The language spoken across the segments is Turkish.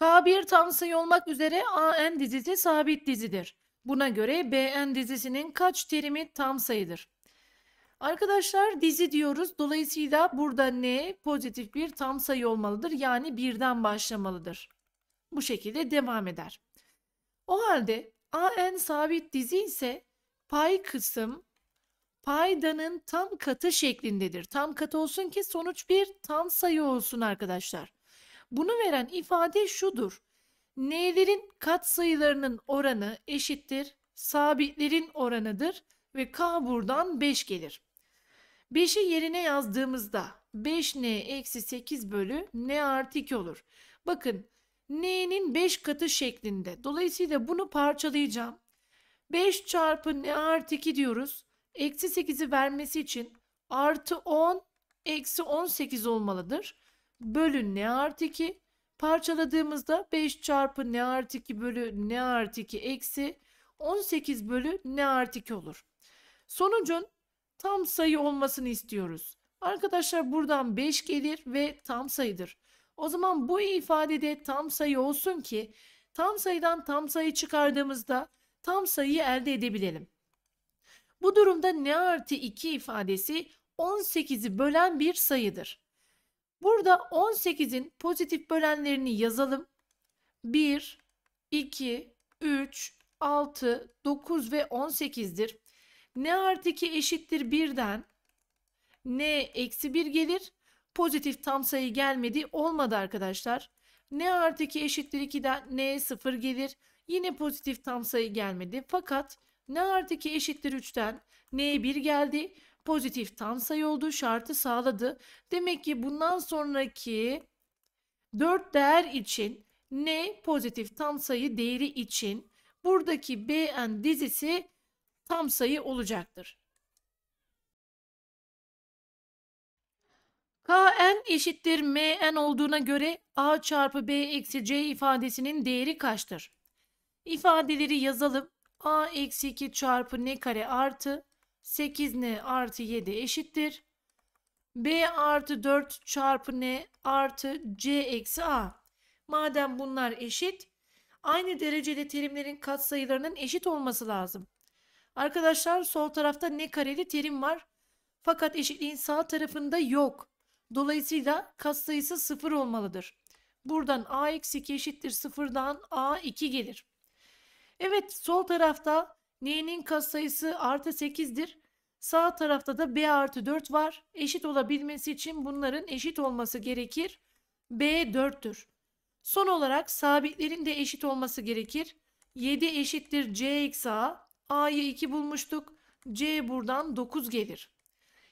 K1 tansiyon olmak üzere AN dizisi sabit dizidir. Buna göre BN dizisinin kaç terimi tam sayıdır? Arkadaşlar dizi diyoruz. Dolayısıyla burada N pozitif bir tam sayı olmalıdır. Yani birden başlamalıdır. Bu şekilde devam eder. O halde AN sabit dizi ise pay kısım paydanın tam katı şeklindedir. Tam katı olsun ki sonuç bir tam sayı olsun arkadaşlar. Bunu veren ifade şudur. N'lerin sayılarının oranı eşittir sabitlerin oranıdır ve k buradan 5 gelir. 5'i yerine yazdığımızda 5n eksi 8 bölü n artı 2 olur. Bakın n'nin 5 katı şeklinde. Dolayısıyla bunu parçalayacağım. 5 çarpı n artı 2 diyoruz. Eksi 8'i vermesi için artı 10 eksi 18 olmalıdır. Bölün ne artı 2 parçaladığımızda 5 çarpı ne artı 2 bölü ne artı 2 eksi 18 bölü ne artı 2 olur. Sonucun tam sayı olmasını istiyoruz. Arkadaşlar buradan 5 gelir ve tam sayıdır. O zaman bu ifadede tam sayı olsun ki tam sayıdan tam sayı çıkardığımızda tam sayıyı elde edebilelim. Bu durumda ne artı 2 ifadesi 18'i bölen bir sayıdır. Burada 18'in pozitif bölenlerini yazalım. 1, 2, 3, 6, 9 ve 18'dir. Ne artı 2 eşittir 1'den. ne eksi 1 gelir. Pozitif tam sayı gelmedi. Olmadı arkadaşlar. Ne artı 2 eşittir 2'den ne 0 gelir. Yine pozitif tam sayı gelmedi. Fakat ne artı 2 eşittir 3'ten N 1 geldi pozitif tam sayı olduğu şartı sağladı. Demek ki bundan sonraki 4 değer için ne pozitif tam sayı değeri için buradaki bn dizisi tam sayı olacaktır. Kn eşittir Mn olduğuna göre A çarpı B eksi C ifadesinin değeri kaçtır? İfadeleri yazalım. A eksi 2 çarpı n kare artı 8 n artı 7 eşittir. B artı 4 çarpı n artı c eksi a. Madem bunlar eşit aynı derecede terimlerin katsayılarının eşit olması lazım. Arkadaşlar sol tarafta ne kareli terim var. Fakat eşitliğin sağ tarafında yok. Dolayısıyla katsayısı 0 olmalıdır. Buradan a eksi 2 eşittir 0'dan a 2 gelir. Evet sol tarafta N'nin katsayısı artı 8'dir. Sağ tarafta da B artı 4 var. Eşit olabilmesi için bunların eşit olması gerekir. B 4'tür. Son olarak sabitlerin de eşit olması gerekir. 7 eşittir C eksi A. A'yı 2 bulmuştuk. C buradan 9 gelir.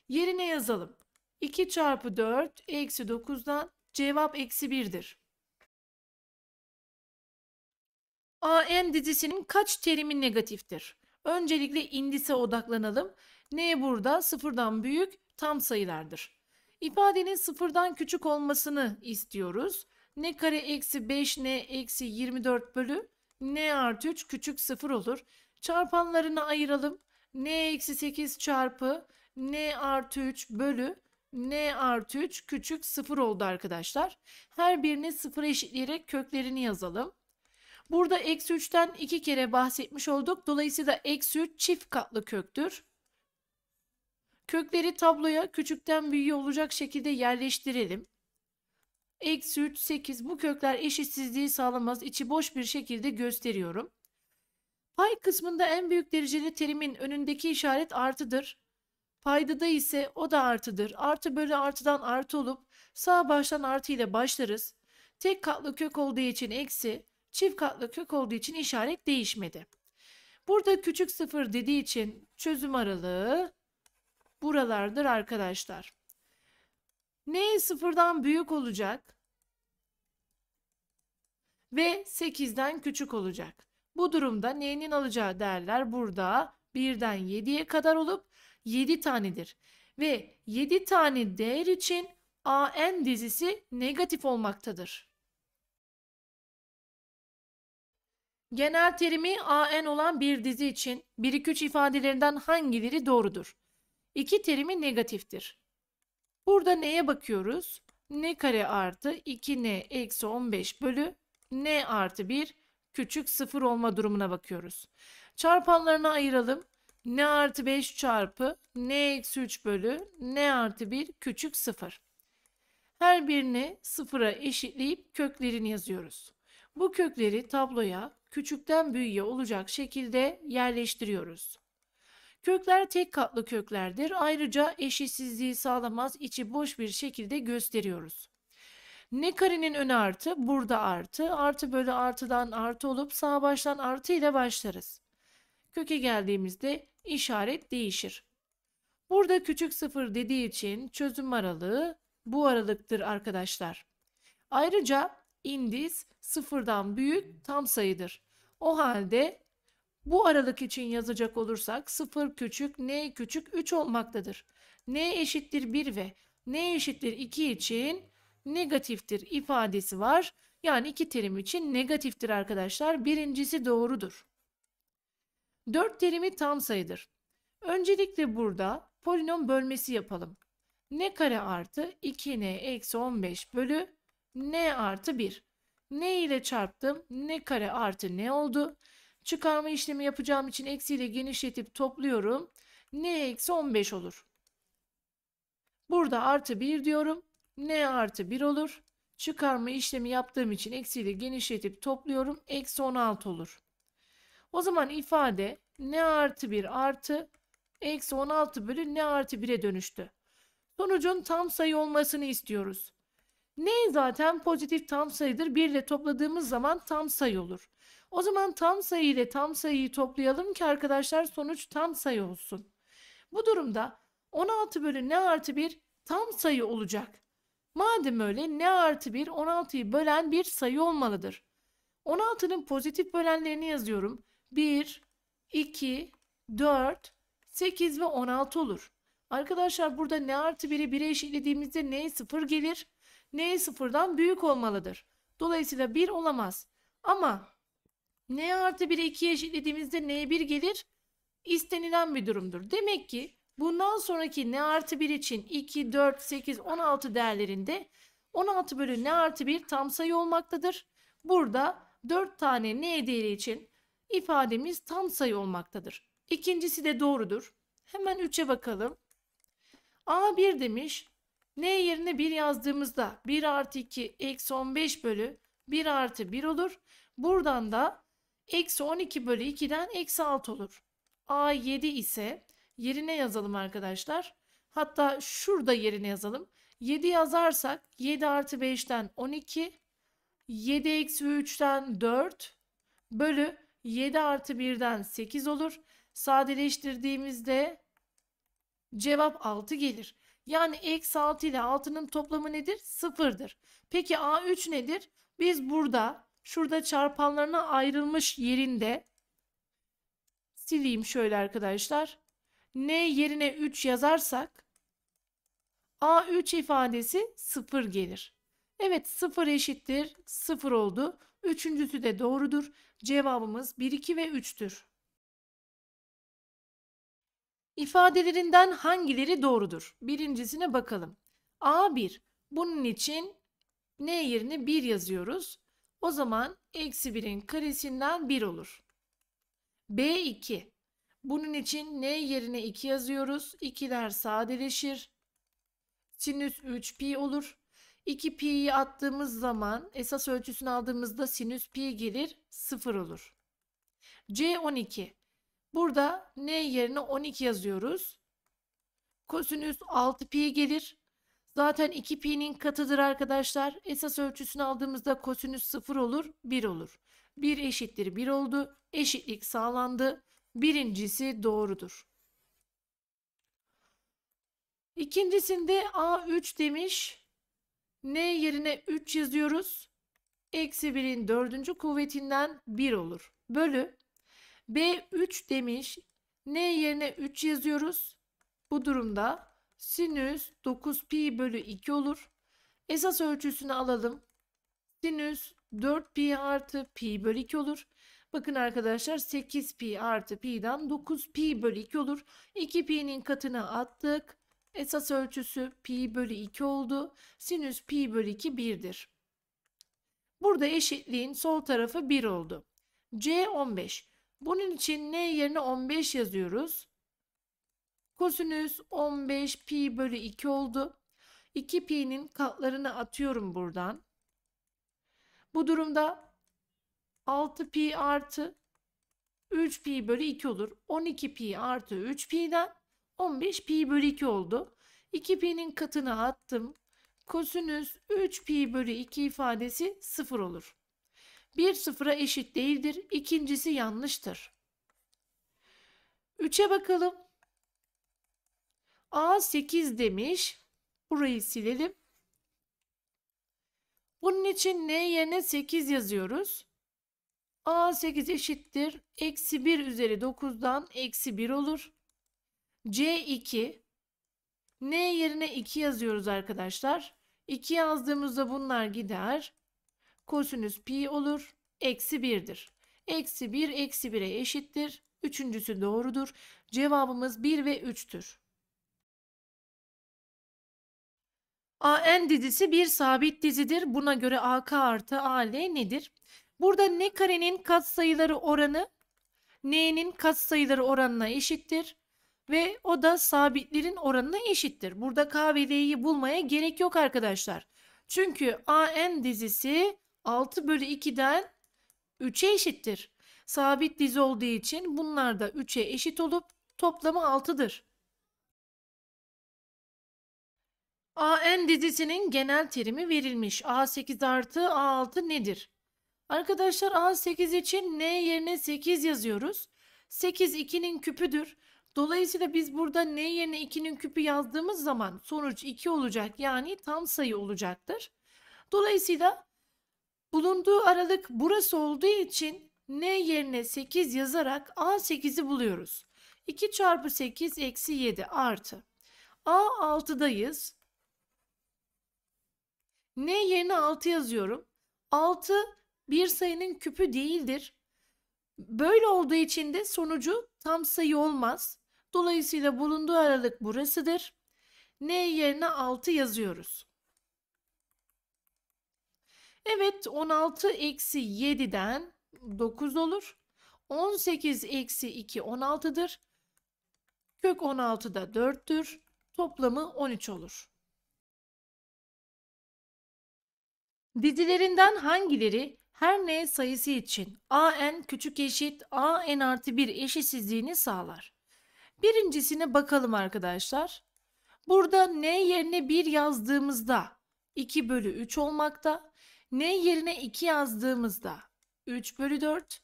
Yerine yazalım. 2 çarpı 4 eksi 9'dan cevap eksi 1'dir. AN dizisinin kaç terimi negatiftir? Öncelikle indise odaklanalım. N burada sıfırdan büyük tam sayılardır. İfadenin sıfırdan küçük olmasını istiyoruz. N kare eksi 5 N eksi 24 bölü N artı 3 küçük sıfır olur. Çarpanlarını ayıralım. N eksi 8 çarpı N artı 3 bölü n artı 3 küçük sıfır oldu arkadaşlar. Her birini sıfır eşitleyerek köklerini yazalım. Burada eksi 3'ten 2 kere bahsetmiş olduk. Dolayısıyla eksi 3 çift katlı köktür. Kökleri tabloya küçükten büyüğe olacak şekilde yerleştirelim. Eksi 3, 8 bu kökler eşitsizliği sağlamaz. İçi boş bir şekilde gösteriyorum. Pay kısmında en büyük dereceli terimin önündeki işaret artıdır. Paydada ise o da artıdır. Artı bölü artıdan artı olup sağ baştan artı ile başlarız. Tek katlı kök olduğu için eksi, çift katlı kök olduğu için işaret değişmedi. Burada küçük sıfır dediği için çözüm aralığı buralardır arkadaşlar. N sıfırdan büyük olacak ve 8'den küçük olacak. Bu durumda n'nin alacağı değerler burada 1'den 7'ye kadar olup 7 tanedir. Ve 7 tane değer için AN dizisi negatif olmaktadır. Genel terimi AN olan bir dizi için 1-2-3 ifadelerinden hangileri doğrudur? İki terimi negatiftir. Burada neye bakıyoruz? n kare artı 2n eksi 15 bölü n artı 1 küçük 0 olma durumuna bakıyoruz. Çarpanlarına ayıralım. n artı 5 çarpı n eksi 3 bölü n artı 1 küçük 0. Her birini 0'a eşitleyip köklerini yazıyoruz. Bu kökleri tabloya küçükten büyüğe olacak şekilde yerleştiriyoruz. Kökler tek katlı köklerdir. Ayrıca eşitsizliği sağlamaz içi boş bir şekilde gösteriyoruz. Ne karenin önü artı, burada artı, artı bölü artıdan artı olup sağ baştan artı ile başlarız. Köke geldiğimizde işaret değişir. Burada küçük sıfır dediği için çözüm aralığı bu aralıktır arkadaşlar. Ayrıca indis sıfırdan büyük tam sayıdır. O halde bu aralık için yazacak olursak sıfır küçük n küçük 3 olmaktadır. n eşittir 1 ve n eşittir 2 için negatiftir ifadesi var. Yani iki terim için negatiftir arkadaşlar. Birincisi doğrudur. 4 terimi tam sayıdır. Öncelikle burada polinom bölmesi yapalım. n kare artı 2n eksi 15 bölü n artı 1. n ile çarptım. n kare artı n oldu. Çıkarma işlemi yapacağım için eksiyle genişletip topluyorum. n eksi 15 olur. Burada artı 1 diyorum. n artı 1 olur. Çıkarma işlemi yaptığım için eksiyle genişletip topluyorum. Eksi 16 olur. O zaman ifade n artı 1 artı eksi 16 bölü n artı 1'e dönüştü. Sonucun tam sayı olmasını istiyoruz. Ne zaten pozitif tam sayıdır. 1 ile topladığımız zaman tam sayı olur. O zaman tam sayı ile tam sayıyı toplayalım ki arkadaşlar sonuç tam sayı olsun. Bu durumda 16 bölü ne artı 1 tam sayı olacak. Madem öyle ne artı 1 16'yı bölen bir sayı olmalıdır. 16'nın pozitif bölenlerini yazıyorum. 1, 2, 4, 8 ve 16 olur. Arkadaşlar burada ne artı 1'i 1'e eşitlediğimizde n 0 gelir n sıfırdan büyük olmalıdır. Dolayısıyla 1 olamaz. Ama n artı 1'i 2'ye eşitlediğimizde n1 gelir istenilen bir durumdur. Demek ki bundan sonraki n artı 1 için 2, 4, 8, 16 değerlerinde 16 bölü n artı 1 tam sayı olmaktadır. Burada 4 tane n değeri için ifademiz tam sayı olmaktadır. İkincisi de doğrudur. Hemen 3'e bakalım. A1 demiş N yerine 1 yazdığımızda 1 artı 2 eksi 15 bölü 1 artı 1 olur. Buradan da eksi 12 bölü 2'den eksi 6 olur. A 7 ise yerine yazalım arkadaşlar. Hatta şurada yerine yazalım. 7 yazarsak 7 artı 5'ten 12, 7 eksi 3'ten 4 bölü 7 artı 1'den 8 olur. Sadeleştirdiğimizde cevap 6 gelir. Yani eksi 6 ile 6'nın toplamı nedir? Sıfırdır. Peki A3 nedir? Biz burada şurada çarpanlarına ayrılmış yerinde sileyim şöyle arkadaşlar. N yerine 3 yazarsak A3 ifadesi 0 gelir. Evet 0 eşittir 0 oldu. Üçüncüsü de doğrudur. Cevabımız 1, 2 ve 3'tür. İfadelerinden hangileri doğrudur? Birincisine bakalım. A1. Bunun için n yerine 1 yazıyoruz. O zaman eksi 1'in karesinden 1 olur. B2. Bunun için n yerine 2 yazıyoruz. 2'ler sadeleşir. Sinüs 3pi olur. 2pi'yi attığımız zaman esas ölçüsünü aldığımızda sinüs pi gelir 0 olur. C12. Burada n yerine 12 yazıyoruz. Kosinüs 6 pi gelir. Zaten 2 pi'nin katıdır arkadaşlar. Esas ölçüsünü aldığımızda kosinüs 0 olur 1 olur. 1 eşittir 1 oldu. Eşitlik sağlandı. Birincisi doğrudur. İkincisinde A3 demiş. N yerine 3 yazıyoruz. Eksi 1'in dördüncü kuvvetinden 1 olur. Bölü B3 demiş. N yerine 3 yazıyoruz. Bu durumda sinüs 9 pi bölü 2 olur. Esas ölçüsünü alalım. Sinüs 4 pi artı pi bölü 2 olur. Bakın arkadaşlar 8 pi artı pi'den 9 pi bölü 2 olur. 2 pi'nin katına attık. Esas ölçüsü pi bölü 2 oldu. Sinüs pi bölü 2 1'dir. Burada eşitliğin sol tarafı 1 oldu. C 15. Bunun için n yerine 15 yazıyoruz. Kosinüs 15 pi bölü 2 oldu. 2 pi'nin katlarını atıyorum buradan. Bu durumda 6 pi artı 3 pi bölü 2 olur. 12 pi artı 3 pi'den 15 pi bölü 2 oldu. 2 pi'nin katını attım. Kosinüs 3 pi bölü 2 ifadesi 0 olur. Bir sıfıra eşit değildir. İkincisi yanlıştır. Üçe bakalım. A 8 demiş. Burayı silelim. Bunun için n yerine 8 yazıyoruz. A 8 eşittir. Eksi 1 üzeri 9'dan eksi 1 olur. C 2. N yerine 2 yazıyoruz arkadaşlar. 2 yazdığımızda bunlar gider. Kosinüs pi olur. Eksi 1'dir. Eksi 1 eksi 1'e eşittir. Üçüncüsü doğrudur. Cevabımız 1 ve 3'tür. AN dizisi bir sabit dizidir. Buna göre AK artı AL nedir? Burada ne karenin katsayıları oranı N'nin katsayıları oranına eşittir ve o da sabitlerin oranına eşittir. Burada K ve L'yi bulmaya gerek yok arkadaşlar. Çünkü AN dizisi 6 bölü 2'den 3'e eşittir. Sabit dizi olduğu için bunlar da 3'e eşit olup toplamı 6'dır. AN dizisinin genel terimi verilmiş. A8 artı A6 nedir? Arkadaşlar A8 için N yerine 8 yazıyoruz. 8 2'nin küpüdür. Dolayısıyla biz burada N yerine 2'nin küpü yazdığımız zaman sonuç 2 olacak. Yani tam sayı olacaktır. Dolayısıyla Bulunduğu aralık burası olduğu için n yerine 8 yazarak a8'i buluyoruz. 2 çarpı 8 eksi 7 artı. a6'dayız. n yerine 6 yazıyorum. 6 bir sayının küpü değildir. Böyle olduğu için de sonucu tam sayı olmaz. Dolayısıyla bulunduğu aralık burasıdır. n yerine 6 yazıyoruz. Evet 16 eksi 7'den 9 olur. 18 eksi 2 16'dır. Kök 16 da 4'tür. Toplamı 13 olur. Dizilerinden hangileri her n sayısı için a n küçük eşit a n artı 1 eşitsizliğini sağlar? Birincisine bakalım arkadaşlar. Burada n yerine 1 yazdığımızda 2 bölü 3 olmakta. Ne yerine 2 yazdığımızda 3 bölü 4,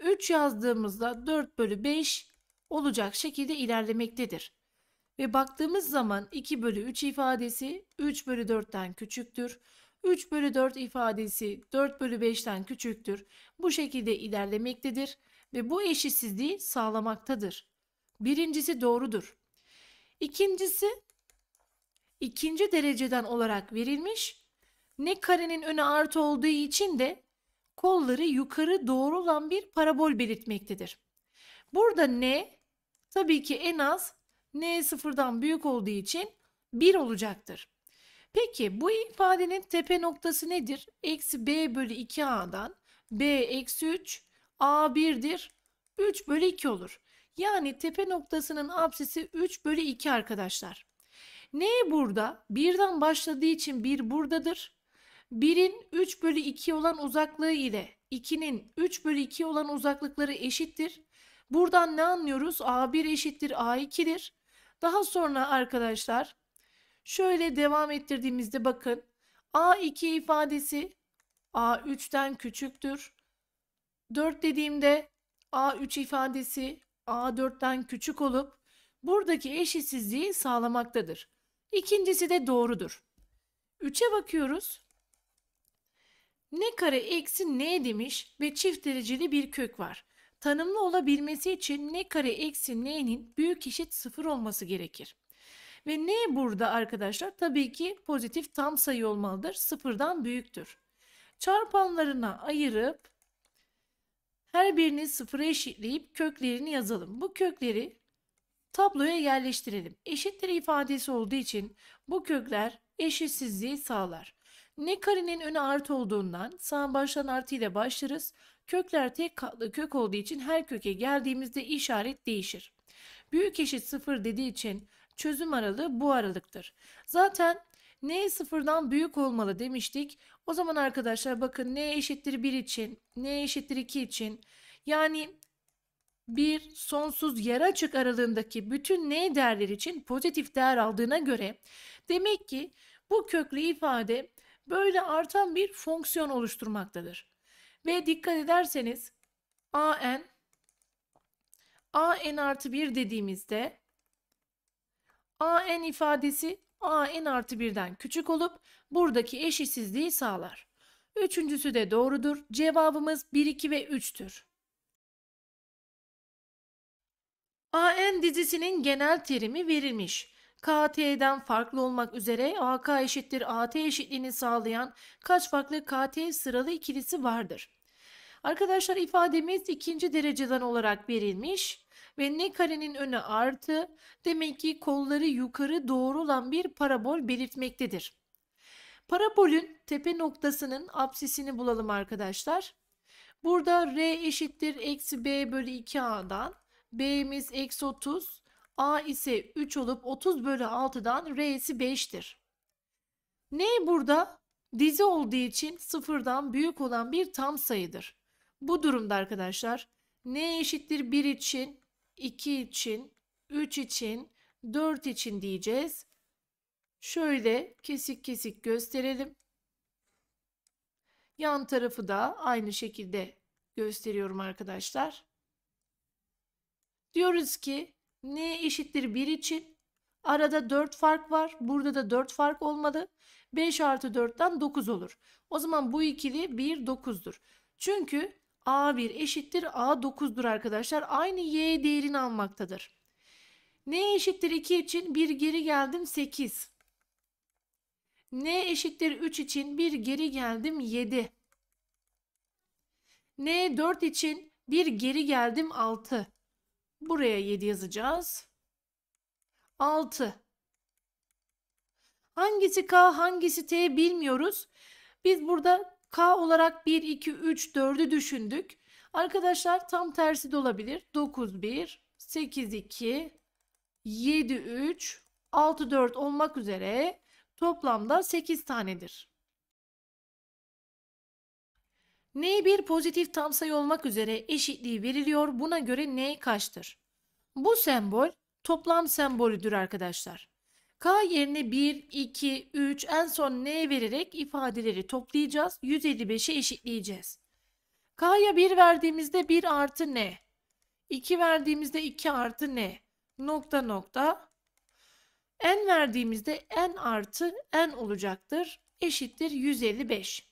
3 yazdığımızda 4 bölü 5 olacak şekilde ilerlemektedir. Ve baktığımız zaman 2 bölü 3 ifadesi 3 bölü 4'ten küçüktür. 3 bölü 4 ifadesi 4 bölü 5'ten küçüktür. Bu şekilde ilerlemektedir ve bu eşitsizliği sağlamaktadır. Birincisi doğrudur. İkincisi ikinci dereceden olarak verilmiş ne karenin önü artı olduğu için de kolları yukarı doğru olan bir parabol belirtmektedir. Burada n tabii ki en az n sıfırdan büyük olduğu için 1 olacaktır. Peki bu ifadenin tepe noktası nedir? Eksi b bölü 2a'dan b eksi 3 a 1'dir. 3 bölü 2 olur. Yani tepe noktasının absisi 3 bölü 2 arkadaşlar. N burada birden başladığı için 1 buradadır. 1'in 3 bölü 2 olan uzaklığı ile 2'nin 3 bölü 2 olan uzaklıkları eşittir. Buradan ne anlıyoruz? A1 eşittir A2'dir. Daha sonra arkadaşlar şöyle devam ettirdiğimizde bakın A2 ifadesi A3'ten küçüktür. 4 dediğimde A3 ifadesi A4'ten küçük olup buradaki eşitsizliği sağlamaktadır. İkincisi de doğrudur. 3'e bakıyoruz. Ne kare eksi n demiş ve çift dereceli bir kök var. Tanımlı olabilmesi için ne kare eksi n'nin büyük eşit sıfır olması gerekir. Ve ne burada arkadaşlar tabii ki pozitif tam sayı olmalıdır. Sıfırdan büyüktür. Çarpanlarına ayırıp her birini sıfıra eşitleyip köklerini yazalım. Bu kökleri tabloya yerleştirelim. Eşittir ifadesi olduğu için bu kökler eşitsizliği sağlar. Ne karenin önü art olduğundan sağ baştan artı ile başlarız. Kökler tek katlı kök olduğu için her köke geldiğimizde işaret değişir. Büyük eşit sıfır dediği için çözüm aralığı bu aralıktır. Zaten n sıfırdan büyük olmalı demiştik. O zaman arkadaşlar bakın n eşittir 1 için, n eşittir 2 için. Yani bir sonsuz yarı açık aralığındaki bütün n değerler için pozitif değer aldığına göre demek ki bu köklü ifade böyle artan bir fonksiyon oluşturmaktadır. Ve dikkat ederseniz an an artı 1 dediğimizde an ifadesi an artı 1'den küçük olup buradaki eşitsizliği sağlar. Üçüncüsü de doğrudur. Cevabımız 1, 2 ve 3'tür. AN dizisinin genel terimi verilmiş. KT'den farklı olmak üzere AK eşittir AT eşitliğini sağlayan kaç farklı KT sıralı ikilisi vardır. Arkadaşlar ifademiz ikinci dereceden olarak verilmiş ve ne karenin önü artı demek ki kolları yukarı doğru olan bir parabol belirtmektedir. Parabolün tepe noktasının apsisini bulalım arkadaşlar. Burada R eşittir eksi B bölü 2A'dan B'miz eksi 30 A ise 3 olup 30 bölü 6'dan R'si 5'tir. Ney burada dizi olduğu için sıfırdan büyük olan bir tam sayıdır. Bu durumda arkadaşlar N eşittir 1 için, 2 için, 3 için, 4 için diyeceğiz. Şöyle kesik kesik gösterelim. Yan tarafı da aynı şekilde gösteriyorum arkadaşlar. Diyoruz ki n eşittir 1 için arada 4 fark var. Burada da 4 fark olmalı. 5 artı 4'ten 9 olur. O zaman bu ikili 1 9'dur. Çünkü A1 eşittir A9'dur arkadaşlar. Aynı Y değerini almaktadır. N eşittir 2 için 1 geri geldim 8. N eşittir 3 için 1 geri geldim 7. N 4 için 1 geri geldim 6. Buraya 7 yazacağız. 6. Hangisi K hangisi T bilmiyoruz. Biz burada K olarak 1, 2, 3, 4'ü düşündük. Arkadaşlar tam tersi de olabilir. 9, 1, 8, 2, 7, 3, 6, 4 olmak üzere toplamda 8 tanedir. N bir pozitif tam sayı olmak üzere eşitliği veriliyor. Buna göre N kaçtır? Bu sembol toplam sembolüdür arkadaşlar. K yerine 1, 2, 3 en son N vererek ifadeleri toplayacağız. 155'e eşitleyeceğiz. K'ya 1 verdiğimizde 1 artı N. 2 verdiğimizde 2 artı N. Nokta nokta. N verdiğimizde N artı N olacaktır. Eşittir 155.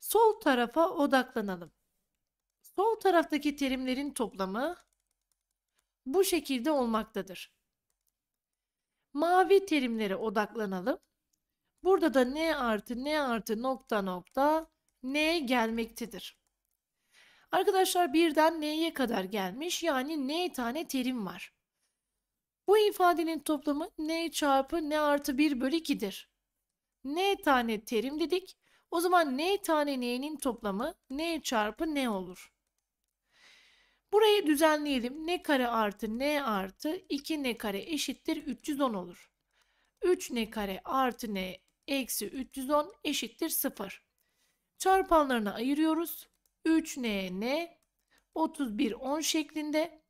Sol tarafa odaklanalım. Sol taraftaki terimlerin toplamı bu şekilde olmaktadır. Mavi terimlere odaklanalım. Burada da n artı n artı nokta nokta n gelmektedir. Arkadaşlar birden n'ye kadar gelmiş yani n tane terim var. Bu ifadenin toplamı n çarpı n artı 1 bölü 2'dir. n tane terim dedik. O zaman n tane n'nin toplamı n çarpı n olur. Burayı düzenleyelim. n kare artı n artı 2 n kare eşittir 310 olur. 3 n kare artı n eksi 310 eşittir 0. Çarpanlarına ayırıyoruz. 3 n n 31 10 şeklinde.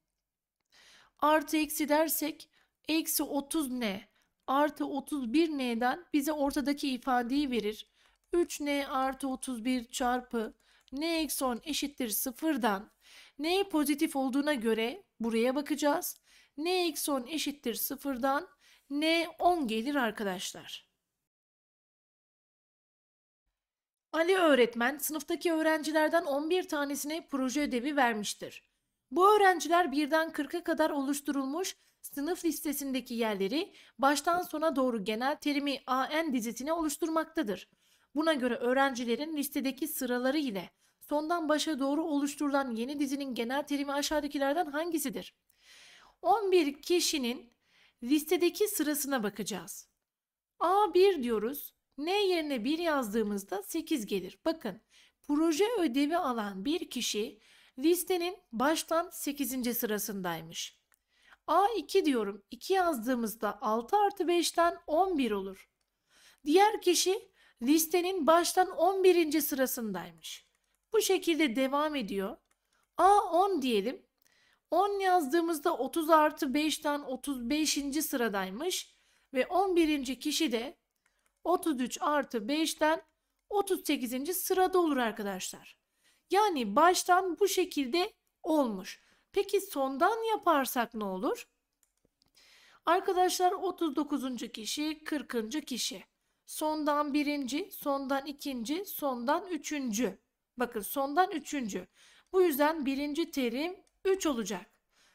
Artı eksi dersek eksi 30 n artı 31 n'den bize ortadaki ifadeyi verir. 3n artı 31 çarpı n eksi 10 eşittir 0'dan n pozitif olduğuna göre buraya bakacağız. n eksi 10 eşittir 0'dan n 10 gelir arkadaşlar. Ali öğretmen sınıftaki öğrencilerden 11 tanesine proje ödevi vermiştir. Bu öğrenciler birden 40'a kadar oluşturulmuş sınıf listesindeki yerleri baştan sona doğru genel terimi AN dizisine oluşturmaktadır. Buna göre öğrencilerin listedeki sıraları ile sondan başa doğru oluşturulan yeni dizinin genel terimi aşağıdakilerden hangisidir? 11 kişinin listedeki sırasına bakacağız. A1 diyoruz. N yerine 1 yazdığımızda 8 gelir. Bakın proje ödevi alan bir kişi listenin baştan 8. sırasındaymış. A2 diyorum 2 yazdığımızda 6 artı 5'ten 11 olur. Diğer kişi listenin baştan 11. sırasındaymış. Bu şekilde devam ediyor. A10 diyelim. 10 yazdığımızda 30 artı 5'ten 35. sıradaymış ve 11. kişi de 33 artı 5'ten 38. sırada olur arkadaşlar. Yani baştan bu şekilde olmuş. Peki sondan yaparsak ne olur? Arkadaşlar 39. kişi 40. kişi. Sondan birinci, sondan ikinci, sondan üçüncü. Bakın sondan üçüncü. Bu yüzden birinci terim 3 olacak.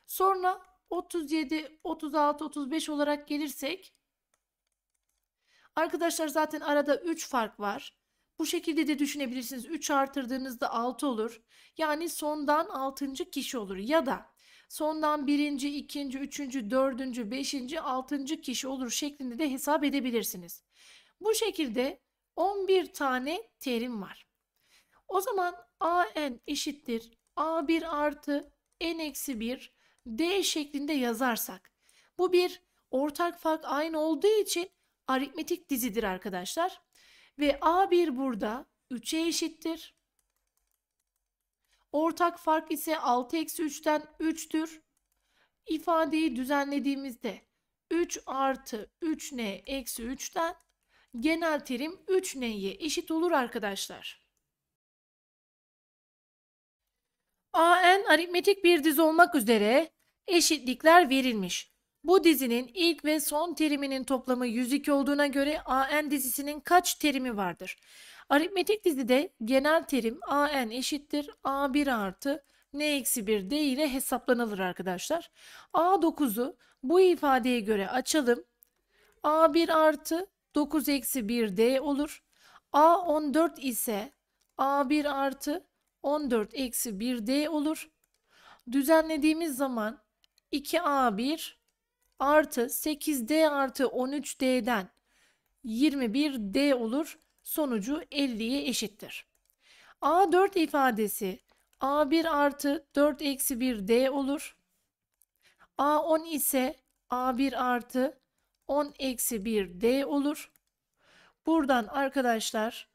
Sonra 37, 36, 35 olarak gelirsek Arkadaşlar zaten arada 3 fark var. Bu şekilde de düşünebilirsiniz. 3 artırdığınızda 6 olur. Yani sondan 6. kişi olur. Ya da sondan 1. 2. 3. 4. 5. 6. kişi olur şeklinde de hesap edebilirsiniz. Bu şekilde 11 tane terim var. O zaman AN eşittir A1 artı N eksi 1 D şeklinde yazarsak. Bu bir ortak fark aynı olduğu için aritmetik dizidir arkadaşlar. Ve A1 burada 3'e eşittir. Ortak fark ise 6 eksi 3'ten 3'tür. İfadeyi düzenlediğimizde 3 artı 3n eksi 3'ten genel terim 3 neye eşit olur arkadaşlar? AN aritmetik bir dizi olmak üzere eşitlikler verilmiş. Bu dizinin ilk ve son teriminin toplamı 102 olduğuna göre AN dizisinin kaç terimi vardır? Aritmetik dizide genel terim AN eşittir A1 artı N-1 D ile hesaplanılır arkadaşlar. A9'u bu ifadeye göre açalım. A1 artı 9 eksi 1 D olur. A 14 ise A1 artı 14 eksi 1 D olur. Düzenlediğimiz zaman 2A1 artı 8D artı 13D'den 21D olur. Sonucu 50'ye eşittir. A4 ifadesi A1 artı 4 eksi 1D olur. A10 ise A1 artı 10 eksi 1 D olur. Buradan arkadaşlar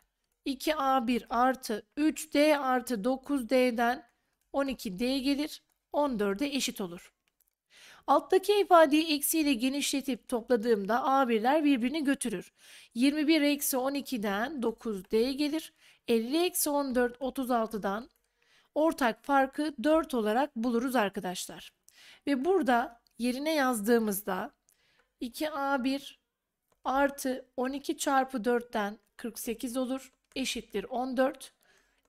2A1 artı 3D artı 9D'den 12D gelir. 14'e eşit olur. Alttaki ifadeyi eksiyle genişletip topladığımda A1'ler birbirini götürür. 21 eksi 12'den 9D gelir. 50 eksi 14 36'dan ortak farkı 4 olarak buluruz arkadaşlar. Ve burada yerine yazdığımızda 2A1 artı 12 çarpı 4'ten 48 olur. Eşittir 14.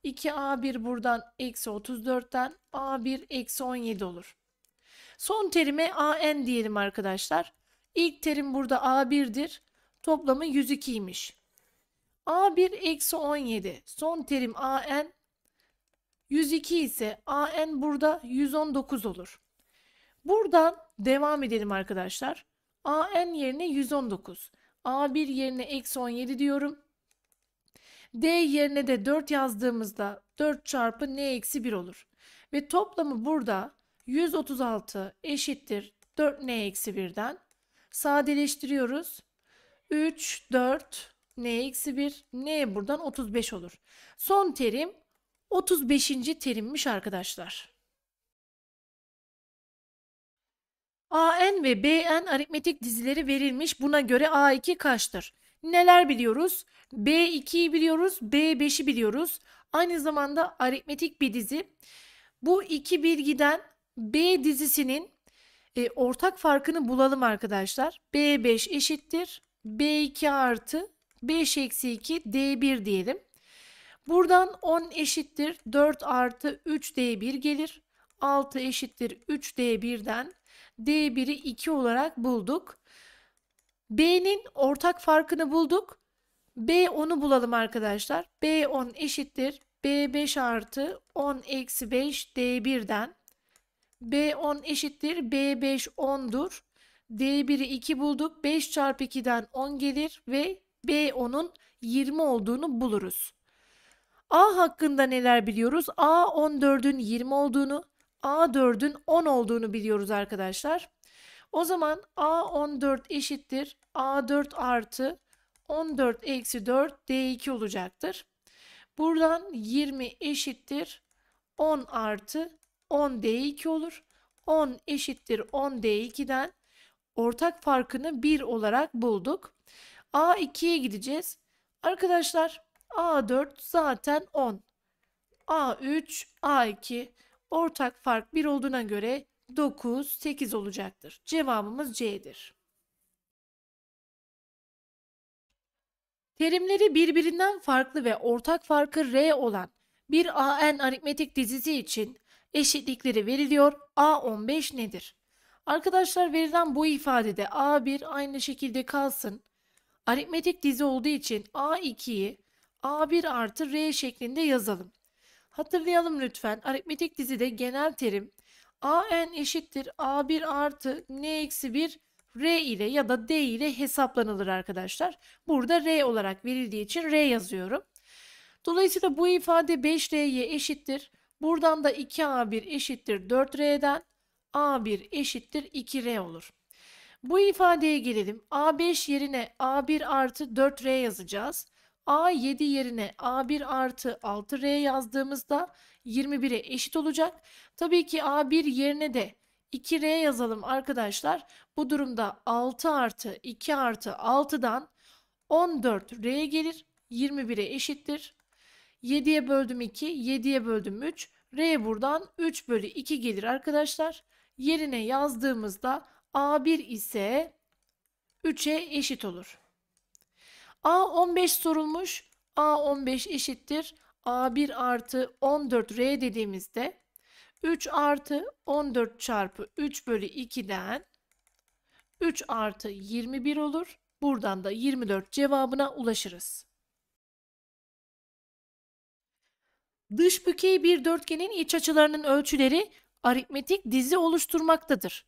2A1 buradan eksi 34'ten A1 eksi 17 olur. Son terime AN diyelim arkadaşlar. İlk terim burada A1'dir. Toplamı 102'ymiş. A1 eksi 17. Son terim AN 102 ise AN burada 119 olur. Buradan devam edelim arkadaşlar. AN yerine 119. A1 yerine eksi 17 diyorum. D yerine de 4 yazdığımızda 4 çarpı N eksi 1 olur. Ve toplamı burada 136 eşittir 4N eksi 1'den. Sadeleştiriyoruz. 3, 4, N eksi 1, N buradan 35 olur. Son terim 35. terimmiş arkadaşlar. AN ve BN aritmetik dizileri verilmiş. Buna göre A2 kaçtır? Neler biliyoruz? B2'yi biliyoruz, B5'i biliyoruz. Aynı zamanda aritmetik bir dizi. Bu iki bilgiden B dizisinin e, ortak farkını bulalım arkadaşlar. B5 eşittir. B2 artı 5 eksi 2 D1 diyelim. Buradan 10 eşittir 4 artı 3 D1 gelir. 6 eşittir 3 D1'den D1'i 2 olarak bulduk. B'nin ortak farkını bulduk. B10'u bulalım arkadaşlar. B10 eşittir. B5 artı 10 eksi 5 D1'den. B10 eşittir. B5 10'dur. D1'i 2 bulduk. 5 çarpı 2'den 10 gelir ve B10'un 20 olduğunu buluruz. A hakkında neler biliyoruz? A 14'ün 20 olduğunu, A4'ün 10 olduğunu biliyoruz arkadaşlar. O zaman A14 eşittir A4 artı 14 eksi 4 D2 olacaktır. Buradan 20 eşittir 10 artı 10 D2 olur. 10 eşittir 10 D2'den ortak farkını 1 olarak bulduk. A2'ye gideceğiz. Arkadaşlar A4 zaten 10. A3, A2 Ortak fark 1 olduğuna göre 9, 8 olacaktır. Cevabımız C'dir. Terimleri birbirinden farklı ve ortak farkı R olan bir AN aritmetik dizisi için eşitlikleri veriliyor. A15 nedir? Arkadaşlar verilen bu ifadede A1 aynı şekilde kalsın. Aritmetik dizi olduğu için A2'yi A1 artı R şeklinde yazalım. Hatırlayalım lütfen. Aritmetik dizide genel terim AN eşittir A1 artı N eksi 1 R ile ya da D ile hesaplanılır arkadaşlar. Burada R olarak verildiği için R yazıyorum. Dolayısıyla bu ifade 5R'ye eşittir. Buradan da 2A1 eşittir 4R'den A1 eşittir 2R olur. Bu ifadeye gelelim. A5 yerine A1 artı 4R yazacağız. A7 yerine A1 artı 6R yazdığımızda 21'e eşit olacak. Tabii ki A1 yerine de 2R yazalım arkadaşlar. Bu durumda 6 artı 2 artı 6'dan 14R gelir. 21'e eşittir. 7'ye böldüm 2, 7'ye böldüm 3. R buradan 3 bölü 2 gelir arkadaşlar. Yerine yazdığımızda A1 ise 3'e eşit olur. A 15 sorulmuş. A 15 eşittir. A1 artı 14R dediğimizde 3 artı 14 çarpı 3 bölü 2'den 3 artı 21 olur. Buradan da 24 cevabına ulaşırız. Dış bükey bir dörtgenin iç açılarının ölçüleri aritmetik dizi oluşturmaktadır.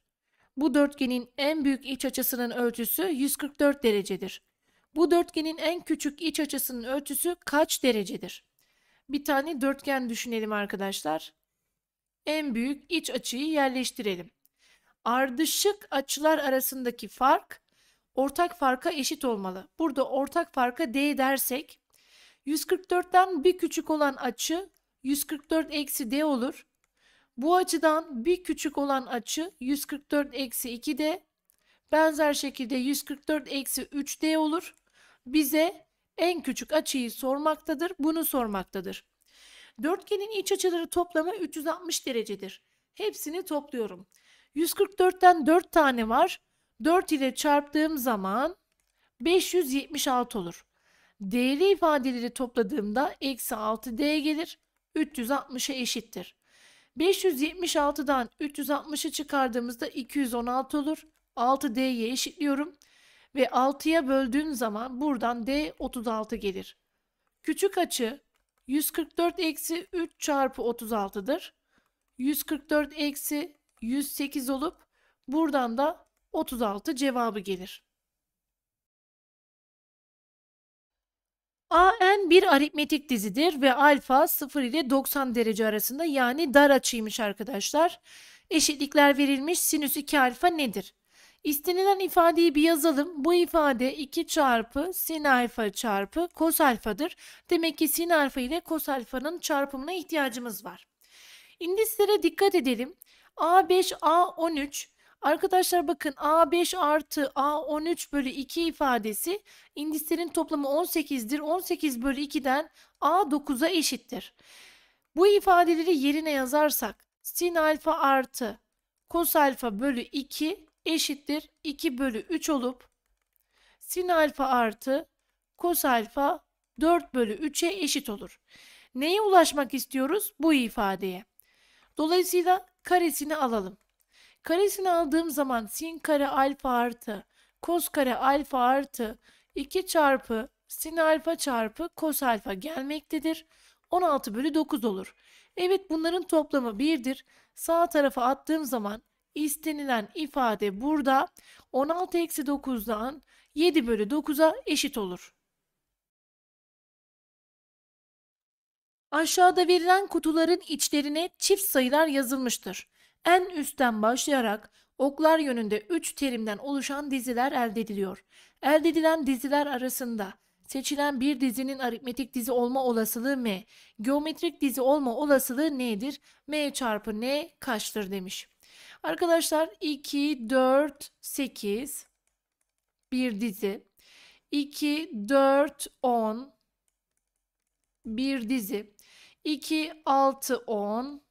Bu dörtgenin en büyük iç açısının ölçüsü 144 derecedir. Bu dörtgenin en küçük iç açısının ölçüsü kaç derecedir? Bir tane dörtgen düşünelim arkadaşlar. En büyük iç açıyı yerleştirelim. Ardışık açılar arasındaki fark ortak farka eşit olmalı. Burada ortak farka d dersek 144'ten bir küçük olan açı 144 eksi d olur. Bu açıdan bir küçük olan açı 144 eksi 2d. Benzer şekilde 144 eksi 3d olur bize en küçük açıyı sormaktadır. Bunu sormaktadır. Dörtgenin iç açıları toplamı 360 derecedir. Hepsini topluyorum. 144'ten 4 tane var. 4 ile çarptığım zaman 576 olur. Değeri ifadeleri topladığımda eksi 6d gelir. 360'a eşittir. 576'dan 360'ı çıkardığımızda 216 olur. 6d'ye eşitliyorum ve 6'ya böldüğün zaman buradan D 36 gelir. Küçük açı 144 eksi 3 çarpı 36'dır. 144 eksi 108 olup buradan da 36 cevabı gelir. AN bir aritmetik dizidir ve alfa 0 ile 90 derece arasında yani dar açıymış arkadaşlar. Eşitlikler verilmiş sinüs 2 alfa nedir? İstenilen ifadeyi bir yazalım. Bu ifade 2 çarpı sin alfa çarpı kos alfadır. Demek ki sin alfa ile kos alfanın çarpımına ihtiyacımız var. İndislere dikkat edelim. A5, A13. Arkadaşlar bakın A5 artı A13 bölü 2 ifadesi indislerin toplamı 18'dir. 18 bölü 2'den A9'a eşittir. Bu ifadeleri yerine yazarsak sin alfa artı kos alfa bölü 2 eşittir 2 bölü 3 olup sin alfa artı kos alfa 4 bölü 3'e eşit olur. Neye ulaşmak istiyoruz? Bu ifadeye. Dolayısıyla karesini alalım. Karesini aldığım zaman sin kare alfa artı kos kare alfa artı 2 çarpı sin alfa çarpı kos alfa gelmektedir. 16 bölü 9 olur. Evet bunların toplamı 1'dir. Sağ tarafa attığım zaman istenilen ifade burada 16-9'dan 7 bölü 9'a eşit olur. Aşağıda verilen kutuların içlerine çift sayılar yazılmıştır. En üstten başlayarak oklar yönünde 3 terimden oluşan diziler elde ediliyor. Elde edilen diziler arasında seçilen bir dizinin aritmetik dizi olma olasılığı m, geometrik dizi olma olasılığı nedir m çarpı n kaçtır demiş. Arkadaşlar 2, 4, 8 bir dizi. 2, 4, 10 bir dizi. 2, 6, 10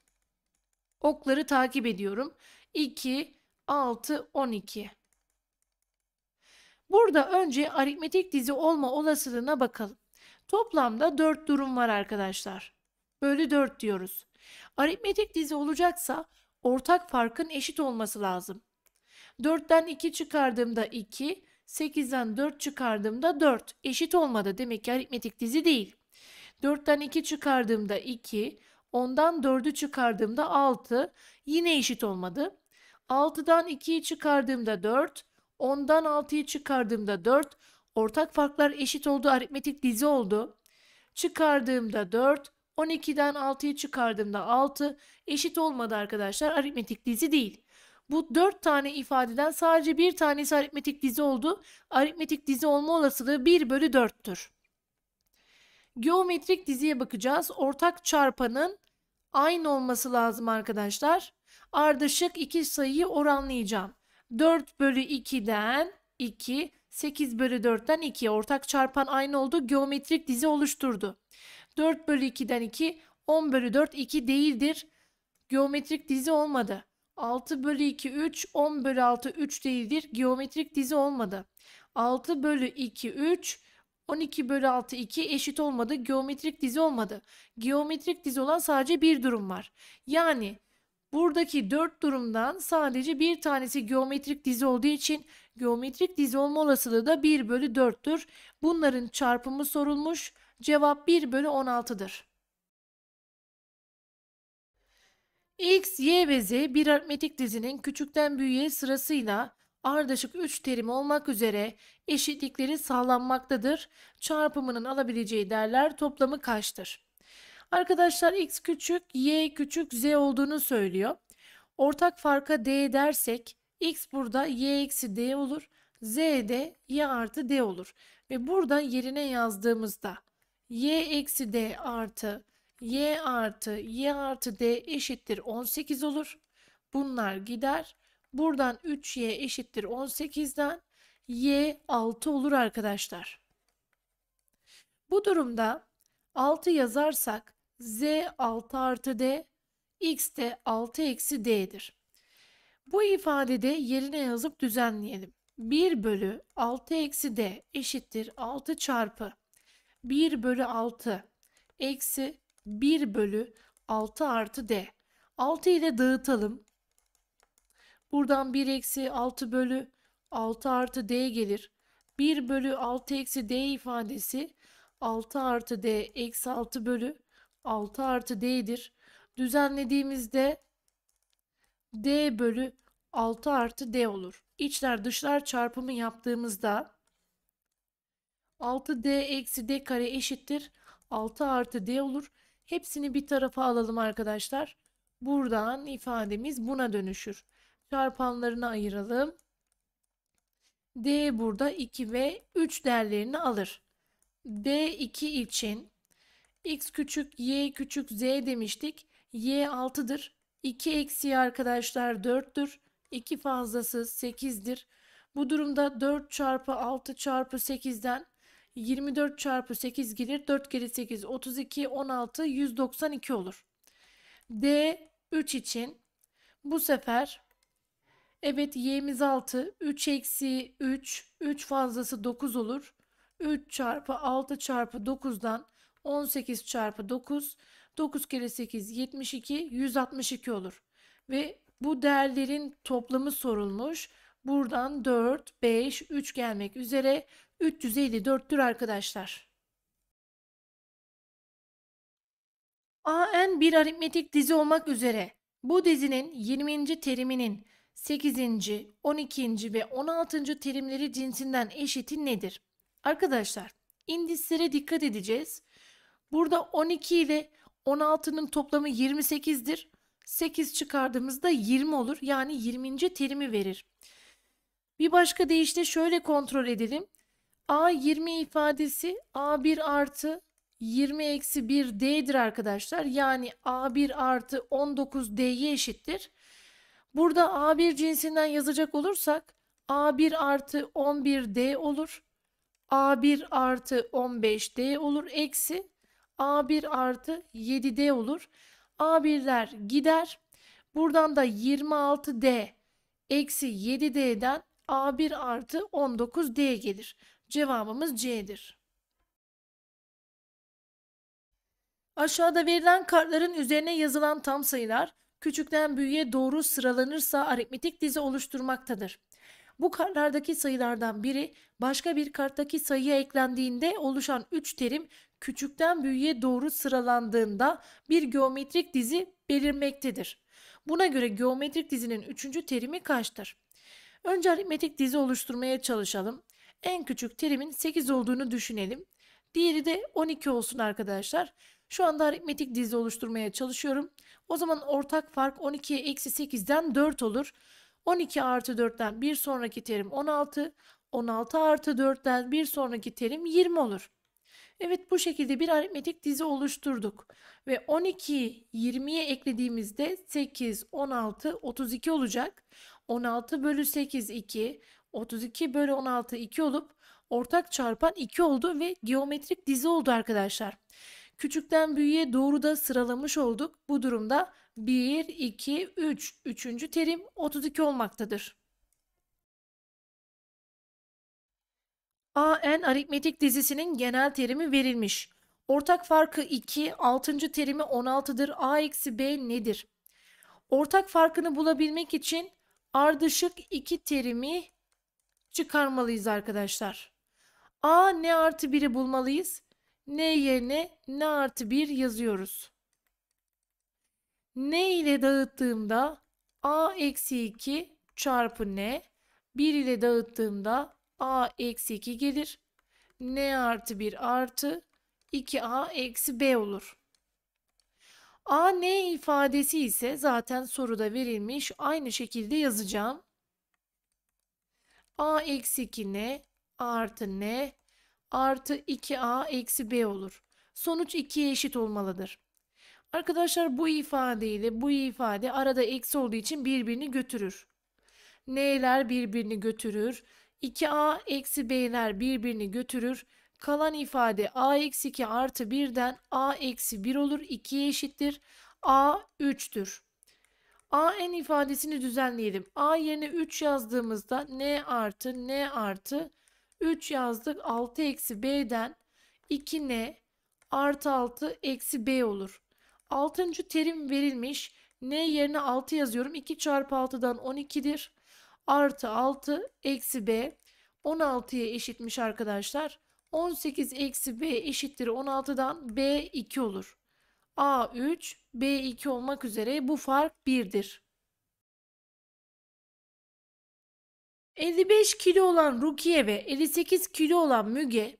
okları takip ediyorum. 2, 6, 12. Burada önce aritmetik dizi olma olasılığına bakalım. Toplamda 4 durum var arkadaşlar. Bölü 4 diyoruz. Aritmetik dizi olacaksa ortak farkın eşit olması lazım. 4'ten 2 çıkardığımda 2, 8'den 4 çıkardığımda 4 eşit olmadı. Demek ki aritmetik dizi değil. 4'ten 2 çıkardığımda 2, 10'dan 4'ü çıkardığımda 6 yine eşit olmadı. 6'dan 2'yi çıkardığımda 4, 10'dan 6'yı çıkardığımda 4, ortak farklar eşit olduğu aritmetik dizi oldu. Çıkardığımda 4, 12'den 6'yı çıkardığımda 6 eşit olmadı arkadaşlar. Aritmetik dizi değil. Bu 4 tane ifadeden sadece bir tanesi aritmetik dizi oldu. Aritmetik dizi olma olasılığı 1 bölü 4'tür. Geometrik diziye bakacağız. Ortak çarpanın aynı olması lazım arkadaşlar. Ardışık iki sayıyı oranlayacağım. 4 bölü 2'den 2, 8 bölü 4'ten 2. Ortak çarpan aynı oldu. Geometrik dizi oluşturdu. 4 bölü 2'den 2 10 bölü 4 2 değildir. Geometrik dizi olmadı. 6 bölü 2 3 10 bölü 6 3 değildir. Geometrik dizi olmadı. 6 bölü 2 3 12 bölü 6 2 eşit olmadı. Geometrik dizi olmadı. Geometrik dizi olan sadece bir durum var. Yani buradaki 4 durumdan sadece bir tanesi geometrik dizi olduğu için geometrik dizi olma olasılığı da 1 bölü 4'tür. Bunların çarpımı sorulmuş. Cevap 1 bölü 16'dır. X, Y ve Z bir aritmetik dizinin küçükten büyüğe sırasıyla ardışık 3 terim olmak üzere eşitlikleri sağlanmaktadır. Çarpımının alabileceği değerler toplamı kaçtır? Arkadaşlar x küçük, y küçük, z olduğunu söylüyor. Ortak farka d dersek x burada y eksi d olur. z de y artı d olur. Ve burada yerine yazdığımızda y eksi d artı y artı y artı d eşittir 18 olur. Bunlar gider. Buradan 3y eşittir 18'den y 6 olur arkadaşlar. Bu durumda 6 yazarsak z 6 artı d x de 6 eksi d'dir. Bu ifadede yerine yazıp düzenleyelim. 1 bölü 6 eksi d eşittir 6 çarpı 1 bölü 6 eksi 1 bölü 6 artı D. 6'yı ile dağıtalım. Buradan 1 eksi 6 bölü 6 artı D gelir. 1 bölü 6 eksi D ifadesi 6 artı D eksi 6 bölü 6 artı D'dir. Düzenlediğimizde D bölü 6 artı D olur. İçler dışlar çarpımı yaptığımızda 6D eksi D kare eşittir. 6 artı D olur. Hepsini bir tarafa alalım arkadaşlar. Buradan ifademiz buna dönüşür. Çarpanlarını ayıralım. D burada 2 ve 3 değerlerini alır. D2 için x küçük y küçük z demiştik. Y 6'dır. 2 eksiği arkadaşlar 4'tür. 2 fazlası 8'dir. Bu durumda 4 çarpı 6 çarpı 8'den 24 çarpı 8 gelir. 4 kere 8 32 16 192 olur. D3 için bu sefer evet y'miz 6 3 eksi 3 3 fazlası 9 olur. 3 çarpı 6 çarpı 9'dan 18 çarpı 9 9 kere 8 72 162 olur. Ve bu değerlerin toplamı sorulmuş. Buradan 4, 5, 3 gelmek üzere 354'tür arkadaşlar. AN bir aritmetik dizi olmak üzere bu dizinin 20. teriminin 8. 12. ve 16. terimleri cinsinden eşiti nedir? Arkadaşlar indislere dikkat edeceğiz. Burada 12 ile 16'nın toplamı 28'dir. 8 çıkardığımızda 20 olur. Yani 20. terimi verir. Bir başka deyişle şöyle kontrol edelim. A20 ifadesi A1 artı 20 eksi 1 D'dir arkadaşlar. Yani A1 artı 19 D'ye eşittir. Burada A1 cinsinden yazacak olursak A1 artı 11 D olur. A1 artı 15 D olur. Eksi A1 artı 7 D olur. A1'ler gider. Buradan da 26 D eksi 7 D'den A1 artı 19 D gelir. Cevabımız C'dir. Aşağıda verilen kartların üzerine yazılan tam sayılar küçükten büyüğe doğru sıralanırsa aritmetik dizi oluşturmaktadır. Bu kartlardaki sayılardan biri başka bir karttaki sayıya eklendiğinde oluşan 3 terim küçükten büyüğe doğru sıralandığında bir geometrik dizi belirmektedir. Buna göre geometrik dizinin 3. terimi kaçtır? Önce aritmetik dizi oluşturmaya çalışalım en küçük terimin 8 olduğunu düşünelim. Diğeri de 12 olsun arkadaşlar. Şu anda aritmetik dizi oluşturmaya çalışıyorum. O zaman ortak fark 12'ye eksi 8'den 4 olur. 12 artı 4'ten bir sonraki terim 16. 16 artı 4'ten bir sonraki terim 20 olur. Evet bu şekilde bir aritmetik dizi oluşturduk. Ve 12'yi 20'ye eklediğimizde 8, 16, 32 olacak. 16 bölü 8 2, 32 bölü 16 2 olup ortak çarpan 2 oldu ve geometrik dizi oldu arkadaşlar. Küçükten büyüğe doğru da sıralamış olduk. Bu durumda 1, 2, 3, 3. terim 32 olmaktadır. AN aritmetik dizisinin genel terimi verilmiş. Ortak farkı 2, 6. terimi 16'dır. A eksi B nedir? Ortak farkını bulabilmek için ardışık 2 terimi çıkarmalıyız arkadaşlar. A ne artı 1'i bulmalıyız. N yerine ne artı 1 yazıyoruz. N ile dağıttığımda A eksi 2 çarpı N. 1 ile dağıttığımda A eksi 2 gelir. N artı 1 artı 2A eksi B olur. A ne ifadesi ise zaten soruda verilmiş. Aynı şekilde yazacağım a eksi 2 n artı n artı 2a eksi b olur. Sonuç 2'ye eşit olmalıdır. Arkadaşlar bu ifade ile bu ifade arada eksi olduğu için birbirini götürür. N'ler birbirini götürür. 2a eksi b'ler birbirini götürür. Kalan ifade a eksi 2 artı 1'den a eksi 1 olur. 2'ye eşittir. a 3'tür. AN ifadesini düzenleyelim. A yerine 3 yazdığımızda N artı N artı 3 yazdık. 6 eksi B'den 2N artı 6 eksi B olur. 6. terim verilmiş. N yerine 6 yazıyorum. 2 çarpı 6'dan 12'dir. Artı 6 eksi B 16'ya eşitmiş arkadaşlar. 18 eksi B eşittir 16'dan B 2 olur. A3, B2 olmak üzere bu fark 1'dir. 55 kilo olan Rukiye ve 58 kilo olan Müge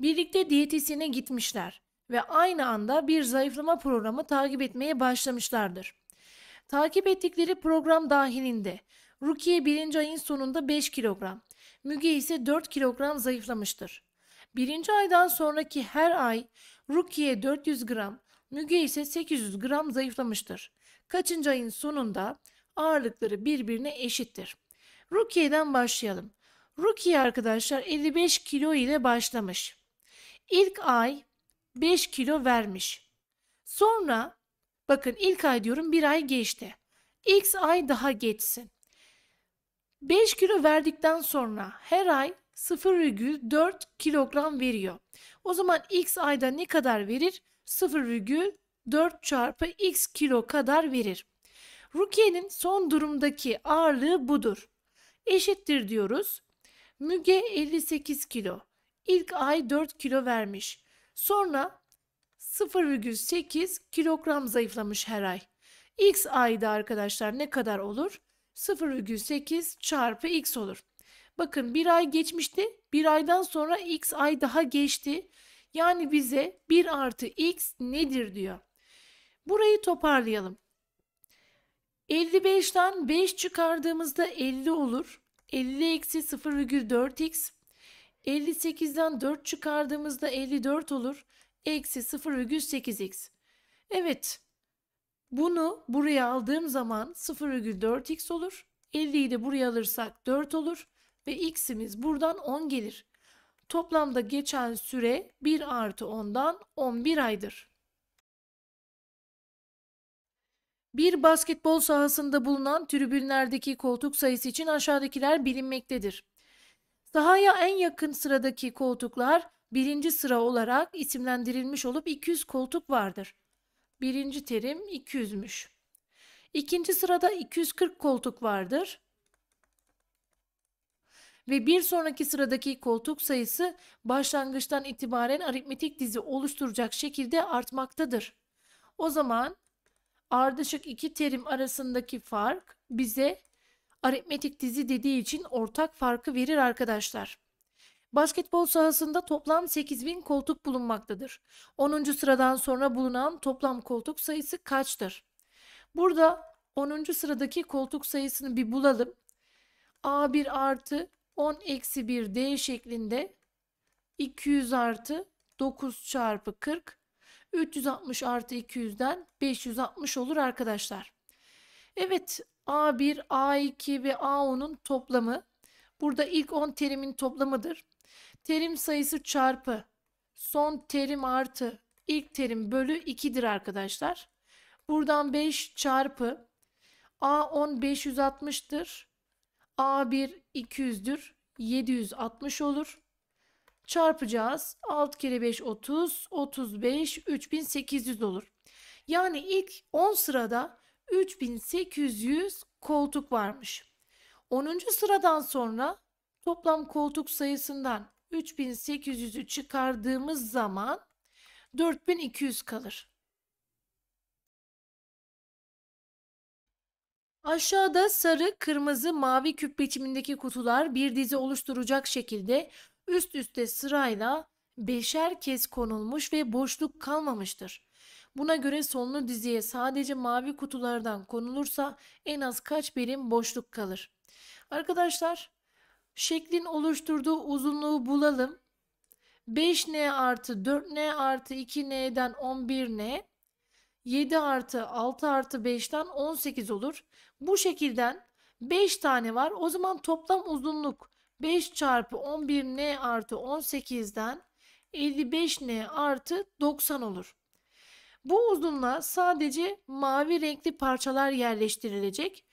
birlikte diyetisyene gitmişler ve aynı anda bir zayıflama programı takip etmeye başlamışlardır. Takip ettikleri program dahilinde Rukiye 1. ayın sonunda 5 kilogram, Müge ise 4 kilogram zayıflamıştır. 1. aydan sonraki her ay Rukiye 400 gram, Müge ise 800 gram zayıflamıştır. Kaçıncı ayın sonunda ağırlıkları birbirine eşittir. Rukiye'den başlayalım. Rukiye arkadaşlar 55 kilo ile başlamış. İlk ay 5 kilo vermiş. Sonra bakın ilk ay diyorum bir ay geçti. X ay daha geçsin. 5 kilo verdikten sonra her ay 0,4 kilogram veriyor. O zaman X ayda ne kadar verir? 0,4 çarpı x kilo kadar verir. Rukiye'nin son durumdaki ağırlığı budur. Eşittir diyoruz. Müge 58 kilo. İlk ay 4 kilo vermiş. Sonra 0,8 kilogram zayıflamış her ay. X ayda arkadaşlar ne kadar olur? 0,8 çarpı x olur. Bakın bir ay geçmişti. Bir aydan sonra x ay daha geçti. Yani bize 1 artı x nedir diyor. Burayı toparlayalım. 55'ten 5 çıkardığımızda 50 olur. 50 eksi 0,4x. 58'den 4 çıkardığımızda 54 olur. Eksi 0,8x. Evet. Bunu buraya aldığım zaman 0,4x olur. 50'yi de buraya alırsak 4 olur. Ve x'imiz buradan 10 gelir. Toplamda geçen süre 1 artı 10'dan 11 aydır. Bir basketbol sahasında bulunan tribünlerdeki koltuk sayısı için aşağıdakiler bilinmektedir. Sahaya en yakın sıradaki koltuklar birinci sıra olarak isimlendirilmiş olup 200 koltuk vardır. Birinci terim 200'müş. İkinci sırada 240 koltuk vardır ve bir sonraki sıradaki koltuk sayısı başlangıçtan itibaren aritmetik dizi oluşturacak şekilde artmaktadır. O zaman ardışık iki terim arasındaki fark bize aritmetik dizi dediği için ortak farkı verir arkadaşlar. Basketbol sahasında toplam 8000 koltuk bulunmaktadır. 10. sıradan sonra bulunan toplam koltuk sayısı kaçtır? Burada 10. sıradaki koltuk sayısını bir bulalım. A1 artı 10 eksi 1 D şeklinde 200 artı 9 çarpı 40 360 artı 200'den 560 olur arkadaşlar. Evet A1, A2 ve A10'un toplamı burada ilk 10 terimin toplamıdır. Terim sayısı çarpı son terim artı ilk terim bölü 2'dir arkadaşlar. Buradan 5 çarpı A10 560'tır. A1 200'dür. 760 olur. Çarpacağız. 6 kere 5 30. 35 3800 olur. Yani ilk 10 sırada 3800 koltuk varmış. 10. sıradan sonra toplam koltuk sayısından 3800'ü çıkardığımız zaman 4200 kalır. Aşağıda sarı, kırmızı, mavi küp biçimindeki kutular bir dizi oluşturacak şekilde üst üste sırayla beşer kez konulmuş ve boşluk kalmamıştır. Buna göre sonlu diziye sadece mavi kutulardan konulursa en az kaç birim boşluk kalır? Arkadaşlar şeklin oluşturduğu uzunluğu bulalım. 5n artı 4n artı 2n'den 11n 7 artı 6 artı 5'ten 18 olur. Bu şekilden 5 tane var. O zaman toplam uzunluk 5 çarpı 11n artı 18'den 55n artı 90 olur. Bu uzunluğa sadece mavi renkli parçalar yerleştirilecek.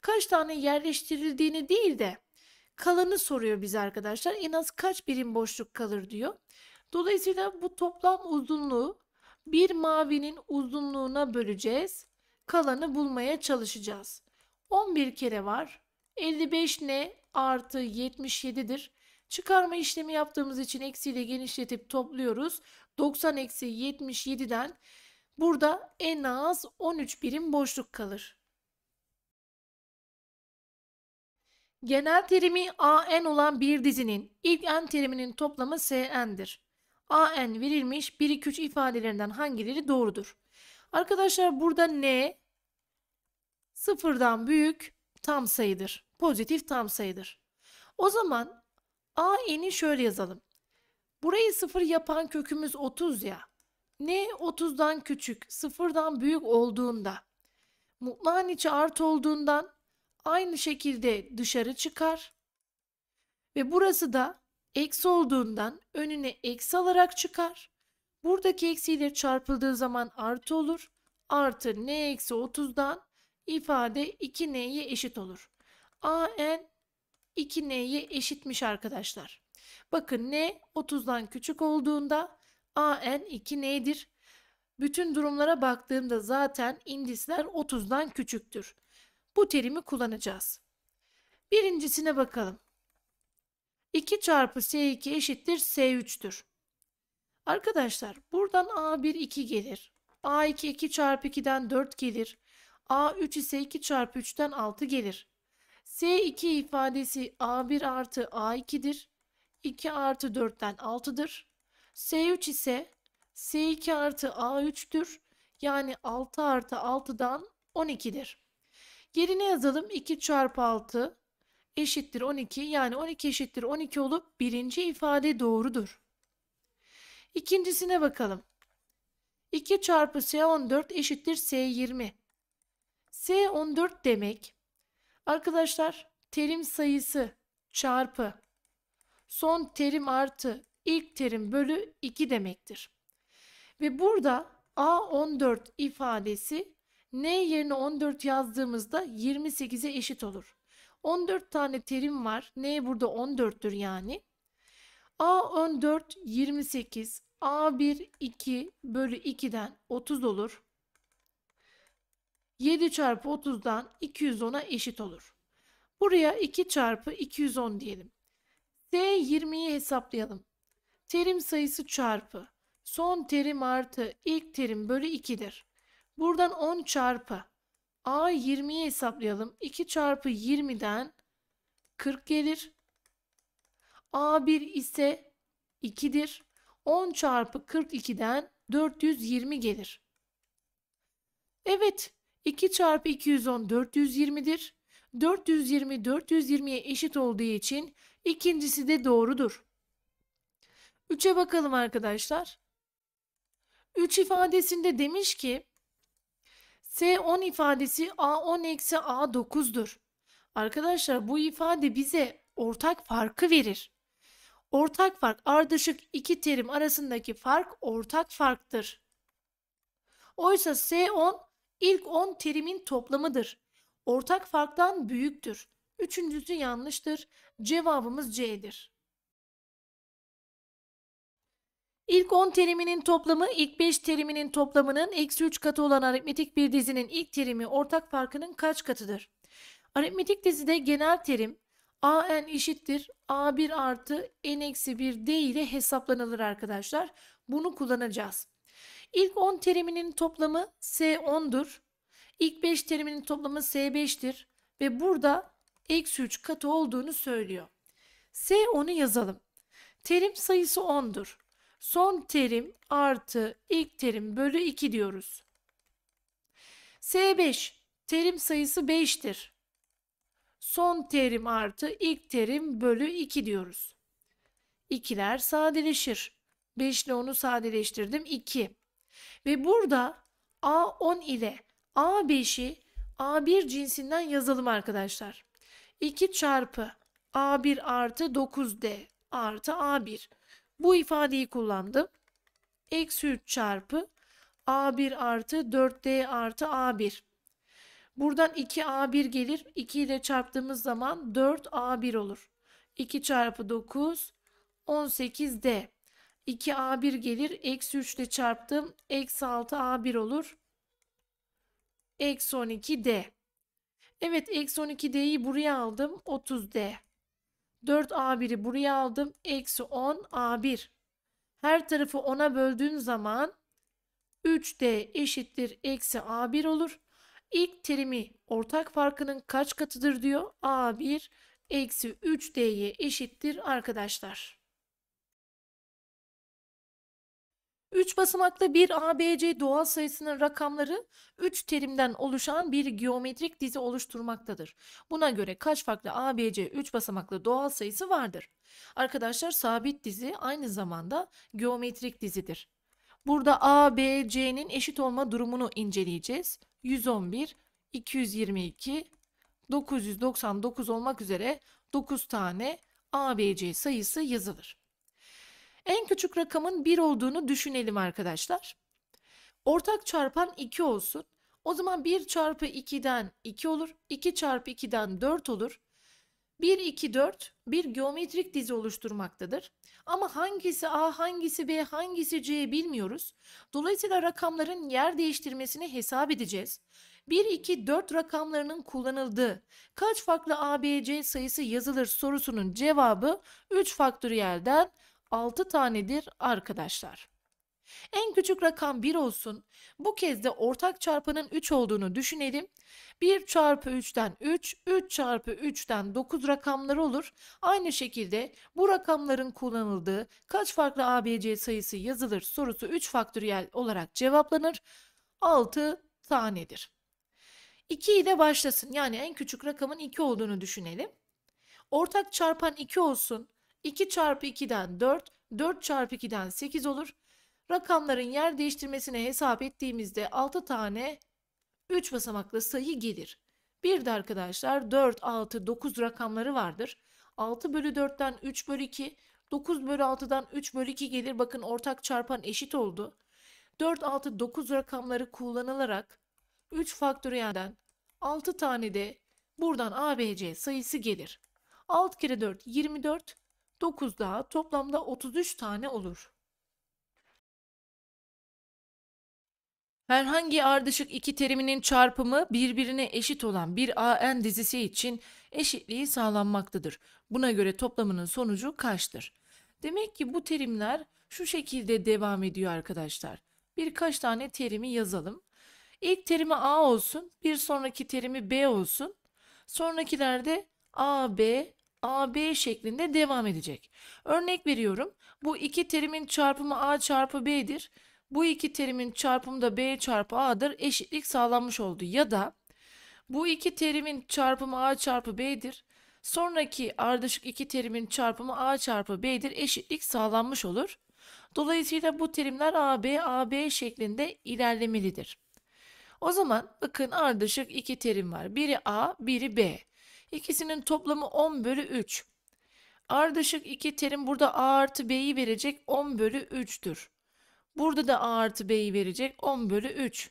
Kaç tane yerleştirildiğini değil de kalanı soruyor bize arkadaşlar. En az kaç birim boşluk kalır diyor. Dolayısıyla bu toplam uzunluğu bir mavinin uzunluğuna böleceğiz. Kalanı bulmaya çalışacağız. 11 kere var. 55 ne artı 77'dir. Çıkarma işlemi yaptığımız için eksiyle genişletip topluyoruz. 90 eksi 77'den burada en az 13 birim boşluk kalır. Genel terimi AN olan bir dizinin ilk N teriminin toplamı SN'dir. AN verilmiş 1, 2, 3 ifadelerinden hangileri doğrudur? Arkadaşlar burada N, sıfırdan büyük tam sayıdır. Pozitif tam sayıdır. O zaman a n'i şöyle yazalım. Burayı sıfır yapan kökümüz 30 ya. N 30'dan küçük, sıfırdan büyük olduğunda mutlağın içi art olduğundan aynı şekilde dışarı çıkar. Ve burası da eksi olduğundan önüne eksi alarak çıkar. Buradaki eksiyle çarpıldığı zaman artı olur. Artı n eksi 30'dan ifade 2n'ye eşit olur. a n 2n'ye eşitmiş arkadaşlar. Bakın n 30'dan küçük olduğunda a n 2n'dir. Bütün durumlara baktığımda zaten indisler 30'dan küçüktür. Bu terimi kullanacağız. Birincisine bakalım. 2 çarpı S2 eşittir S3'tür. Arkadaşlar buradan A1 2 gelir. A2 2 çarpı 2'den 4 gelir. A3 ise 2 çarpı 3'ten 6 gelir. S2 ifadesi A1 artı A2'dir. 2 artı 4'ten 6'dır. S3 ise S2 artı A3'tür. Yani 6 artı 6'dan 12'dir. Yerine yazalım 2 çarpı 6 eşittir 12 yani 12 eşittir 12 olup birinci ifade doğrudur. İkincisine bakalım. 2 çarpı S14 eşittir S20. S14 demek arkadaşlar terim sayısı çarpı son terim artı ilk terim bölü 2 demektir. Ve burada A14 ifadesi N yerine 14 yazdığımızda 28'e eşit olur. 14 tane terim var. N burada 14'tür yani. A14 28, A1 2 bölü 2'den 30 olur. 7 çarpı 30'dan 210'a eşit olur. Buraya 2 çarpı 210 diyelim. S 20'yi hesaplayalım. Terim sayısı çarpı. Son terim artı ilk terim bölü 2'dir. Buradan 10 çarpı. A 20'yi hesaplayalım. 2 çarpı 20'den 40 gelir. A1 ise 2'dir. 10 çarpı 42'den 420 gelir. Evet, 2 çarpı 210 420'dir. 420 420'ye eşit olduğu için ikincisi de doğrudur. 3'e bakalım arkadaşlar. 3 ifadesinde demiş ki S10 ifadesi A10 eksi A9'dur. Arkadaşlar bu ifade bize ortak farkı verir. Ortak fark ardışık iki terim arasındaki fark ortak farktır. Oysa S10 İlk 10 terimin toplamıdır. Ortak farktan büyüktür. Üçüncüsü yanlıştır. Cevabımız C'dir. İlk 10 teriminin toplamı ilk 5 teriminin toplamının eksi 3 katı olan aritmetik bir dizinin ilk terimi ortak farkının kaç katıdır? Aritmetik dizide genel terim AN eşittir A1 artı N eksi 1 D ile hesaplanılır arkadaşlar. Bunu kullanacağız. İlk 10 teriminin toplamı S10'dur. İlk 5 teriminin toplamı S5'tir. Ve burada eksi 3 katı olduğunu söylüyor. S10'u yazalım. Terim sayısı 10'dur. Son terim artı ilk terim bölü 2 diyoruz. S5 terim sayısı 5'tir. Son terim artı ilk terim bölü 2 diyoruz. İkiler sadeleşir. 5 ile 10'u sadeleştirdim 2. Ve burada A10 ile A5'i A1 cinsinden yazalım arkadaşlar. 2 çarpı A1 artı 9D artı A1. Bu ifadeyi kullandım. Eksi 3 çarpı A1 artı 4D artı A1. Buradan 2A1 gelir. 2 ile çarptığımız zaman 4A1 olur. 2 çarpı 9 18D. 2a1 gelir. Eksi 3 ile çarptım. Eksi 6a1 olur. Eksi 12d. Evet eksi 12d'yi buraya aldım. 30d. 4a1'i buraya aldım. Eksi 10a1. Her tarafı 10'a böldüğün zaman 3d eşittir eksi a1 olur. İlk terimi ortak farkının kaç katıdır diyor. a1 eksi 3d'ye eşittir arkadaşlar. 3 basamaklı bir ABC doğal sayısının rakamları 3 terimden oluşan bir geometrik dizi oluşturmaktadır. Buna göre kaç farklı ABC 3 basamaklı doğal sayısı vardır? Arkadaşlar sabit dizi aynı zamanda geometrik dizidir. Burada ABC'nin eşit olma durumunu inceleyeceğiz. 111, 222, 999 olmak üzere 9 tane ABC sayısı yazılır. En küçük rakamın 1 olduğunu düşünelim arkadaşlar. Ortak çarpan 2 olsun. O zaman 1 çarpı 2'den 2 olur. 2 çarpı 2'den 4 olur. 1, 2, 4 bir geometrik dizi oluşturmaktadır. Ama hangisi A, hangisi B, hangisi C bilmiyoruz. Dolayısıyla rakamların yer değiştirmesini hesap edeceğiz. 1, 2, 4 rakamlarının kullanıldığı kaç farklı A B C sayısı yazılır sorusunun cevabı 3 faktöriyelden 6 tanedir arkadaşlar. En küçük rakam 1 olsun. Bu kez de ortak çarpanın 3 olduğunu düşünelim. 1 çarpı 3'ten 3, 3 çarpı 3'ten 9 rakamlar olur. Aynı şekilde bu rakamların kullanıldığı kaç farklı ABC sayısı yazılır sorusu 3 faktöriyel olarak cevaplanır. 6 tanedir. 2 ile başlasın. Yani en küçük rakamın 2 olduğunu düşünelim. Ortak çarpan 2 olsun. 2 çarpı 2'den 4, 4 çarpı 2'den 8 olur. Rakamların yer değiştirmesine hesap ettiğimizde 6 tane 3 basamaklı sayı gelir. Bir de arkadaşlar 4, 6, 9 rakamları vardır. 6 bölü 4'ten 3 bölü 2, 9 bölü 6'dan 3 bölü 2 gelir. Bakın ortak çarpan eşit oldu. 4, 6, 9 rakamları kullanılarak 3 faktöriyelden 6 tane de buradan ABC sayısı gelir. 6 kere 4 24, 9 daha toplamda 33 tane olur. Herhangi ardışık iki teriminin çarpımı birbirine eşit olan bir AN dizisi için eşitliği sağlanmaktadır. Buna göre toplamının sonucu kaçtır? Demek ki bu terimler şu şekilde devam ediyor arkadaşlar. Birkaç tane terimi yazalım. İlk terimi A olsun, bir sonraki terimi B olsun. Sonrakilerde A, B, AB şeklinde devam edecek. Örnek veriyorum. Bu iki terimin çarpımı A çarpı B'dir. Bu iki terimin çarpımı da B çarpı A'dır. Eşitlik sağlanmış oldu. Ya da bu iki terimin çarpımı A çarpı B'dir. Sonraki ardışık iki terimin çarpımı A çarpı B'dir. Eşitlik sağlanmış olur. Dolayısıyla bu terimler AB, AB şeklinde ilerlemelidir. O zaman bakın ardışık iki terim var. Biri A, biri B. İkisinin toplamı 10 bölü 3. Ardışık 2 terim burada a artı b'yi verecek 10 bölü 3'tür. Burada da a artı b'yi verecek 10 bölü 3.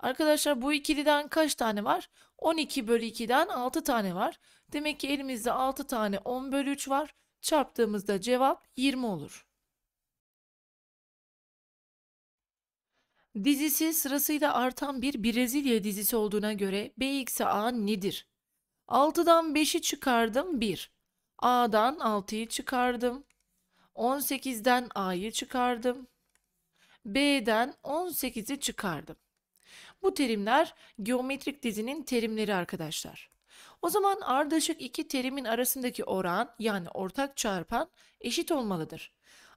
Arkadaşlar bu ikiliden kaç tane var? 12 bölü 2'den 6 tane var. Demek ki elimizde 6 tane 10 bölü 3 var. Çarptığımızda cevap 20 olur. Dizisi sırasıyla artan bir Brezilya dizisi olduğuna göre a nedir? 6'dan 5'i çıkardım 1. A'dan 6'yı çıkardım. 18'den A'yı çıkardım. B'den 18'i çıkardım. Bu terimler geometrik dizinin terimleri arkadaşlar. O zaman ardışık iki terimin arasındaki oran yani ortak çarpan eşit olmalıdır.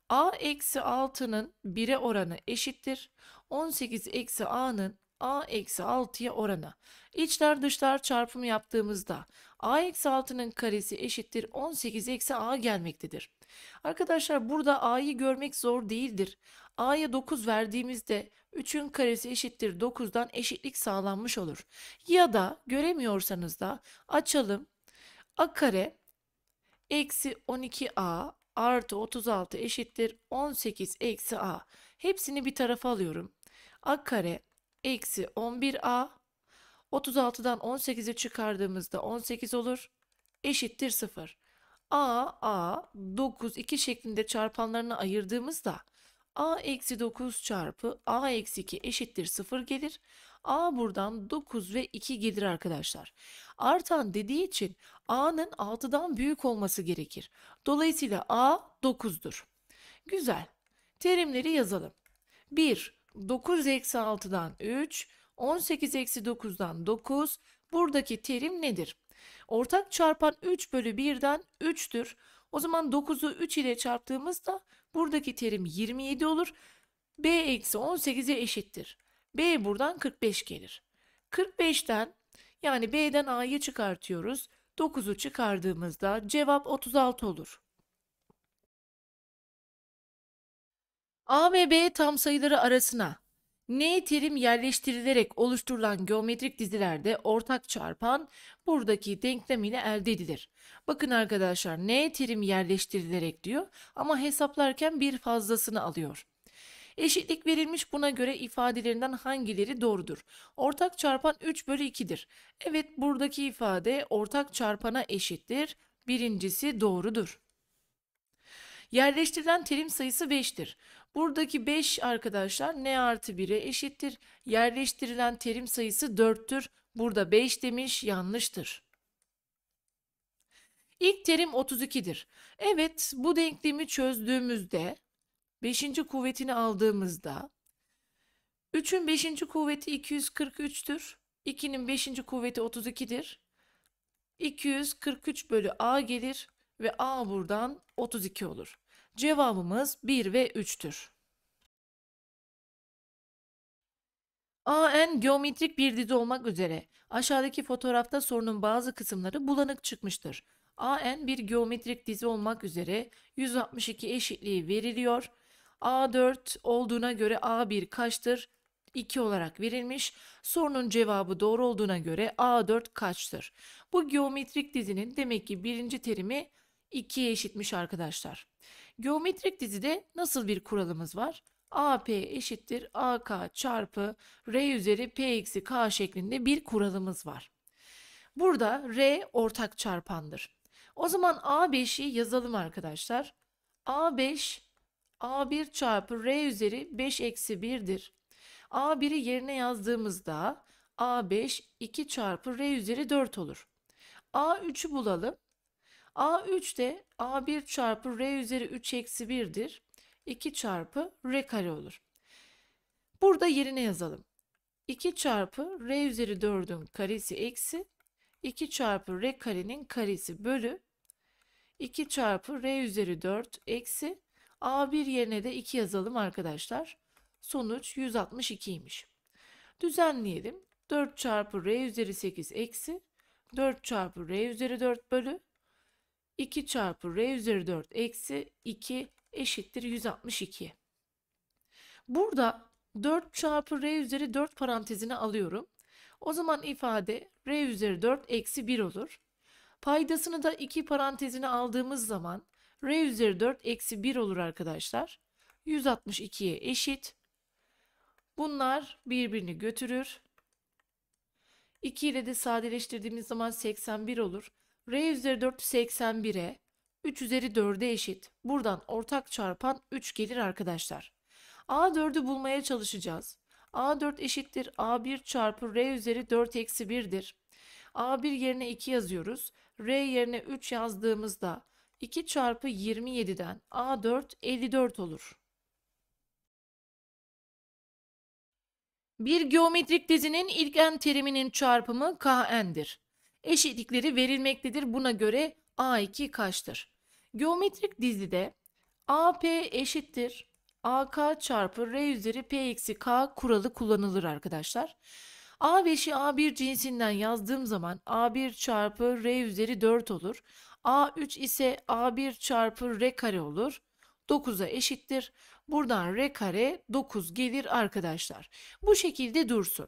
A eksi 6'nın 1'e oranı eşittir. 18 eksi A'nın a eksi 6'ya oranı. İçler dışlar çarpımı yaptığımızda a eksi 6'nın karesi eşittir 18 eksi a gelmektedir. Arkadaşlar burada a'yı görmek zor değildir. a'ya 9 verdiğimizde 3'ün karesi eşittir 9'dan eşitlik sağlanmış olur. Ya da göremiyorsanız da açalım a kare eksi 12a artı 36 eşittir 18 eksi a. Hepsini bir tarafa alıyorum. a kare eksi 11a 36'dan 18'i çıkardığımızda 18 olur. Eşittir 0. A, A, 9, 2 şeklinde çarpanlarına ayırdığımızda A eksi 9 çarpı A eksi 2 eşittir 0 gelir. A buradan 9 ve 2 gelir arkadaşlar. Artan dediği için A'nın 6'dan büyük olması gerekir. Dolayısıyla A 9'dur. Güzel. Terimleri yazalım. 1. 9 eksi 6'dan 3, 18 eksi 9'dan 9. Buradaki terim nedir? Ortak çarpan 3 bölü 1'den 3'tür. O zaman 9'u 3 ile çarptığımızda buradaki terim 27 olur. B eksi 18'e eşittir. B buradan 45 gelir. 45'ten yani B'den A'yı çıkartıyoruz. 9'u çıkardığımızda cevap 36 olur. A ve B tam sayıları arasına N terim yerleştirilerek oluşturulan geometrik dizilerde ortak çarpan buradaki denklem ile elde edilir. Bakın arkadaşlar N terim yerleştirilerek diyor ama hesaplarken bir fazlasını alıyor. Eşitlik verilmiş buna göre ifadelerinden hangileri doğrudur? Ortak çarpan 3 bölü 2'dir. Evet buradaki ifade ortak çarpana eşittir. Birincisi doğrudur. Yerleştirilen terim sayısı 5'tir. Buradaki 5 arkadaşlar n artı 1'e eşittir. Yerleştirilen terim sayısı 4'tür. Burada 5 demiş yanlıştır. İlk terim 32'dir. Evet bu denklemi çözdüğümüzde 5. kuvvetini aldığımızda 3'ün 5. kuvveti 243'tür. 2'nin 5. kuvveti 32'dir. 243 bölü a gelir ve a buradan 32 olur. Cevabımız 1 ve 3'tür. AN geometrik bir dizi olmak üzere aşağıdaki fotoğrafta sorunun bazı kısımları bulanık çıkmıştır. AN bir geometrik dizi olmak üzere 162 eşitliği veriliyor. A4 olduğuna göre A1 kaçtır? 2 olarak verilmiş. Sorunun cevabı doğru olduğuna göre A4 kaçtır? Bu geometrik dizinin demek ki birinci terimi 2'ye eşitmiş arkadaşlar. Geometrik dizide nasıl bir kuralımız var? AP eşittir AK çarpı R üzeri P eksi K şeklinde bir kuralımız var. Burada R ortak çarpandır. O zaman A5'i yazalım arkadaşlar. A5 A1 çarpı R üzeri 5 eksi 1'dir. A1'i yerine yazdığımızda A5 2 çarpı R üzeri 4 olur. A3'ü bulalım. A3 de A1 çarpı R üzeri 3 eksi 1'dir. 2 çarpı R kare olur. Burada yerine yazalım. 2 çarpı R üzeri 4'ün karesi eksi 2 çarpı R karenin karesi bölü 2 çarpı R üzeri 4 eksi A1 yerine de 2 yazalım arkadaşlar. Sonuç 162'ymiş. Düzenleyelim. 4 çarpı R üzeri 8 eksi 4 çarpı R üzeri 4 bölü 2 çarpı r üzeri 4 eksi 2 eşittir 162. Burada 4 çarpı r üzeri 4 parantezini alıyorum. O zaman ifade r üzeri 4 eksi 1 olur. Paydasını da 2 parantezine aldığımız zaman r üzeri 4 eksi 1 olur arkadaşlar. 162'ye eşit. Bunlar birbirini götürür. 2 ile de sadeleştirdiğimiz zaman 81 olur. R üzeri 4 81'e 3 üzeri 4'e eşit. Buradan ortak çarpan 3 gelir arkadaşlar. A4'ü bulmaya çalışacağız. A4 eşittir A1 çarpı R üzeri 4 eksi 1'dir. A1 yerine 2 yazıyoruz. R yerine 3 yazdığımızda 2 çarpı 27'den A4 54 olur. Bir geometrik dizinin ilk n teriminin çarpımı Kn'dir eşitlikleri verilmektedir. Buna göre A2 kaçtır? Geometrik dizide AP eşittir AK çarpı R üzeri P eksi K kuralı kullanılır arkadaşlar. A5'i A1 cinsinden yazdığım zaman A1 çarpı R üzeri 4 olur. A3 ise A1 çarpı R kare olur. 9'a eşittir. Buradan R kare 9 gelir arkadaşlar. Bu şekilde dursun.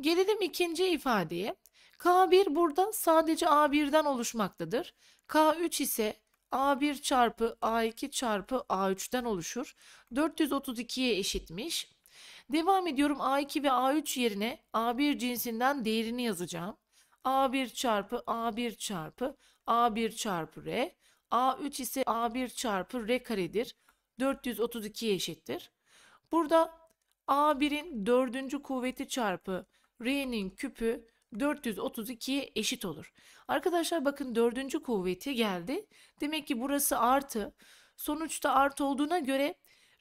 Gelelim ikinci ifadeye. K1 burada sadece A1'den oluşmaktadır. K3 ise A1 çarpı A2 çarpı A3'ten oluşur. 432'ye eşitmiş. Devam ediyorum A2 ve A3 yerine A1 cinsinden değerini yazacağım. A1 çarpı A1 çarpı A1 çarpı R. A3 ise A1 çarpı R karedir. 432'ye eşittir. Burada A1'in dördüncü kuvveti çarpı R'nin küpü 432'ye eşit olur. Arkadaşlar bakın dördüncü kuvveti geldi. Demek ki burası artı. Sonuçta artı olduğuna göre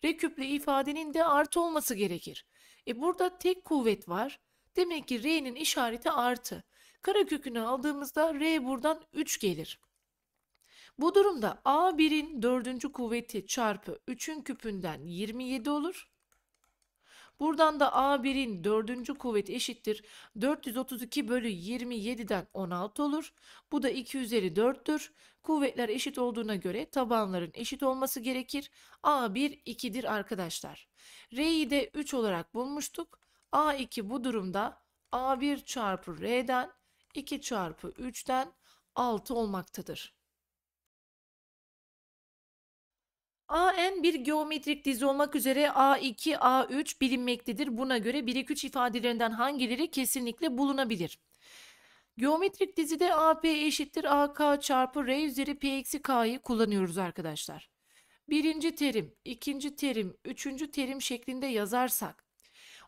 reküplü ifadenin de artı olması gerekir. E burada tek kuvvet var. Demek ki R'nin işareti artı. Kara kökünü aldığımızda R buradan 3 gelir. Bu durumda A1'in dördüncü kuvveti çarpı 3'ün küpünden 27 olur. Buradan da A1'in dördüncü kuvvet eşittir. 432 bölü 27'den 16 olur. Bu da 2 üzeri 4'tür. Kuvvetler eşit olduğuna göre tabanların eşit olması gerekir. A1 2'dir arkadaşlar. R'yi de 3 olarak bulmuştuk. A2 bu durumda A1 çarpı R'den 2 çarpı 3'ten 6 olmaktadır. AN bir geometrik dizi olmak üzere A2, A3 bilinmektedir. Buna göre 1, 2, 3 ifadelerinden hangileri kesinlikle bulunabilir? Geometrik dizide AP eşittir AK çarpı R üzeri P eksi K'yı kullanıyoruz arkadaşlar. Birinci terim, ikinci terim, üçüncü terim şeklinde yazarsak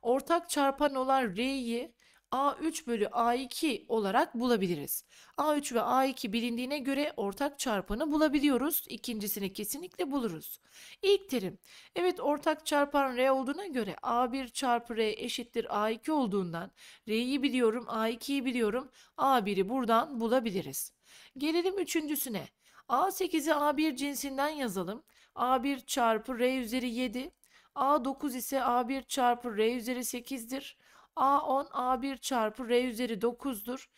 ortak çarpan olan R'yi A3 bölü A2 olarak bulabiliriz. A3 ve A2 bilindiğine göre ortak çarpanı bulabiliyoruz. İkincisini kesinlikle buluruz. İlk terim. Evet ortak çarpan R olduğuna göre A1 çarpı R eşittir A2 olduğundan R'yi biliyorum, A2'yi biliyorum. A1'i buradan bulabiliriz. Gelelim üçüncüsüne. A8'i A1 cinsinden yazalım. A1 çarpı R üzeri 7. A9 ise A1 çarpı R üzeri 8'dir. A10 A1 çarpı R üzeri 9'dur.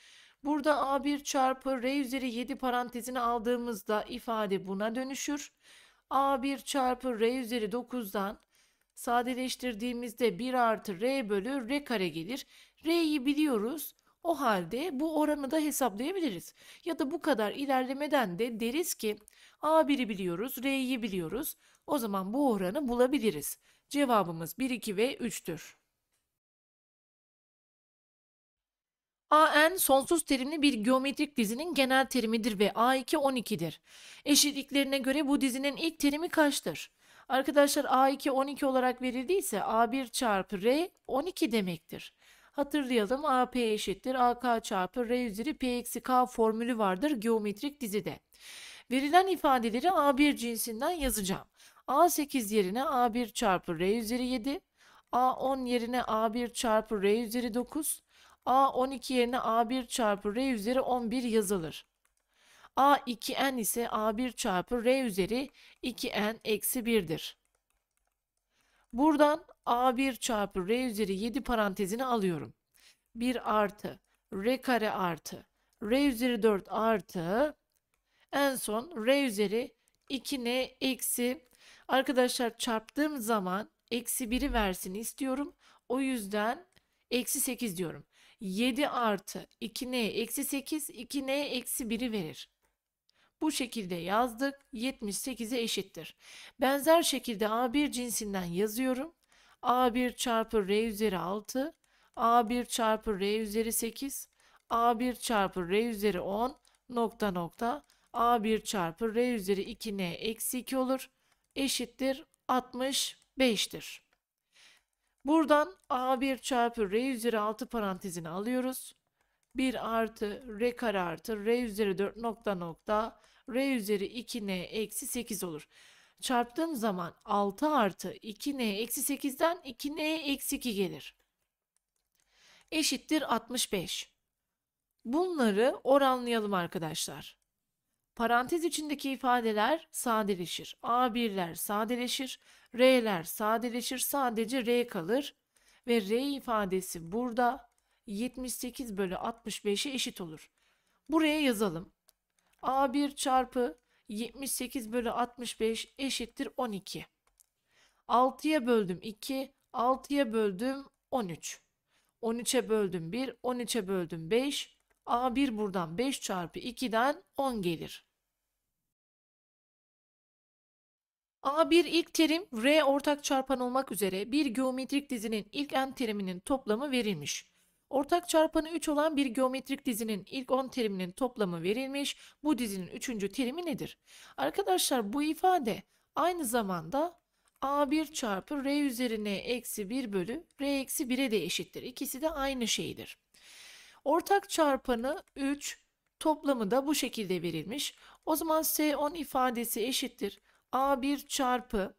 Burada A1 çarpı R üzeri 7 parantezini aldığımızda ifade buna dönüşür. A1 çarpı R üzeri 9'dan sadeleştirdiğimizde 1 artı R bölü R kare gelir. R'yi biliyoruz. O halde bu oranı da hesaplayabiliriz. Ya da bu kadar ilerlemeden de deriz ki A1'i biliyoruz, R'yi biliyoruz. O zaman bu oranı bulabiliriz. Cevabımız 1, 2 ve 3'tür. AN sonsuz terimli bir geometrik dizinin genel terimidir ve A2 12'dir. Eşitliklerine göre bu dizinin ilk terimi kaçtır? Arkadaşlar A2 12 olarak verildiyse A1 çarpı R 12 demektir. Hatırlayalım AP eşittir AK çarpı R üzeri P eksi K formülü vardır geometrik dizide. Verilen ifadeleri A1 cinsinden yazacağım. A8 yerine A1 çarpı R üzeri 7, A10 yerine A1 çarpı R üzeri 9, A12 yerine A1 çarpı R üzeri 11 yazılır. A2N ise A1 çarpı R üzeri 2N eksi 1'dir. Buradan A1 çarpı R üzeri 7 parantezini alıyorum. 1 artı R kare artı R üzeri 4 artı en son R üzeri 2N eksi arkadaşlar çarptığım zaman eksi 1'i versin istiyorum. O yüzden eksi 8 diyorum. 7 artı 2n eksi 8 2n eksi 1'i verir. Bu şekilde yazdık 78'e eşittir. Benzer şekilde A1 cinsinden yazıyorum. A1 çarpı R üzeri 6, A1 çarpı R üzeri 8, A1 çarpı R üzeri 10 nokta nokta A1 çarpı R üzeri 2N eksi 2 olur. Eşittir 65'tir. Buradan A1 çarpı R üzeri 6 parantezini alıyoruz. 1 artı R kare artı R üzeri 4 nokta nokta R üzeri 2N eksi 8 olur. Çarptığım zaman 6 artı 2N eksi 8'den 2N eksi 2 gelir. Eşittir 65. Bunları oranlayalım arkadaşlar. Parantez içindeki ifadeler sadeleşir. A1'ler sadeleşir, R'ler sadeleşir, sadece R kalır ve R ifadesi burada 78 bölü 65'e eşit olur. Buraya yazalım. A1 çarpı 78 bölü 65 eşittir 12. 6'ya böldüm 2, 6'ya böldüm 13. 13'e böldüm 1, 13'e böldüm 5, A1 buradan 5 çarpı 2'den 10 gelir. A1 ilk terim R ortak çarpan olmak üzere bir geometrik dizinin ilk n teriminin toplamı verilmiş. Ortak çarpanı 3 olan bir geometrik dizinin ilk 10 teriminin toplamı verilmiş. Bu dizinin 3. terimi nedir? Arkadaşlar bu ifade aynı zamanda A1 çarpı R üzerine eksi 1 bölü R eksi 1'e de eşittir. İkisi de aynı şeydir. Ortak çarpanı 3 toplamı da bu şekilde verilmiş. O zaman S10 ifadesi eşittir. A1 çarpı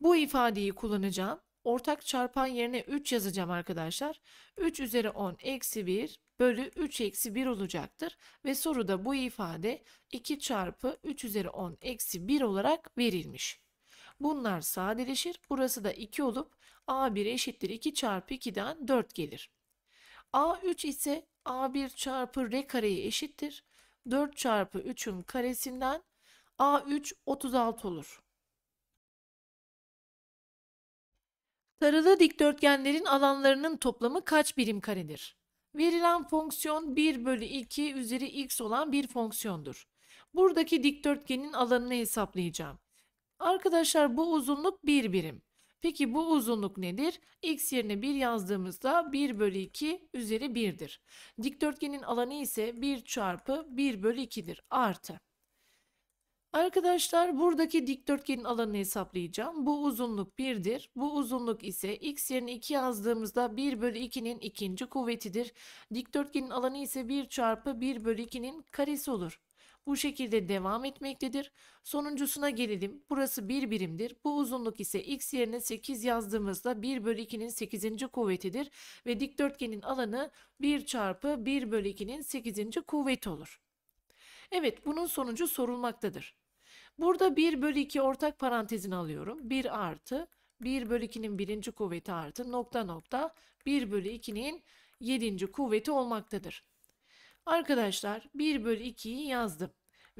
bu ifadeyi kullanacağım. Ortak çarpan yerine 3 yazacağım arkadaşlar. 3 üzeri 10 eksi 1 bölü 3 eksi 1 olacaktır. Ve soruda bu ifade 2 çarpı 3 üzeri 10 eksi 1 olarak verilmiş. Bunlar sadeleşir. Burası da 2 olup A1 eşittir 2 çarpı 2'den 4 gelir. A3 ise A1 çarpı R kareye eşittir. 4 çarpı 3'ün karesinden A3 36 olur. Sarılı dikdörtgenlerin alanlarının toplamı kaç birim karedir? Verilen fonksiyon 1 bölü 2 üzeri x olan bir fonksiyondur. Buradaki dikdörtgenin alanını hesaplayacağım. Arkadaşlar bu uzunluk 1 bir birim. Peki bu uzunluk nedir? X yerine 1 yazdığımızda 1 bölü 2 üzeri 1'dir. Dikdörtgenin alanı ise 1 çarpı 1 bölü 2'dir artı. Arkadaşlar buradaki dikdörtgenin alanını hesaplayacağım. Bu uzunluk 1'dir. Bu uzunluk ise x yerine 2 yazdığımızda 1 bölü 2'nin ikinci kuvvetidir. Dikdörtgenin alanı ise 1 çarpı 1 bölü 2'nin karesi olur. Bu şekilde devam etmektedir. Sonuncusuna gelelim. Burası bir birimdir. Bu uzunluk ise x yerine 8 yazdığımızda 1 bölü 2'nin 8. kuvvetidir. Ve dikdörtgenin alanı 1 çarpı 1 bölü 2'nin 8. kuvveti olur. Evet bunun sonucu sorulmaktadır. Burada 1 bölü 2 ortak parantezini alıyorum. 1 artı 1 bölü 2'nin birinci kuvveti artı nokta nokta 1 bölü 2'nin 7. kuvveti olmaktadır. Arkadaşlar 1 bölü 2'yi yazdım.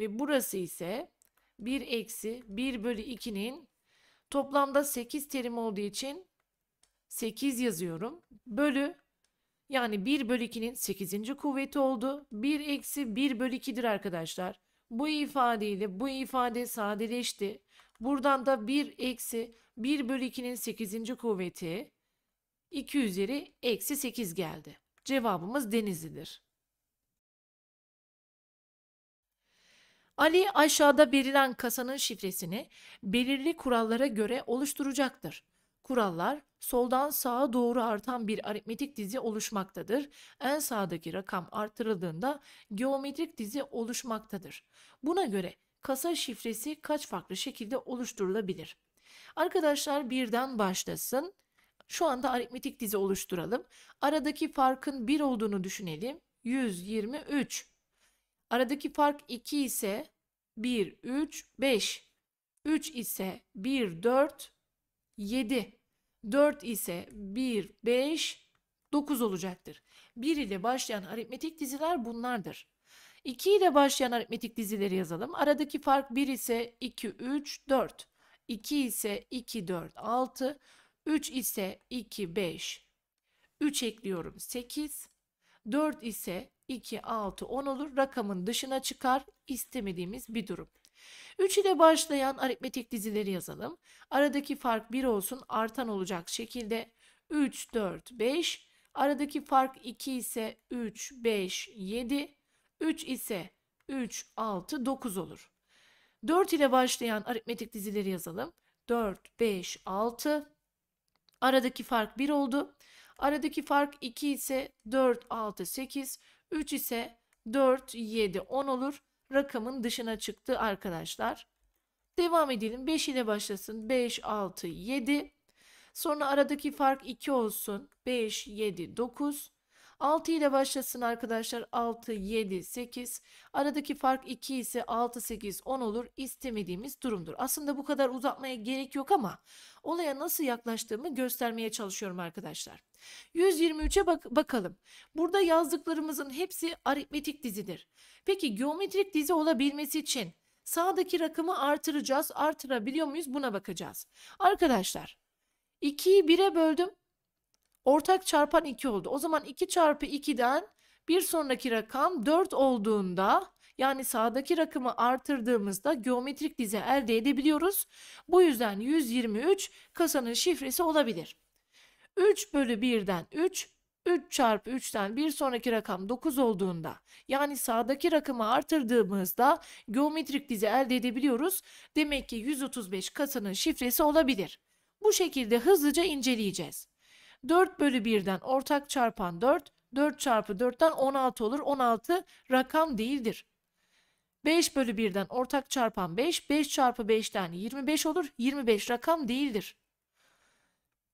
Ve burası ise 1 eksi 1 bölü 2'nin toplamda 8 terim olduğu için 8 yazıyorum. Bölü yani 1 bölü 2'nin 8. kuvveti oldu. 1 eksi 1 bölü 2'dir arkadaşlar. Bu ifadeyle bu ifade sadeleşti. Buradan da 1 eksi 1 bölü 2'nin 8. kuvveti 2 üzeri eksi 8 geldi. Cevabımız Denizli'dir. Ali aşağıda verilen kasanın şifresini belirli kurallara göre oluşturacaktır. Kurallar soldan sağa doğru artan bir aritmetik dizi oluşmaktadır. En sağdaki rakam artırıldığında geometrik dizi oluşmaktadır. Buna göre kasa şifresi kaç farklı şekilde oluşturulabilir? Arkadaşlar birden başlasın. Şu anda aritmetik dizi oluşturalım. Aradaki farkın 1 olduğunu düşünelim. 123 Aradaki fark 2 ise 1, 3, 5. 3 ise 1, 4, 7. 4 ise 1, 5, 9 olacaktır. 1 ile başlayan aritmetik diziler bunlardır. 2 ile başlayan aritmetik dizileri yazalım. Aradaki fark 1 ise 2, 3, 4. 2 ise 2, 4, 6. 3 ise 2, 5. 3 ekliyorum 8. 4 ise 2, 6, 10 olur. Rakamın dışına çıkar istemediğimiz bir durum. 3 ile başlayan aritmetik dizileri yazalım. Aradaki fark 1 olsun artan olacak şekilde 3, 4, 5. Aradaki fark 2 ise 3, 5, 7. 3 ise 3, 6, 9 olur. 4 ile başlayan aritmetik dizileri yazalım. 4, 5, 6. Aradaki fark 1 oldu. Aradaki fark 2 ise 4, 6, 8. 3 ise 4, 7, 10 olur. Rakamın dışına çıktı arkadaşlar. Devam edelim. 5 ile başlasın. 5, 6, 7. Sonra aradaki fark 2 olsun. 5, 7, 9. 6 ile başlasın arkadaşlar. 6, 7, 8. Aradaki fark 2 ise 6, 8, 10 olur. istemediğimiz durumdur. Aslında bu kadar uzatmaya gerek yok ama olaya nasıl yaklaştığımı göstermeye çalışıyorum arkadaşlar. 123'e bak bakalım. Burada yazdıklarımızın hepsi aritmetik dizidir. Peki geometrik dizi olabilmesi için sağdaki rakamı artıracağız. Artırabiliyor muyuz? Buna bakacağız. Arkadaşlar 2'yi 1'e böldüm ortak çarpan 2 oldu. O zaman 2 çarpı 2'den bir sonraki rakam 4 olduğunda yani sağdaki rakımı artırdığımızda geometrik dizi elde edebiliyoruz. Bu yüzden 123 kasanın şifresi olabilir. 3 bölü 1'den 3, 3 çarpı 3'ten bir sonraki rakam 9 olduğunda yani sağdaki rakamı artırdığımızda geometrik dizi elde edebiliyoruz. Demek ki 135 kasanın şifresi olabilir. Bu şekilde hızlıca inceleyeceğiz. 4 bölü 1'den ortak çarpan 4, 4 çarpı 4'ten 16 olur. 16 rakam değildir. 5 bölü 1'den ortak çarpan 5, 5 çarpı 5'ten 25 olur. 25 rakam değildir.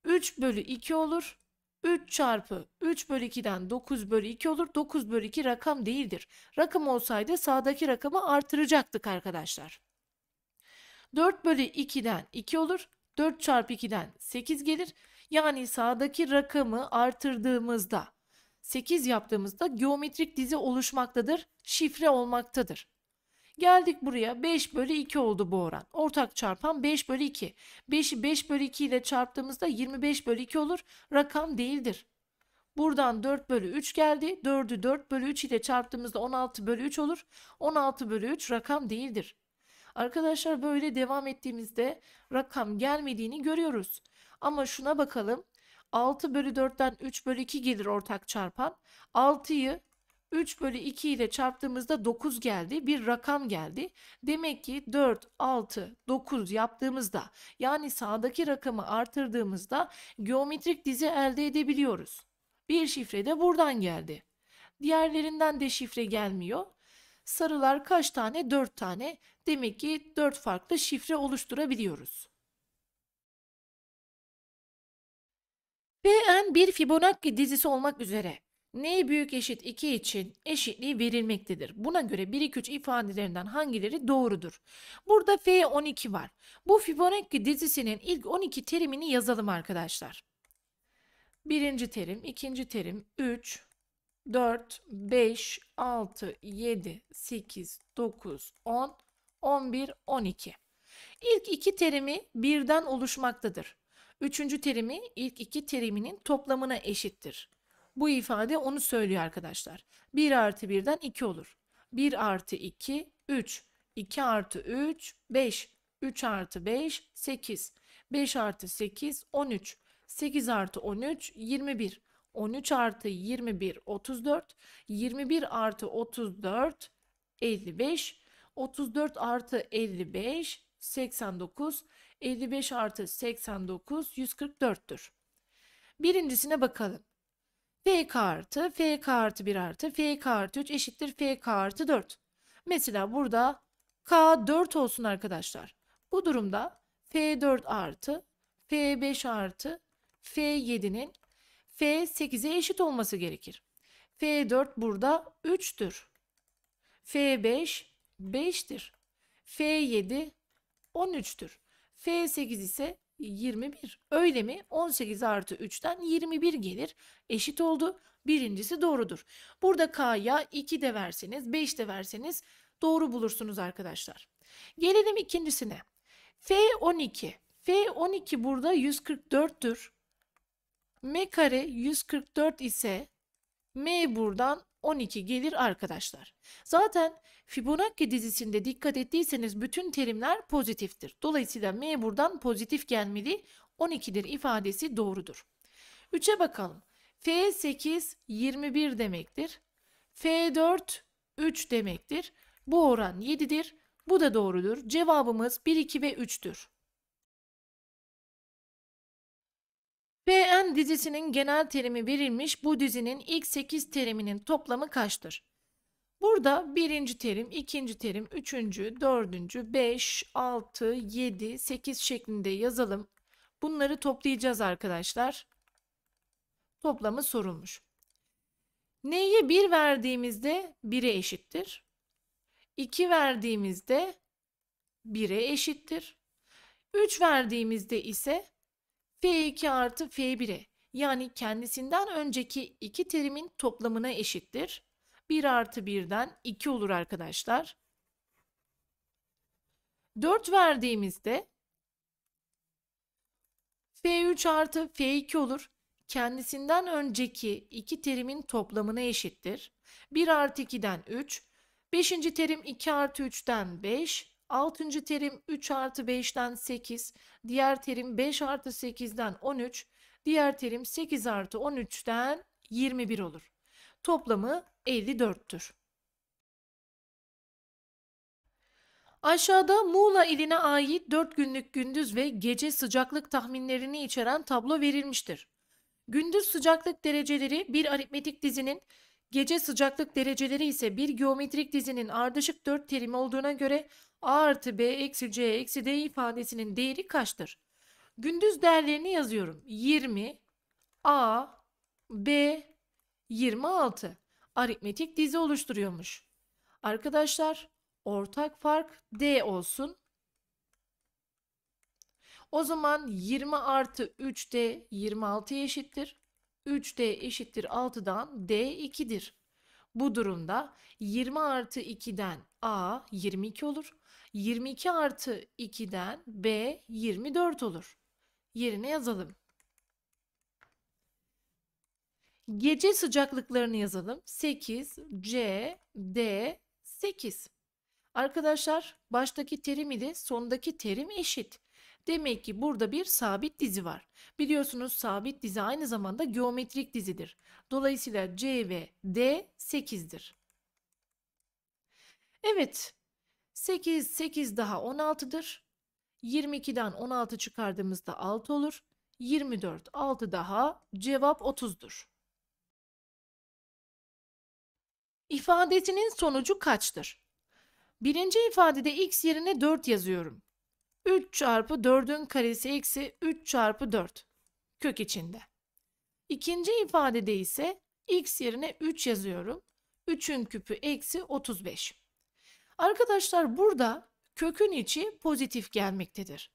3 bölü 2 olur. 3 çarpı 3 bölü 2'den 9 bölü 2 olur. 9 bölü 2 rakam değildir. Rakam olsaydı sağdaki rakamı artıracaktık arkadaşlar. 4 bölü 2'den 2 olur. 4 çarpı 2'den 8 gelir. Yani sağdaki rakamı artırdığımızda 8 yaptığımızda geometrik dizi oluşmaktadır, şifre olmaktadır. Geldik buraya 5 bölü 2 oldu bu oran. Ortak çarpan 5 bölü 2. 5'i 5 bölü 2 ile çarptığımızda 25 bölü 2 olur. Rakam değildir. Buradan 4 bölü 3 geldi. 4'ü 4 bölü 3 ile çarptığımızda 16 bölü 3 olur. 16 bölü 3 rakam değildir. Arkadaşlar böyle devam ettiğimizde rakam gelmediğini görüyoruz. Ama şuna bakalım. 6 bölü 4'ten 3 bölü 2 gelir ortak çarpan. 6'yı 3 bölü 2 ile çarptığımızda 9 geldi. Bir rakam geldi. Demek ki 4, 6, 9 yaptığımızda yani sağdaki rakamı artırdığımızda geometrik dizi elde edebiliyoruz. Bir şifre de buradan geldi. Diğerlerinden de şifre gelmiyor. Sarılar kaç tane? 4 tane. Demek ki 4 farklı şifre oluşturabiliyoruz. PN bir Fibonacci dizisi olmak üzere n büyük eşit 2 için eşitliği verilmektedir. Buna göre 1 2 3 ifadelerinden hangileri doğrudur? Burada F 12 var. Bu Fibonacci dizisinin ilk 12 terimini yazalım arkadaşlar. Birinci terim, ikinci terim 3, 4, 5, 6, 7, 8, 9, 10, 11, 12. İlk iki terimi birden oluşmaktadır. Üçüncü terimi ilk iki teriminin toplamına eşittir. Bu ifade onu söylüyor arkadaşlar. 1 artı 1'den 2 olur. 1 artı 2, 3. 2 artı 3, 5. 3 artı 5, 8. 5 artı 8, 13. 8 artı 13, 21. 13 artı 21, 34. 21 artı 34, 55. 34 artı 55, 89. 55 artı 89 144'tür. Birincisine bakalım. FK artı FK artı 1 artı FK artı 3 eşittir FK artı 4. Mesela burada K 4 olsun arkadaşlar. Bu durumda F4 artı F5 artı F7'nin F8'e eşit olması gerekir. F4 burada 3'tür. F5 5'tir. F7 13'tür. F8 ise 21. Öyle mi? 18 artı 3'ten 21 gelir. Eşit oldu. Birincisi doğrudur. Burada K'ya 2 de verseniz 5 de verseniz doğru bulursunuz arkadaşlar. Gelelim ikincisine. F12. F12 burada 144'tür. M kare 144 ise M buradan 12 gelir arkadaşlar. Zaten Fibonacci dizisinde dikkat ettiyseniz bütün terimler pozitiftir. Dolayısıyla M buradan pozitif gelmeli. 12'dir ifadesi doğrudur. 3'e bakalım. F8 21 demektir. F4 3 demektir. Bu oran 7'dir. Bu da doğrudur. Cevabımız 1, 2 ve 3'tür. BN dizisinin genel terimi verilmiş bu dizinin ilk 8 teriminin toplamı kaçtır? Burada birinci terim, ikinci terim, üçüncü, dördüncü, beş, altı, yedi, sekiz şeklinde yazalım. Bunları toplayacağız arkadaşlar. Toplamı sorulmuş. N'ye bir verdiğimizde 1'e eşittir. İki verdiğimizde 1'e eşittir. Üç verdiğimizde ise F2 artı F1'e yani kendisinden önceki iki terimin toplamına eşittir. 1 artı 1'den 2 olur arkadaşlar. 4 verdiğimizde F3 artı F2 olur. Kendisinden önceki iki terimin toplamına eşittir. 1 artı 2'den 3, 5. terim 2 artı 3'ten 5, Altıncı terim 3 artı 5'ten 8, diğer terim 5 artı 8'den 13, diğer terim 8 artı 13'ten 21 olur. Toplamı 54'tür. Aşağıda Muğla iline ait 4 günlük gündüz ve gece sıcaklık tahminlerini içeren tablo verilmiştir. Gündüz sıcaklık dereceleri bir aritmetik dizinin, gece sıcaklık dereceleri ise bir geometrik dizinin ardışık 4 terimi olduğuna göre a artı b eksi c eksi d ifadesinin değeri kaçtır? Gündüz değerlerini yazıyorum. 20 a b 26 aritmetik dizi oluşturuyormuş. Arkadaşlar ortak fark d olsun. O zaman 20 artı 3d 26 eşittir. 3d eşittir 6'dan d 2'dir. Bu durumda 20 artı 2'den a 22 olur. 22 artı 2'den B 24 olur. Yerine yazalım. Gece sıcaklıklarını yazalım. 8, C, D, 8. Arkadaşlar baştaki terim ile sondaki terim eşit. Demek ki burada bir sabit dizi var. Biliyorsunuz sabit dizi aynı zamanda geometrik dizidir. Dolayısıyla C ve D 8'dir. Evet 8, 8 daha 16'dır. 22'den 16 çıkardığımızda 6 olur. 24, 6 daha cevap 30'dur. İfadesinin sonucu kaçtır? Birinci ifadede x yerine 4 yazıyorum. 3 çarpı 4'ün karesi eksi 3 çarpı 4 kök içinde. İkinci ifadede ise x yerine 3 yazıyorum. 3'ün küpü eksi 35. Arkadaşlar burada kökün içi pozitif gelmektedir.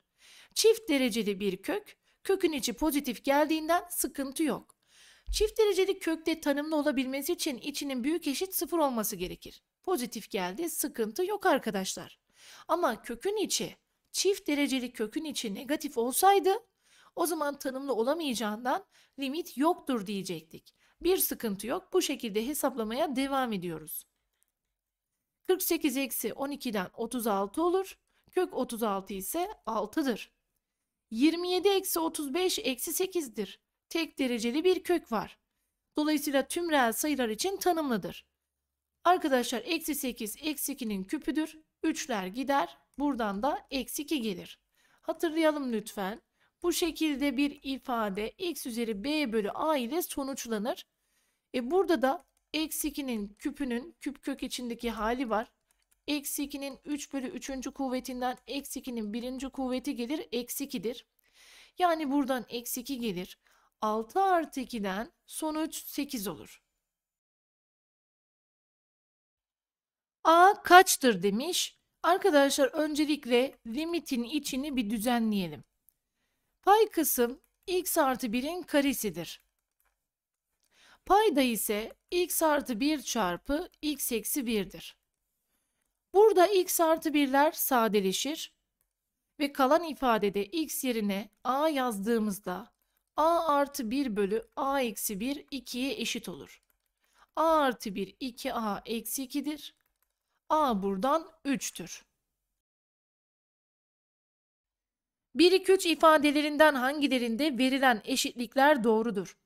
Çift dereceli bir kök, kökün içi pozitif geldiğinden sıkıntı yok. Çift dereceli kökte tanımlı olabilmesi için içinin büyük eşit sıfır olması gerekir. Pozitif geldi, sıkıntı yok arkadaşlar. Ama kökün içi, çift dereceli kökün içi negatif olsaydı o zaman tanımlı olamayacağından limit yoktur diyecektik. Bir sıkıntı yok. Bu şekilde hesaplamaya devam ediyoruz. 48 eksi 12'den 36 olur. Kök 36 ise 6'dır. 27 eksi 35 eksi 8'dir. Tek dereceli bir kök var. Dolayısıyla tüm reel sayılar için tanımlıdır. Arkadaşlar eksi 8 eksi 2'nin küpüdür. 3'ler gider. Buradan da eksi 2 gelir. Hatırlayalım lütfen. Bu şekilde bir ifade x üzeri b bölü a ile sonuçlanır. E burada da Eksi 2'nin küpünün küp kök içindeki hali var. Eksi 2'nin 3 bölü 3. kuvvetinden eksi 2'nin 1. kuvveti gelir. Eksi 2'dir. Yani buradan eksi 2 gelir. 6 artı 2'den sonuç 8 olur. A kaçtır demiş. Arkadaşlar öncelikle limitin içini bir düzenleyelim. Pay kısım x artı 1'in karesidir. Payda ise x artı 1 çarpı x eksi 1'dir. Burada x artı 1'ler sadeleşir ve kalan ifadede x yerine a yazdığımızda a artı 1 bölü a eksi 1 2'ye eşit olur. a artı 1 2a eksi 2'dir. a buradan 3'tür. 1, 2, 3 ifadelerinden hangilerinde verilen eşitlikler doğrudur?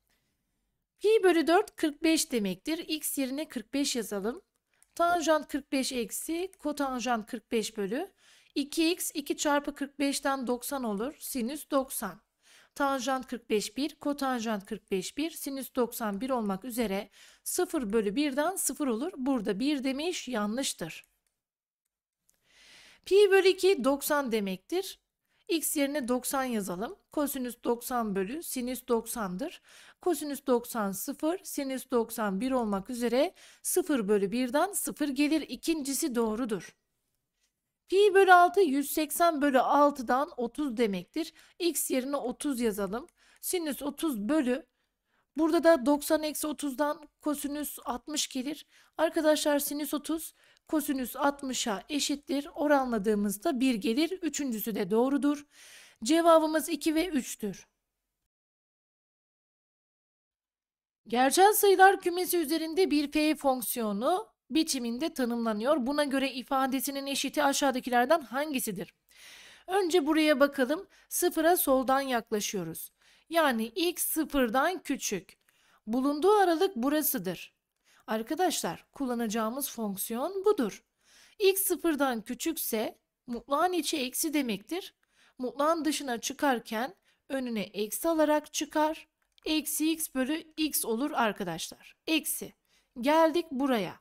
Pi bölü 4 45 demektir. X yerine 45 yazalım. Tanjant 45 eksi kotanjant 45 bölü 2x 2 çarpı 45'ten 90 olur. Sinüs 90. Tanjant 45 1, kotanjant 45 1, sinüs 91 olmak üzere 0 bölü 1'den 0 olur. Burada 1 demiş yanlıştır. Pi bölü 2 90 demektir. X yerine 90 yazalım. Kosinüs 90 bölü sinüs 90'dır kosinüs 90 0, sinüs 91 olmak üzere 0 bölü 1'den 0 gelir. İkincisi doğrudur. Pi bölü 6 180 bölü 6'dan 30 demektir. X yerine 30 yazalım. Sinüs 30 bölü Burada da 90 eksi 30'dan kosinüs 60 gelir. Arkadaşlar sinüs 30 kosinüs 60'a eşittir. Oranladığımızda 1 gelir. Üçüncüsü de doğrudur. Cevabımız 2 ve 3'tür. Gerçel sayılar kümesi üzerinde bir f fonksiyonu biçiminde tanımlanıyor. Buna göre ifadesinin eşiti aşağıdakilerden hangisidir? Önce buraya bakalım. Sıfıra soldan yaklaşıyoruz. Yani x sıfırdan küçük. Bulunduğu aralık burasıdır. Arkadaşlar kullanacağımız fonksiyon budur. x sıfırdan küçükse mutlağın içi eksi demektir. Mutlağın dışına çıkarken önüne eksi alarak çıkar. Eksi x bölü x olur arkadaşlar. Eksi. Geldik buraya.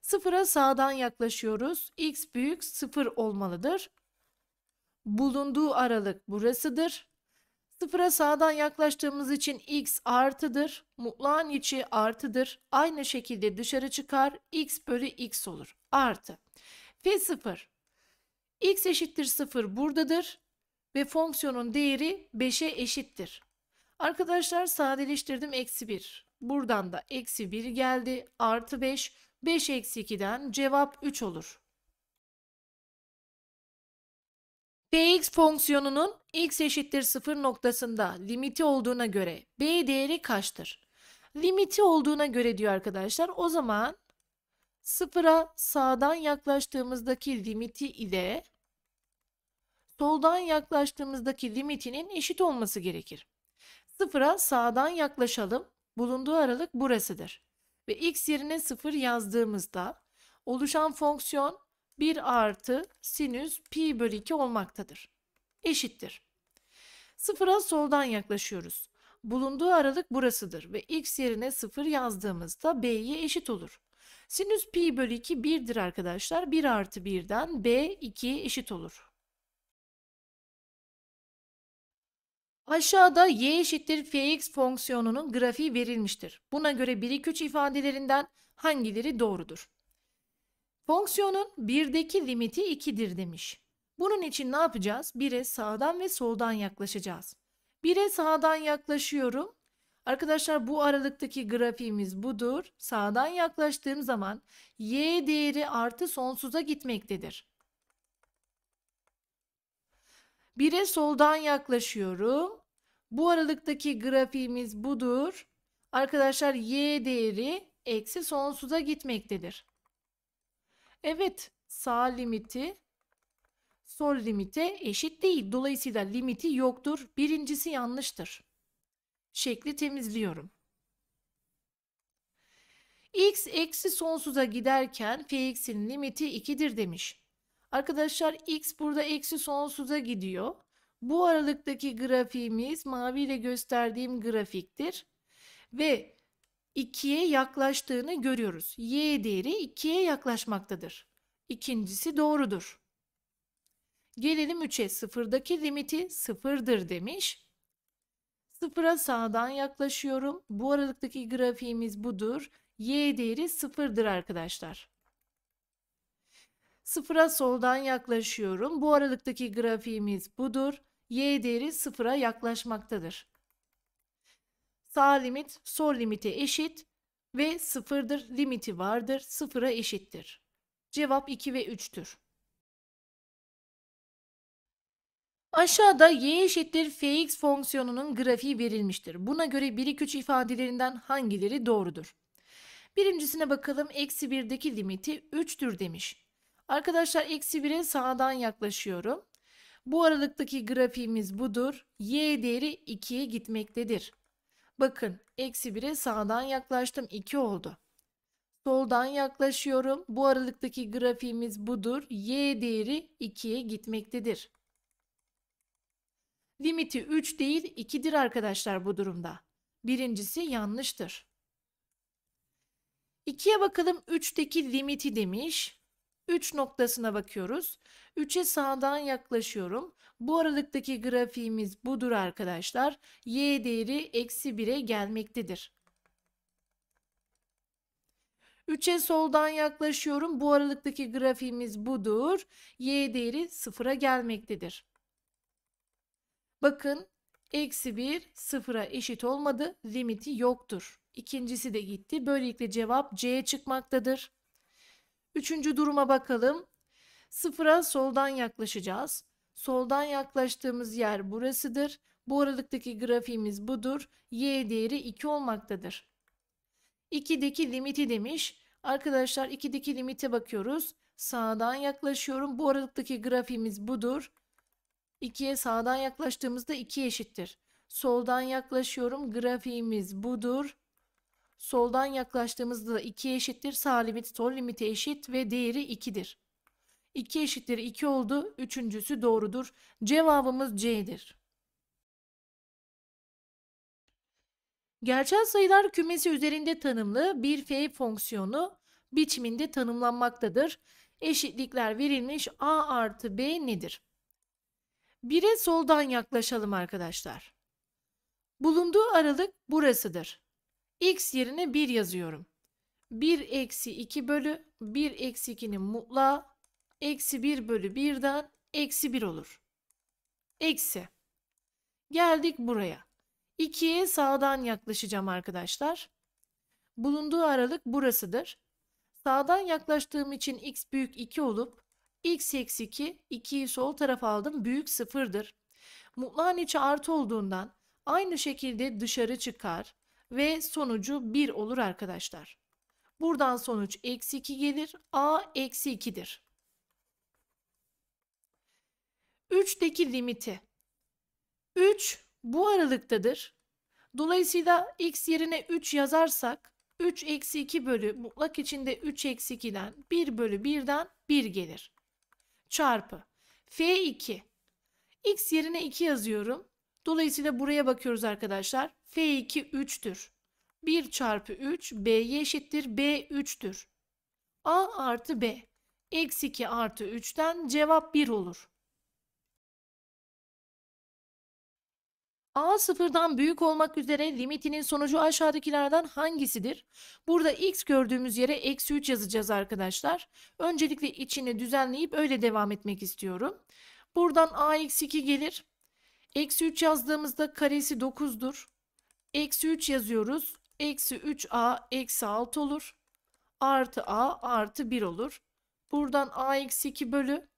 Sıfıra sağdan yaklaşıyoruz. x büyük sıfır olmalıdır. Bulunduğu aralık burasıdır. Sıfıra sağdan yaklaştığımız için x artıdır. Mutlağın içi artıdır. Aynı şekilde dışarı çıkar. x bölü x olur. Artı. f sıfır. x eşittir sıfır buradadır. Ve fonksiyonun değeri 5'e eşittir. Arkadaşlar sadeleştirdim eksi 1. Buradan da eksi 1 geldi. Artı 5. 5 eksi 2'den cevap 3 olur. Px fonksiyonunun x eşittir 0 noktasında limiti olduğuna göre b değeri kaçtır? Limiti olduğuna göre diyor arkadaşlar. O zaman sıfıra sağdan yaklaştığımızdaki limiti ile soldan yaklaştığımızdaki limitinin eşit olması gerekir. Sıfıra sağdan yaklaşalım. Bulunduğu aralık burasıdır. Ve x yerine 0 yazdığımızda oluşan fonksiyon 1 artı sinüs pi bölü 2 olmaktadır. Eşittir. Sıfıra soldan yaklaşıyoruz. Bulunduğu aralık burasıdır ve x yerine 0 yazdığımızda b'ye eşit olur. Sinüs pi bölü 2 1'dir arkadaşlar. 1 artı 1'den b 2'ye eşit olur. Aşağıda y eşittir fx fonksiyonunun grafiği verilmiştir. Buna göre 1 2 3 ifadelerinden hangileri doğrudur? Fonksiyonun 1'deki limiti 2'dir demiş. Bunun için ne yapacağız? 1'e sağdan ve soldan yaklaşacağız. 1'e sağdan yaklaşıyorum. Arkadaşlar bu aralıktaki grafiğimiz budur. Sağdan yaklaştığım zaman y değeri artı sonsuza gitmektedir. 1'e soldan yaklaşıyorum. Bu aralıktaki grafiğimiz budur. Arkadaşlar y değeri eksi sonsuza gitmektedir. Evet sağ limiti sol limite eşit değil. Dolayısıyla limiti yoktur. Birincisi yanlıştır. Şekli temizliyorum. x eksi sonsuza giderken fx'in limiti 2'dir demiş. Arkadaşlar x burada eksi sonsuza gidiyor. Bu aralıktaki grafiğimiz maviyle gösterdiğim grafiktir. Ve 2'ye yaklaştığını görüyoruz. Y değeri 2'ye yaklaşmaktadır. İkincisi doğrudur. Gelelim 3'e. Sıfırdaki limiti sıfırdır demiş. Sıfıra sağdan yaklaşıyorum. Bu aralıktaki grafiğimiz budur. Y değeri sıfırdır arkadaşlar. Sıfıra soldan yaklaşıyorum. Bu aralıktaki grafiğimiz budur. Y değeri sıfıra yaklaşmaktadır. Sağ limit sol limite eşit ve sıfırdır. Limiti vardır. Sıfıra eşittir. Cevap 2 ve 3'tür. Aşağıda y eşittir fx fonksiyonunun grafiği verilmiştir. Buna göre 1 3 ifadelerinden hangileri doğrudur? Birincisine bakalım. Eksi 1'deki limiti 3'tür demiş. Arkadaşlar eksi 1'e sağdan yaklaşıyorum. Bu aralıktaki grafiğimiz budur. Y değeri 2'ye gitmektedir. Bakın eksi 1'e sağdan yaklaştım 2 oldu. Soldan yaklaşıyorum. Bu aralıktaki grafiğimiz budur. Y değeri 2'ye gitmektedir. Limiti 3 değil 2'dir arkadaşlar bu durumda. Birincisi yanlıştır. 2'ye bakalım 3'teki limiti demiş. 3 noktasına bakıyoruz. 3'e sağdan yaklaşıyorum. Bu aralıktaki grafiğimiz budur arkadaşlar. Y değeri eksi 1'e gelmektedir. 3'e soldan yaklaşıyorum. Bu aralıktaki grafiğimiz budur. Y değeri 0'a gelmektedir. Bakın eksi 1 sıfıra eşit olmadı. Limiti yoktur. İkincisi de gitti. Böylelikle cevap C çıkmaktadır. Üçüncü duruma bakalım. Sıfıra soldan yaklaşacağız. Soldan yaklaştığımız yer burasıdır. Bu aralıktaki grafiğimiz budur. Y değeri 2 olmaktadır. 2'deki limiti demiş. Arkadaşlar 2'deki limite bakıyoruz. Sağdan yaklaşıyorum. Bu aralıktaki grafiğimiz budur. 2'ye sağdan yaklaştığımızda 2 eşittir. Soldan yaklaşıyorum. Grafiğimiz budur. Soldan yaklaştığımızda 2 eşittir. Sağ limit sol limite eşit ve değeri 2'dir. 2 eşittir 2 oldu. Üçüncüsü doğrudur. Cevabımız C'dir. Gerçel sayılar kümesi üzerinde tanımlı bir f fonksiyonu biçiminde tanımlanmaktadır. Eşitlikler verilmiş a artı b nedir? 1'e soldan yaklaşalım arkadaşlar. Bulunduğu aralık burasıdır x yerine 1 yazıyorum. 1 eksi 2 bölü 1 eksi 2'nin mutlağı eksi 1 bölü 1'den eksi 1 olur. Eksi. Geldik buraya. 2'ye sağdan yaklaşacağım arkadaşlar. Bulunduğu aralık burasıdır. Sağdan yaklaştığım için x büyük 2 olup x eksi 2, 2'yi sol tarafa aldım büyük 0'dır. Mutlağın içi artı olduğundan aynı şekilde dışarı çıkar ve sonucu 1 olur arkadaşlar. Buradan sonuç eksi 2 gelir. A eksi 2'dir. 3'teki limiti. 3 bu aralıktadır. Dolayısıyla x yerine 3 yazarsak 3 eksi 2 bölü mutlak içinde 3 eksi 2'den 1 bölü 1'den 1 gelir. Çarpı f2. x yerine 2 yazıyorum. Dolayısıyla buraya bakıyoruz arkadaşlar. F2 3'tür. 1 çarpı 3 B'ye eşittir. B 3'tür. A artı B. Eksi 2 artı 3'ten cevap 1 olur. A sıfırdan büyük olmak üzere limitinin sonucu aşağıdakilerden hangisidir? Burada x gördüğümüz yere eksi 3 yazacağız arkadaşlar. Öncelikle içini düzenleyip öyle devam etmek istiyorum. Buradan a eksi 2 gelir. Eksi 3 yazdığımızda karesi 9'dur. Eksi 3 yazıyoruz. Eksi 3a eksi 6 olur. Artı a artı 1 olur. Buradan a eksi 2 bölü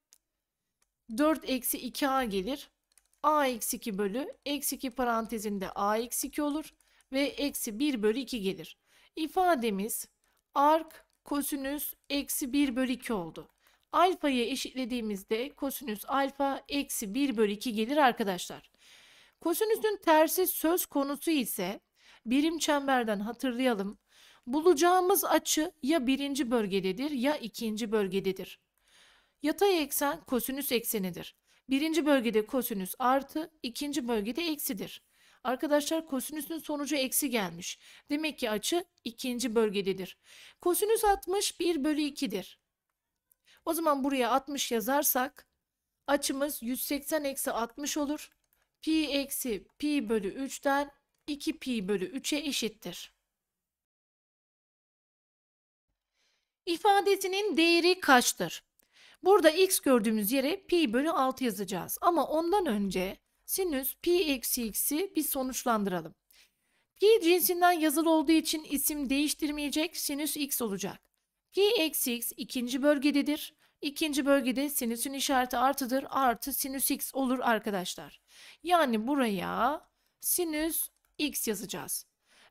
4 eksi 2a gelir. a eksi 2 bölü eksi 2 parantezinde a eksi 2 olur. Ve eksi 1 bölü 2 gelir. İfademiz ark kosinüs eksi 1 bölü 2 oldu. Alfayı eşitlediğimizde kosinüs alfa eksi 1 bölü 2 gelir arkadaşlar. Kosinüsün tersi söz konusu ise birim çemberden hatırlayalım. Bulacağımız açı ya birinci bölgededir ya ikinci bölgededir. Yatay eksen kosinüs eksenidir. Birinci bölgede kosinüs artı, ikinci bölgede eksidir. Arkadaşlar kosinüsün sonucu eksi gelmiş. Demek ki açı ikinci bölgededir. Kosinüs 60 1 bölü 2'dir. O zaman buraya 60 yazarsak açımız 180 eksi 60 olur. Pi eksi pi bölü 3'ten 2 pi bölü 3'e eşittir. İfadesinin değeri kaçtır? Burada x gördüğümüz yere pi bölü 6 yazacağız. Ama ondan önce sinüs pi eksi x'i bir sonuçlandıralım. Pi cinsinden yazılı olduğu için isim değiştirmeyecek sinüs x olacak. Pi eksi x ikinci bölgededir. İkinci bölgede sinüsün işareti artıdır. Artı sinüs x olur arkadaşlar. Yani buraya sinüs x yazacağız.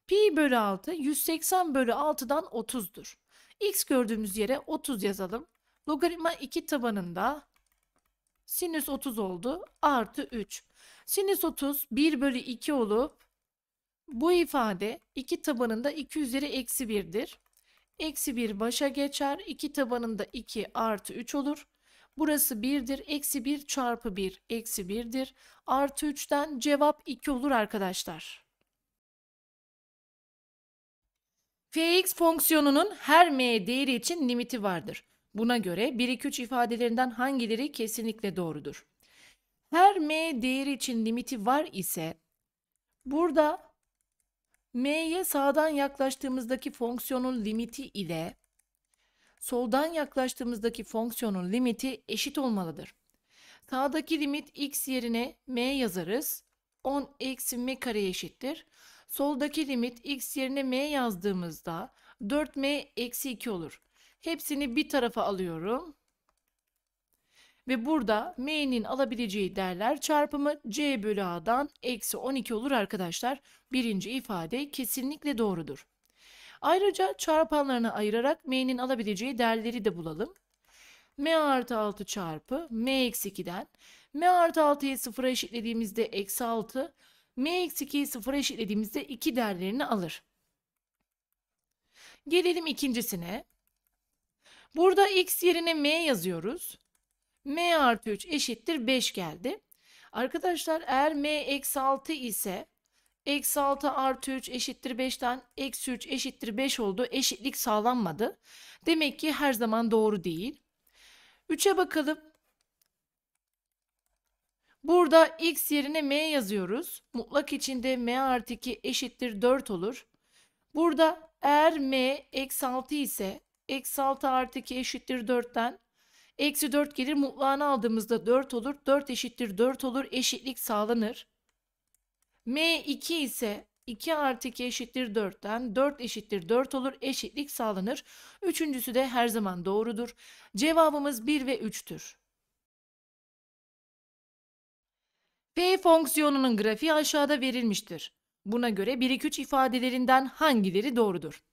Pi bölü 6 180 bölü 6'dan 30'dur. X gördüğümüz yere 30 yazalım. Logaritma 2 tabanında sinüs 30 oldu. Artı 3. Sinüs 30 1 bölü 2 olup bu ifade 2 tabanında 2 üzeri eksi 1'dir. Eksi 1 başa geçer. 2 tabanında 2 artı 3 olur. Burası 1'dir. Eksi 1 çarpı 1 eksi 1'dir. Artı 3'ten cevap 2 olur arkadaşlar. Fx fonksiyonunun her m değeri için limiti vardır. Buna göre 1, 2, 3 ifadelerinden hangileri kesinlikle doğrudur? Her m değeri için limiti var ise burada M'ye sağdan yaklaştığımızdaki fonksiyonun limiti ile soldan yaklaştığımızdaki fonksiyonun limiti eşit olmalıdır. Sağdaki limit x yerine m yazarız. 10 eksi m kare eşittir. Soldaki limit x yerine m yazdığımızda 4m eksi 2 olur. Hepsini bir tarafa alıyorum. Ve burada M'nin alabileceği değerler çarpımı C bölü A'dan eksi 12 olur arkadaşlar. Birinci ifade kesinlikle doğrudur. Ayrıca çarpanlarını ayırarak M'nin alabileceği değerleri de bulalım. M artı 6 çarpı M eksi 2'den M artı 6'yı sıfıra eşitlediğimizde eksi 6 M eksi 2'yi sıfıra eşitlediğimizde 2 değerlerini alır. Gelelim ikincisine. Burada x yerine m yazıyoruz m artı 3 eşittir 5 geldi. Arkadaşlar eğer m eksi 6 ise eksi 6 artı 3 eşittir 5'ten eksi 3 eşittir 5 oldu. Eşitlik sağlanmadı. Demek ki her zaman doğru değil. 3'e bakalım. Burada x yerine m yazıyoruz. Mutlak içinde m artı 2 eşittir 4 olur. Burada eğer m eksi 6 ise eksi 6 artı 2 eşittir 4'ten Eksi 4 gelir mutlağını aldığımızda 4 olur. 4 eşittir 4 olur. Eşitlik sağlanır. M2 ise 2 artı 2 eşittir 4'ten 4 eşittir 4 olur eşitlik sağlanır. Üçüncüsü de her zaman doğrudur. Cevabımız 1 ve 3'tür. P fonksiyonunun grafiği aşağıda verilmiştir. Buna göre 1 2 3 ifadelerinden hangileri doğrudur?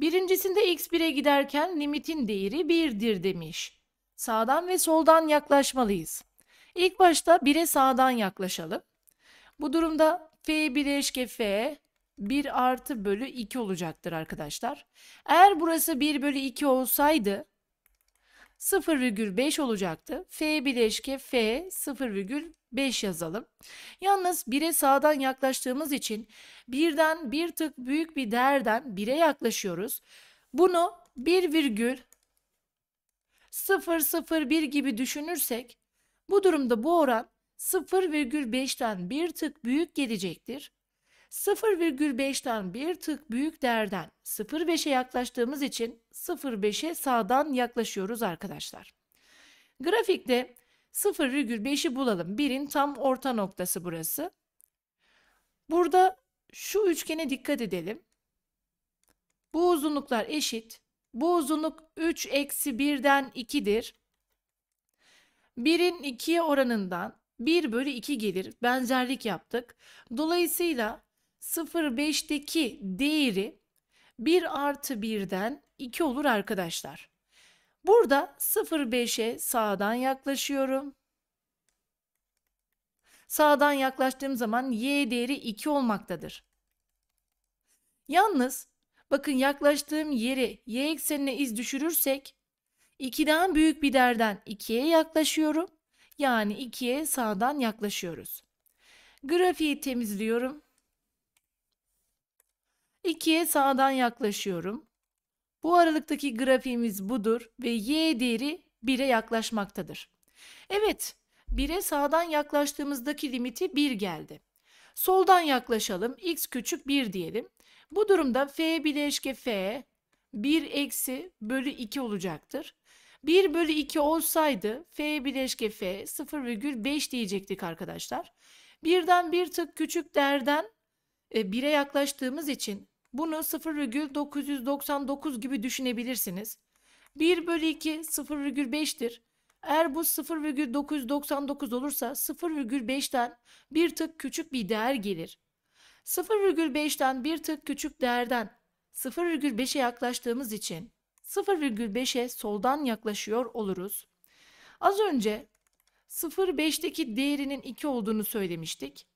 Birincisinde x 1'e giderken limitin değeri 1'dir demiş. Sağdan ve soldan yaklaşmalıyız. İlk başta 1'e sağdan yaklaşalım. Bu durumda F bileşke F 1 artı bölü 2 olacaktır arkadaşlar. Eğer burası 1 bölü 2 olsaydı 0,5 olacaktı. F bileşke F 0,5 yazalım. Yalnız 1'e sağdan yaklaştığımız için birden bir tık büyük bir değerden 1'e yaklaşıyoruz. Bunu 1, 0,01 gibi düşünürsek bu durumda bu oran 0,5'ten bir tık büyük gelecektir. 0,5'ten bir tık büyük değerden 0,5'e yaklaştığımız için 0,5'e sağdan yaklaşıyoruz arkadaşlar. Grafikte 0,5'i bulalım. birin tam orta noktası burası. Burada şu üçgene dikkat edelim. Bu uzunluklar eşit. Bu uzunluk 3 eksi 1'den 2'dir. 1'in 2'ye oranından 1 bölü 2 gelir. Benzerlik yaptık. Dolayısıyla 0,5'teki değeri 1 artı 1'den 2 olur arkadaşlar. Burada 0,5'e sağdan yaklaşıyorum. Sağdan yaklaştığım zaman y değeri 2 olmaktadır. Yalnız Bakın yaklaştığım yeri y eksenine iz düşürürsek 2'den büyük bir derden 2'ye yaklaşıyorum. Yani 2'ye sağdan yaklaşıyoruz. Grafiği temizliyorum. 2'ye sağdan yaklaşıyorum. Bu aralıktaki grafiğimiz budur ve y değeri 1'e yaklaşmaktadır. Evet, 1'e sağdan yaklaştığımızdaki limiti 1 geldi. Soldan yaklaşalım, x küçük 1 diyelim. Bu durumda f bileşke f 1 eksi bölü 2 olacaktır. 1 bölü 2 olsaydı f bileşke f 0,5 diyecektik arkadaşlar. Birden bir tık küçük değerden 1'e yaklaştığımız için bunu 0,999 gibi düşünebilirsiniz. 1 bölü 2 0,5'tir. Eğer bu 0,999 olursa 0,5'ten bir tık küçük bir değer gelir. 0,5'ten bir tık küçük değerden 0,5'e yaklaştığımız için 0,5'e soldan yaklaşıyor oluruz. Az önce 0,5'teki değerinin 2 olduğunu söylemiştik.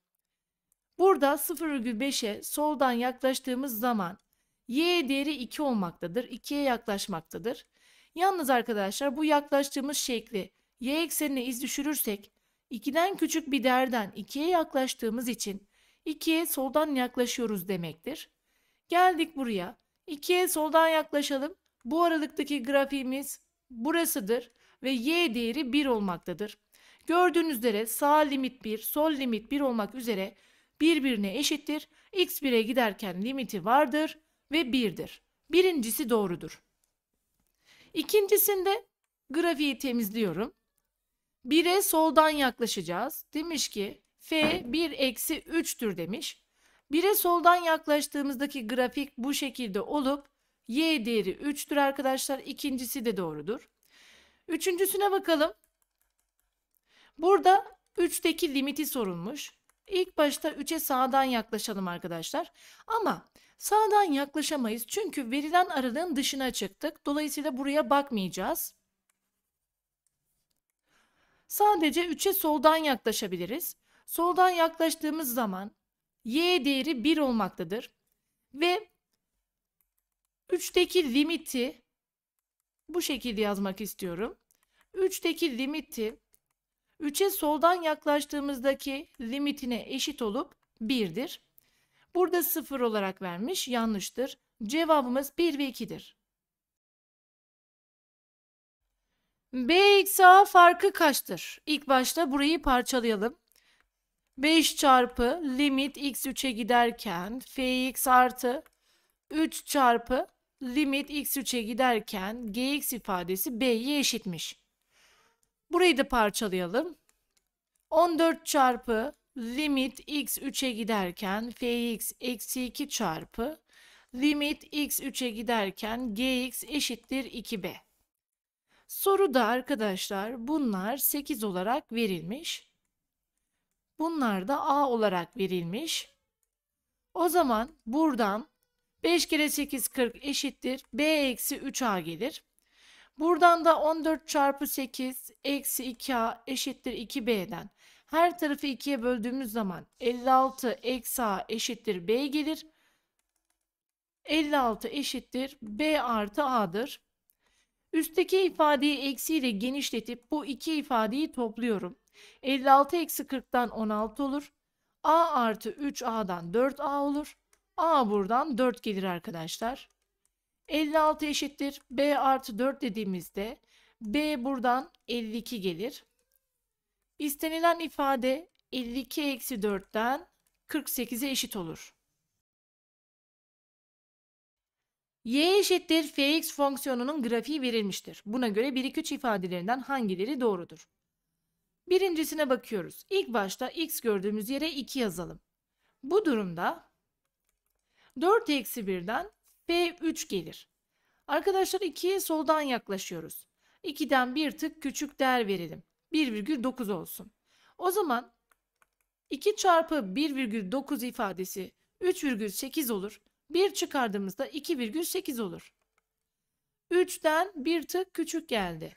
Burada 0,5'e soldan yaklaştığımız zaman y değeri 2 olmaktadır. 2'ye yaklaşmaktadır. Yalnız arkadaşlar bu yaklaştığımız şekli y eksenine iz düşürürsek 2'den küçük bir değerden 2'ye yaklaştığımız için 2'ye soldan yaklaşıyoruz demektir. Geldik buraya. 2'ye soldan yaklaşalım. Bu aralıktaki grafiğimiz burasıdır ve y değeri 1 olmaktadır. Gördüğünüz üzere sağ limit 1, sol limit 1 olmak üzere birbirine eşittir. x 1'e giderken limiti vardır ve 1'dir. Birincisi doğrudur. İkincisinde grafiği temizliyorum. 1'e soldan yaklaşacağız. Demiş ki F 1 eksi 3'tür demiş. 1'e soldan yaklaştığımızdaki grafik bu şekilde olup y değeri 3'tür arkadaşlar. İkincisi de doğrudur. Üçüncüsüne bakalım. Burada 3'teki limiti sorulmuş. İlk başta 3'e sağdan yaklaşalım arkadaşlar. Ama sağdan yaklaşamayız çünkü verilen aralığın dışına çıktık. Dolayısıyla buraya bakmayacağız. Sadece 3'e soldan yaklaşabiliriz. Soldan yaklaştığımız zaman y değeri 1 olmaktadır. Ve 3'teki limiti bu şekilde yazmak istiyorum. 3'teki limiti 3'e soldan yaklaştığımızdaki limitine eşit olup 1'dir. Burada 0 olarak vermiş yanlıştır. Cevabımız 1 ve 2'dir. B eksi A farkı kaçtır? İlk başta burayı parçalayalım. 5 çarpı limit x 3'e giderken fx artı 3 çarpı limit x 3'e giderken gx ifadesi b'ye eşitmiş. Burayı da parçalayalım. 14 çarpı limit x 3'e giderken fx eksi 2 çarpı limit x 3'e giderken gx eşittir 2b. Soruda arkadaşlar bunlar 8 olarak verilmiş. Bunlar da A olarak verilmiş. O zaman buradan 5 kere 8 40 eşittir. B eksi 3A gelir. Buradan da 14 çarpı 8 eksi 2A eşittir 2B'den. Her tarafı 2'ye böldüğümüz zaman 56 eksi A eşittir B gelir. 56 eşittir B artı A'dır. Üstteki ifadeyi eksiyle genişletip bu iki ifadeyi topluyorum. 56 eksi 40'tan 16 olur. A artı 3A'dan 4A olur. A buradan 4 gelir arkadaşlar. 56 eşittir. B artı 4 dediğimizde B buradan 52 gelir. İstenilen ifade 52 eksi 4'ten 48'e eşit olur. y eşittir fx fonksiyonunun grafiği verilmiştir. Buna göre 1-2-3 ifadelerinden hangileri doğrudur? Birincisine bakıyoruz. İlk başta x gördüğümüz yere 2 yazalım. Bu durumda 4 eksi 1'den F3 gelir. Arkadaşlar 2'ye soldan yaklaşıyoruz. 2'den bir tık küçük değer verelim. 1,9 olsun. O zaman 2 çarpı 1,9 ifadesi 3,8 olur. 1 çıkardığımızda 2,8 olur. 3'ten bir tık küçük geldi.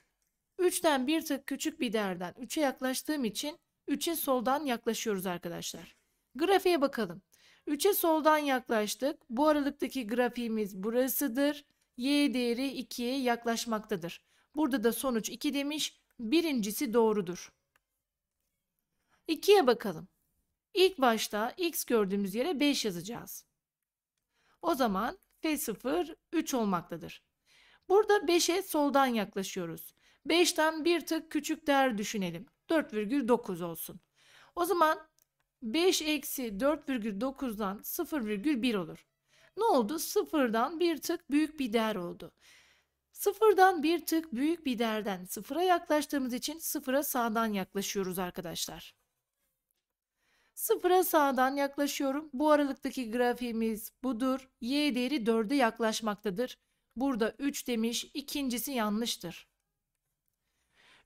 3'ten bir tık küçük bir değerden 3'e yaklaştığım için 3'e soldan yaklaşıyoruz arkadaşlar. Grafiğe bakalım. 3'e soldan yaklaştık. Bu aralıktaki grafiğimiz burasıdır. Y değeri 2'ye yaklaşmaktadır. Burada da sonuç 2 demiş. Birincisi doğrudur. 2'ye bakalım. İlk başta x gördüğümüz yere 5 yazacağız. O zaman F0 3 olmaktadır. Burada 5'e soldan yaklaşıyoruz. 5'ten bir tık küçük değer düşünelim. 4,9 olsun. O zaman 5 eksi 4,9'dan 0,1 olur. Ne oldu? 0'dan bir tık büyük bir değer oldu. 0'dan bir tık büyük bir değerden sıfıra yaklaştığımız için sıfıra sağdan yaklaşıyoruz arkadaşlar. Sıfıra sağdan yaklaşıyorum. Bu aralıktaki grafiğimiz budur. Y değeri 4'e yaklaşmaktadır. Burada 3 demiş. İkincisi yanlıştır.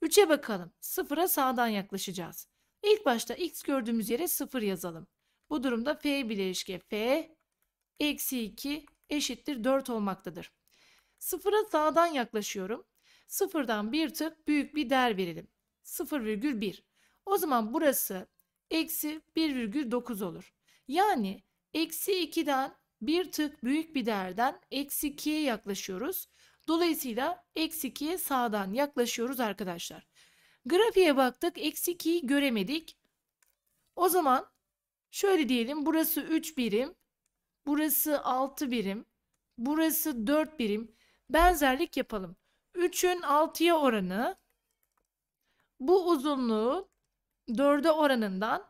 3'e bakalım. 0'a sağdan yaklaşacağız. İlk başta x gördüğümüz yere 0 yazalım. Bu durumda f bileşke f eksi 2 eşittir 4 olmaktadır. 0'a sağdan yaklaşıyorum. 0'dan bir tık büyük bir değer verelim. 0,1. O zaman burası eksi 1,9 olur. Yani eksi 2'den bir tık büyük bir değerden eksi 2'ye yaklaşıyoruz. Dolayısıyla eksi 2'ye sağdan yaklaşıyoruz arkadaşlar. Grafiğe baktık. Eksi 2'yi göremedik. O zaman şöyle diyelim. Burası 3 birim. Burası 6 birim. Burası 4 birim. Benzerlik yapalım. 3'ün 6'ya oranı bu uzunluğun 4'e oranından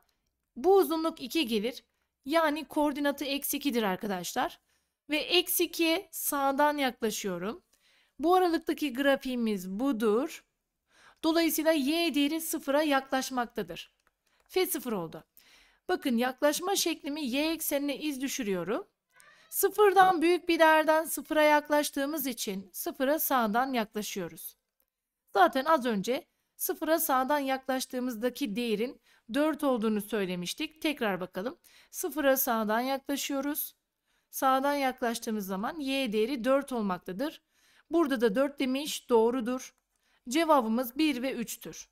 bu uzunluk 2 gelir. Yani koordinatı eksi 2'dir arkadaşlar. Ve eksi 2'ye sağdan yaklaşıyorum. Bu aralıktaki grafiğimiz budur. Dolayısıyla y değeri sıfıra yaklaşmaktadır. F sıfır oldu. Bakın yaklaşma şeklimi y eksenine iz düşürüyorum. Sıfırdan büyük bir değerden sıfıra yaklaştığımız için sıfıra sağdan yaklaşıyoruz. Zaten az önce sıfıra sağdan yaklaştığımızdaki değerin 4 olduğunu söylemiştik. Tekrar bakalım. Sıfıra sağdan yaklaşıyoruz. Sağdan yaklaştığımız zaman y değeri 4 olmaktadır. Burada da 4 demiş doğrudur. Cevabımız 1 ve 3'tür.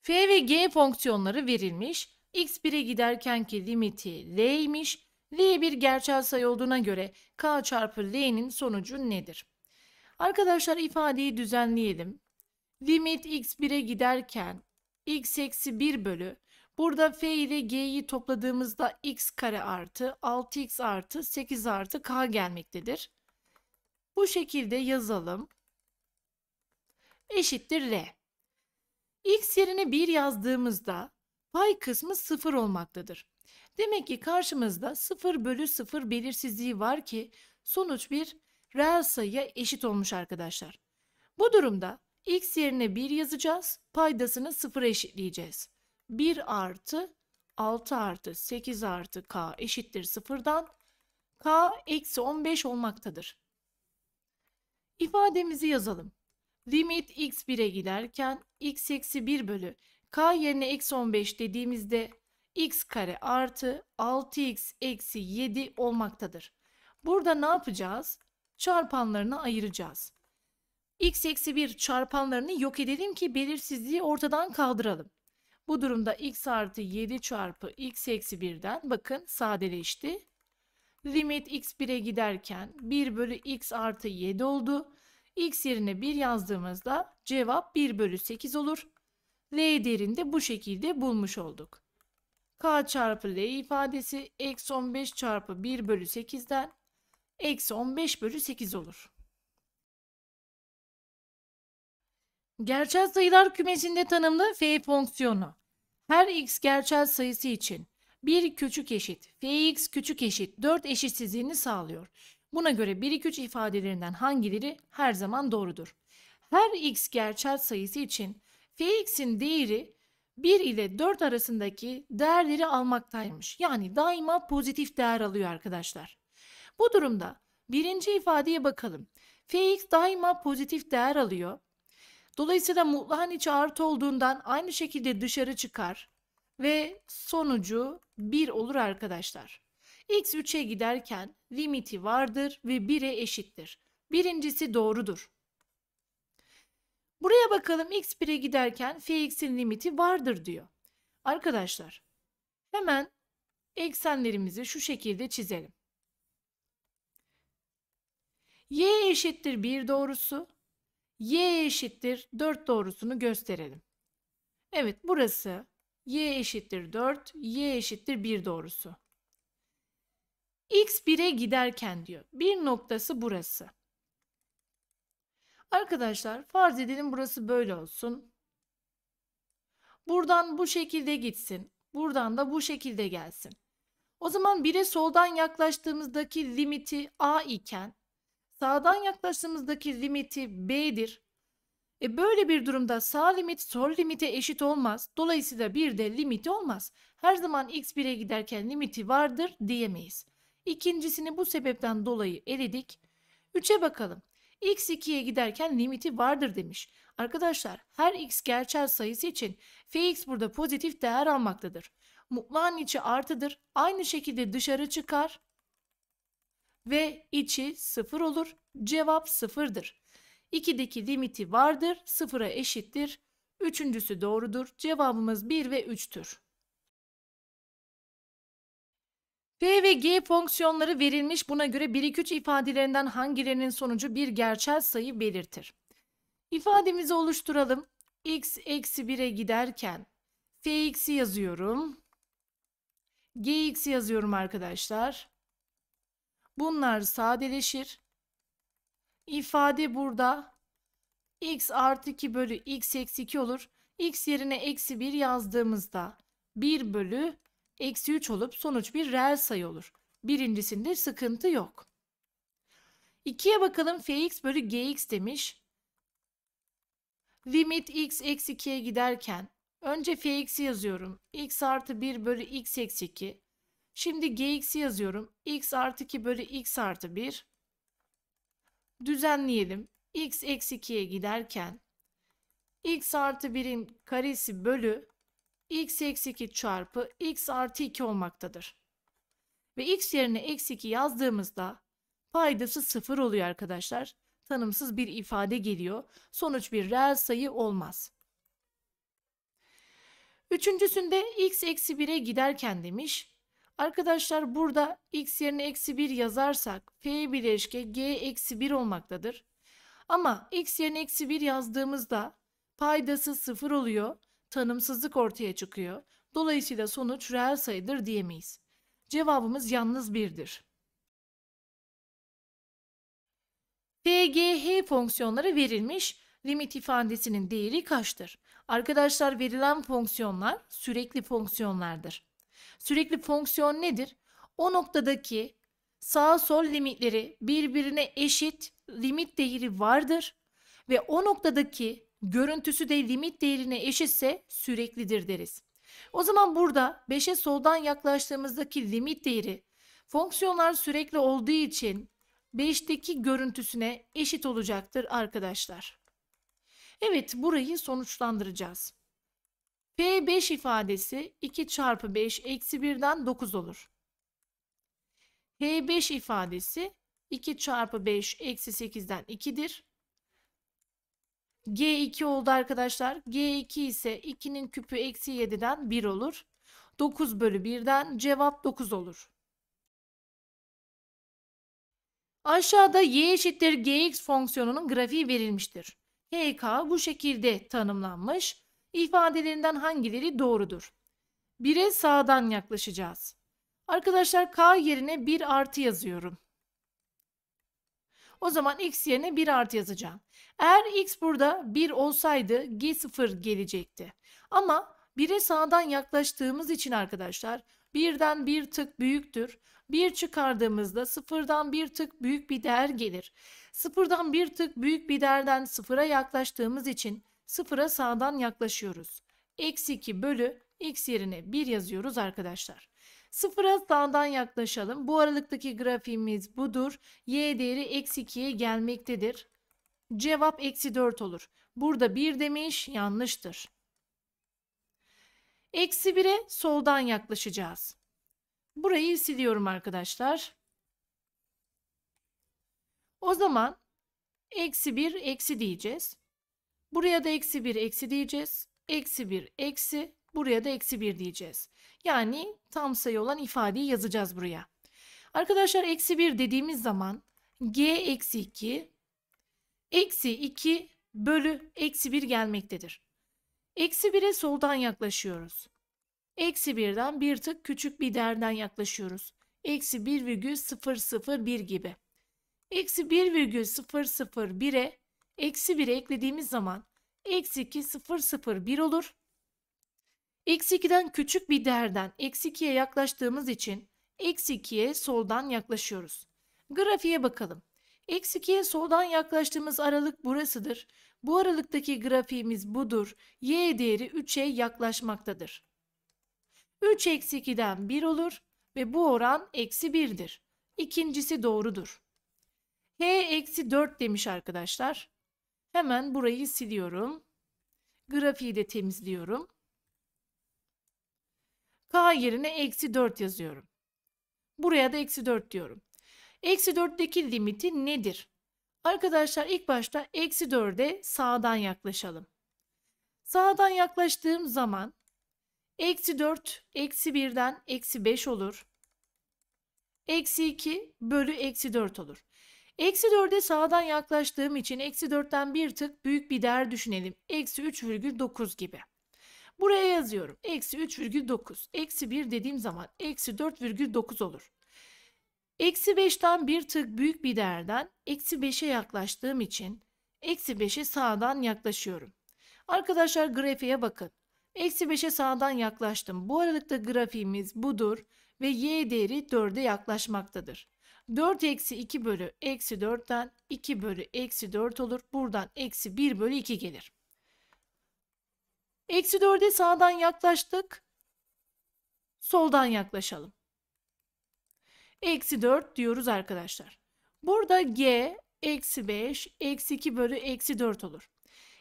F ve G fonksiyonları verilmiş. X1'e giderkenki limiti L'ymiş. L bir gerçel sayı olduğuna göre K çarpı L'nin sonucu nedir? Arkadaşlar ifadeyi düzenleyelim. Limit x1'e giderken x eksi 1 bölü Burada f ile g'yi topladığımızda x kare artı 6x artı 8 artı k gelmektedir. Bu şekilde yazalım. Eşittir r. x yerine 1 yazdığımızda pay kısmı 0 olmaktadır. Demek ki karşımızda 0 bölü 0 belirsizliği var ki sonuç bir reel sayıya eşit olmuş arkadaşlar. Bu durumda x yerine 1 yazacağız, paydasını 0 eşitleyeceğiz. 1 artı 6 artı 8 artı k eşittir 0'dan k eksi 15 olmaktadır. İfademizi yazalım. Limit x 1'e giderken x eksi 1 bölü k yerine eksi 15 dediğimizde x kare artı 6x eksi 7 olmaktadır. Burada ne yapacağız? Çarpanlarını ayıracağız. x eksi 1 çarpanlarını yok edelim ki belirsizliği ortadan kaldıralım. Bu durumda x artı 7 çarpı x eksi 1'den bakın sadeleşti. Limit x 1'e giderken 1 bölü x artı 7 oldu. x yerine 1 yazdığımızda cevap 1 bölü 8 olur. L değerini de bu şekilde bulmuş olduk. K çarpı L ifadesi eksi 15 çarpı 1 bölü 8'den eksi 15 bölü 8 olur. Gerçel sayılar kümesinde tanımlı f fonksiyonu. Her x gerçel sayısı için 1 küçük eşit fx küçük eşit 4 eşitsizliğini sağlıyor. Buna göre 1-2-3 ifadelerinden hangileri her zaman doğrudur? Her x gerçel sayısı için fx'in değeri 1 ile 4 arasındaki değerleri almaktaymış. Yani daima pozitif değer alıyor arkadaşlar. Bu durumda birinci ifadeye bakalım. fx daima pozitif değer alıyor. Dolayısıyla mutlahan içi artı olduğundan aynı şekilde dışarı çıkar ve sonucu 1 olur arkadaşlar. X 3'e giderken limiti vardır ve 1'e eşittir. Birincisi doğrudur. Buraya bakalım x 1'e giderken fx'in limiti vardır diyor. Arkadaşlar hemen eksenlerimizi şu şekilde çizelim. y eşittir 1 doğrusu y eşittir 4 doğrusunu gösterelim. Evet burası y eşittir 4, y eşittir 1 doğrusu. x 1'e giderken diyor. Bir noktası burası. Arkadaşlar farz edelim burası böyle olsun. Buradan bu şekilde gitsin. Buradan da bu şekilde gelsin. O zaman 1'e soldan yaklaştığımızdaki limiti a iken Sağdan yaklaştığımızdaki limiti B'dir. E böyle bir durumda sağ limit sol limite eşit olmaz. Dolayısıyla bir de limiti olmaz. Her zaman x 1'e giderken limiti vardır diyemeyiz. İkincisini bu sebepten dolayı eledik. 3'e bakalım. x 2'ye giderken limiti vardır demiş. Arkadaşlar her x gerçel sayısı için fx burada pozitif değer almaktadır. Mutlağın içi artıdır. Aynı şekilde dışarı çıkar ve içi 0 olur. Cevap 0'dır. 2'deki limiti vardır, 0'a eşittir. Üçüncüsü doğrudur. Cevabımız 1 ve 3'tür. P ve G fonksiyonları verilmiş buna göre 1, 2, 3 ifadelerinden hangilerinin sonucu bir gerçel sayı belirtir. İfademizi oluşturalım. x eksi 1'e giderken f fx'i yazıyorum. g gx'i yazıyorum arkadaşlar. Bunlar sadeleşir. İfade burada x artı 2 bölü x eksi 2 olur. x yerine eksi 1 yazdığımızda 1 bölü eksi 3 olup sonuç bir reel sayı olur. Birincisinde sıkıntı yok. 2'ye bakalım fx bölü gx demiş. Limit x eksi 2'ye giderken önce fx'i yazıyorum. x artı 1 bölü x eksi 2. Şimdi gx'i yazıyorum. x artı 2 bölü x artı 1. Düzenleyelim. x eksi 2'ye giderken x artı 1'in karesi bölü x eksi 2 çarpı x artı 2 olmaktadır. Ve x yerine eksi 2 yazdığımızda paydası 0 oluyor arkadaşlar. Tanımsız bir ifade geliyor. Sonuç bir reel sayı olmaz. Üçüncüsünde x eksi 1'e giderken demiş Arkadaşlar burada x yerine eksi 1 yazarsak f bileşke g eksi 1 olmaktadır. Ama x yerine eksi 1 yazdığımızda paydası 0 oluyor, tanımsızlık ortaya çıkıyor. Dolayısıyla sonuç reel sayıdır diyemeyiz. Cevabımız yalnız 1'dir. FGH fonksiyonları verilmiş, limit ifadesinin değeri kaçtır? Arkadaşlar verilen fonksiyonlar sürekli fonksiyonlardır. Sürekli fonksiyon nedir? O noktadaki sağ sol limitleri birbirine eşit limit değeri vardır ve o noktadaki görüntüsü de limit değerine eşitse süreklidir deriz. O zaman burada 5'e soldan yaklaştığımızdaki limit değeri fonksiyonlar sürekli olduğu için 5'teki görüntüsüne eşit olacaktır arkadaşlar. Evet burayı sonuçlandıracağız. P5 ifadesi 2 çarpı 5 eksi 1'den 9 olur. H5 ifadesi 2 çarpı 5 eksi 8'den 2'dir. G2 oldu arkadaşlar. G2 ise 2'nin küpü eksi 7'den 1 olur. 9 bölü 1'den cevap 9 olur. Aşağıda y eşittir gx fonksiyonunun grafiği verilmiştir. hk bu şekilde tanımlanmış ifadelerinden hangileri doğrudur? 1'e sağdan yaklaşacağız. Arkadaşlar k yerine 1 artı yazıyorum. O zaman x yerine 1 artı yazacağım. Eğer x burada 1 olsaydı g0 gelecekti. Ama 1'e sağdan yaklaştığımız için arkadaşlar 1'den bir tık büyüktür. 1 çıkardığımızda 0'dan bir tık büyük bir değer gelir. 0'dan bir tık büyük bir değerden 0'a yaklaştığımız için Sıfıra sağdan yaklaşıyoruz. Eksi 2 bölü x yerine 1 yazıyoruz arkadaşlar. Sıfıra sağdan yaklaşalım. Bu aralıktaki grafiğimiz budur. Y değeri eksi 2'ye gelmektedir. Cevap eksi 4 olur. Burada 1 demiş yanlıştır. Eksi 1'e soldan yaklaşacağız. Burayı siliyorum arkadaşlar. O zaman eksi 1 eksi diyeceğiz. Buraya da eksi 1 eksi diyeceğiz. Eksi 1 eksi buraya da eksi 1 diyeceğiz. Yani tam sayı olan ifadeyi yazacağız buraya. Arkadaşlar eksi 1 dediğimiz zaman g eksi 2 eksi 2 bölü eksi 1 gelmektedir. Eksi 1'e soldan yaklaşıyoruz. Eksi 1'den bir tık küçük bir derden yaklaşıyoruz. Eksi 1,001 gibi. Eksi 1,001'e eksi 1'i eklediğimiz zaman eksi 2 0 0 1 olur. Eksi 2'den küçük bir değerden eksi 2'ye yaklaştığımız için eksi 2'ye soldan yaklaşıyoruz. Grafiğe bakalım. Eksi 2'ye soldan yaklaştığımız aralık burasıdır. Bu aralıktaki grafiğimiz budur. Y değeri 3'e yaklaşmaktadır. 3 eksi 2'den 1 olur ve bu oran eksi 1'dir. İkincisi doğrudur. H eksi 4 demiş arkadaşlar. Hemen burayı siliyorum. Grafiği de temizliyorum. K yerine eksi 4 yazıyorum. Buraya da eksi 4 diyorum. Eksi 4'teki limiti nedir? Arkadaşlar ilk başta eksi 4'e sağdan yaklaşalım. Sağdan yaklaştığım zaman eksi 4 eksi 1'den eksi 5 olur. Eksi 2 bölü eksi 4 olur. Eksi 4'e sağdan yaklaştığım için eksi 4'ten bir tık büyük bir değer düşünelim. Eksi 3,9 gibi. Buraya yazıyorum. Eksi 3,9. Eksi 1 dediğim zaman eksi 4,9 olur. Eksi 5'ten bir tık büyük bir değerden eksi 5'e yaklaştığım için eksi 5'e sağdan yaklaşıyorum. Arkadaşlar grafiğe bakın. Eksi 5'e sağdan yaklaştım. Bu aralıkta grafiğimiz budur ve y değeri 4'e yaklaşmaktadır. 4 eksi 2 bölü eksi 4'ten 2 bölü eksi 4 olur. Buradan eksi 1 bölü 2 gelir. Eksi 4'e sağdan yaklaştık. Soldan yaklaşalım. Eksi 4 diyoruz arkadaşlar. Burada g eksi 5 eksi 2 bölü eksi 4 olur.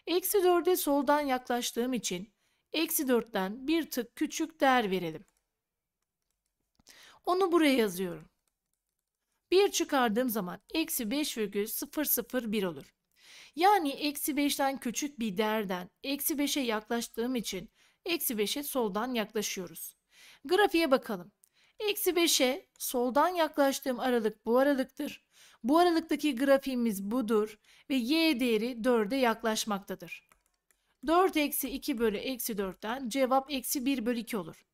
Eksi 4'e soldan yaklaştığım için eksi 4'ten bir tık küçük değer verelim. Onu buraya yazıyorum. 1 çıkardığım zaman eksi 5,001 olur. Yani eksi 5'ten küçük bir değerden eksi 5'e yaklaştığım için eksi 5'e soldan yaklaşıyoruz. Grafiğe bakalım. Eksi 5'e soldan yaklaştığım aralık bu aralıktır. Bu aralıktaki grafiğimiz budur ve y değeri 4'e yaklaşmaktadır. 4 eksi 2 bölü eksi 4'ten cevap eksi 1 bölü 2 olur.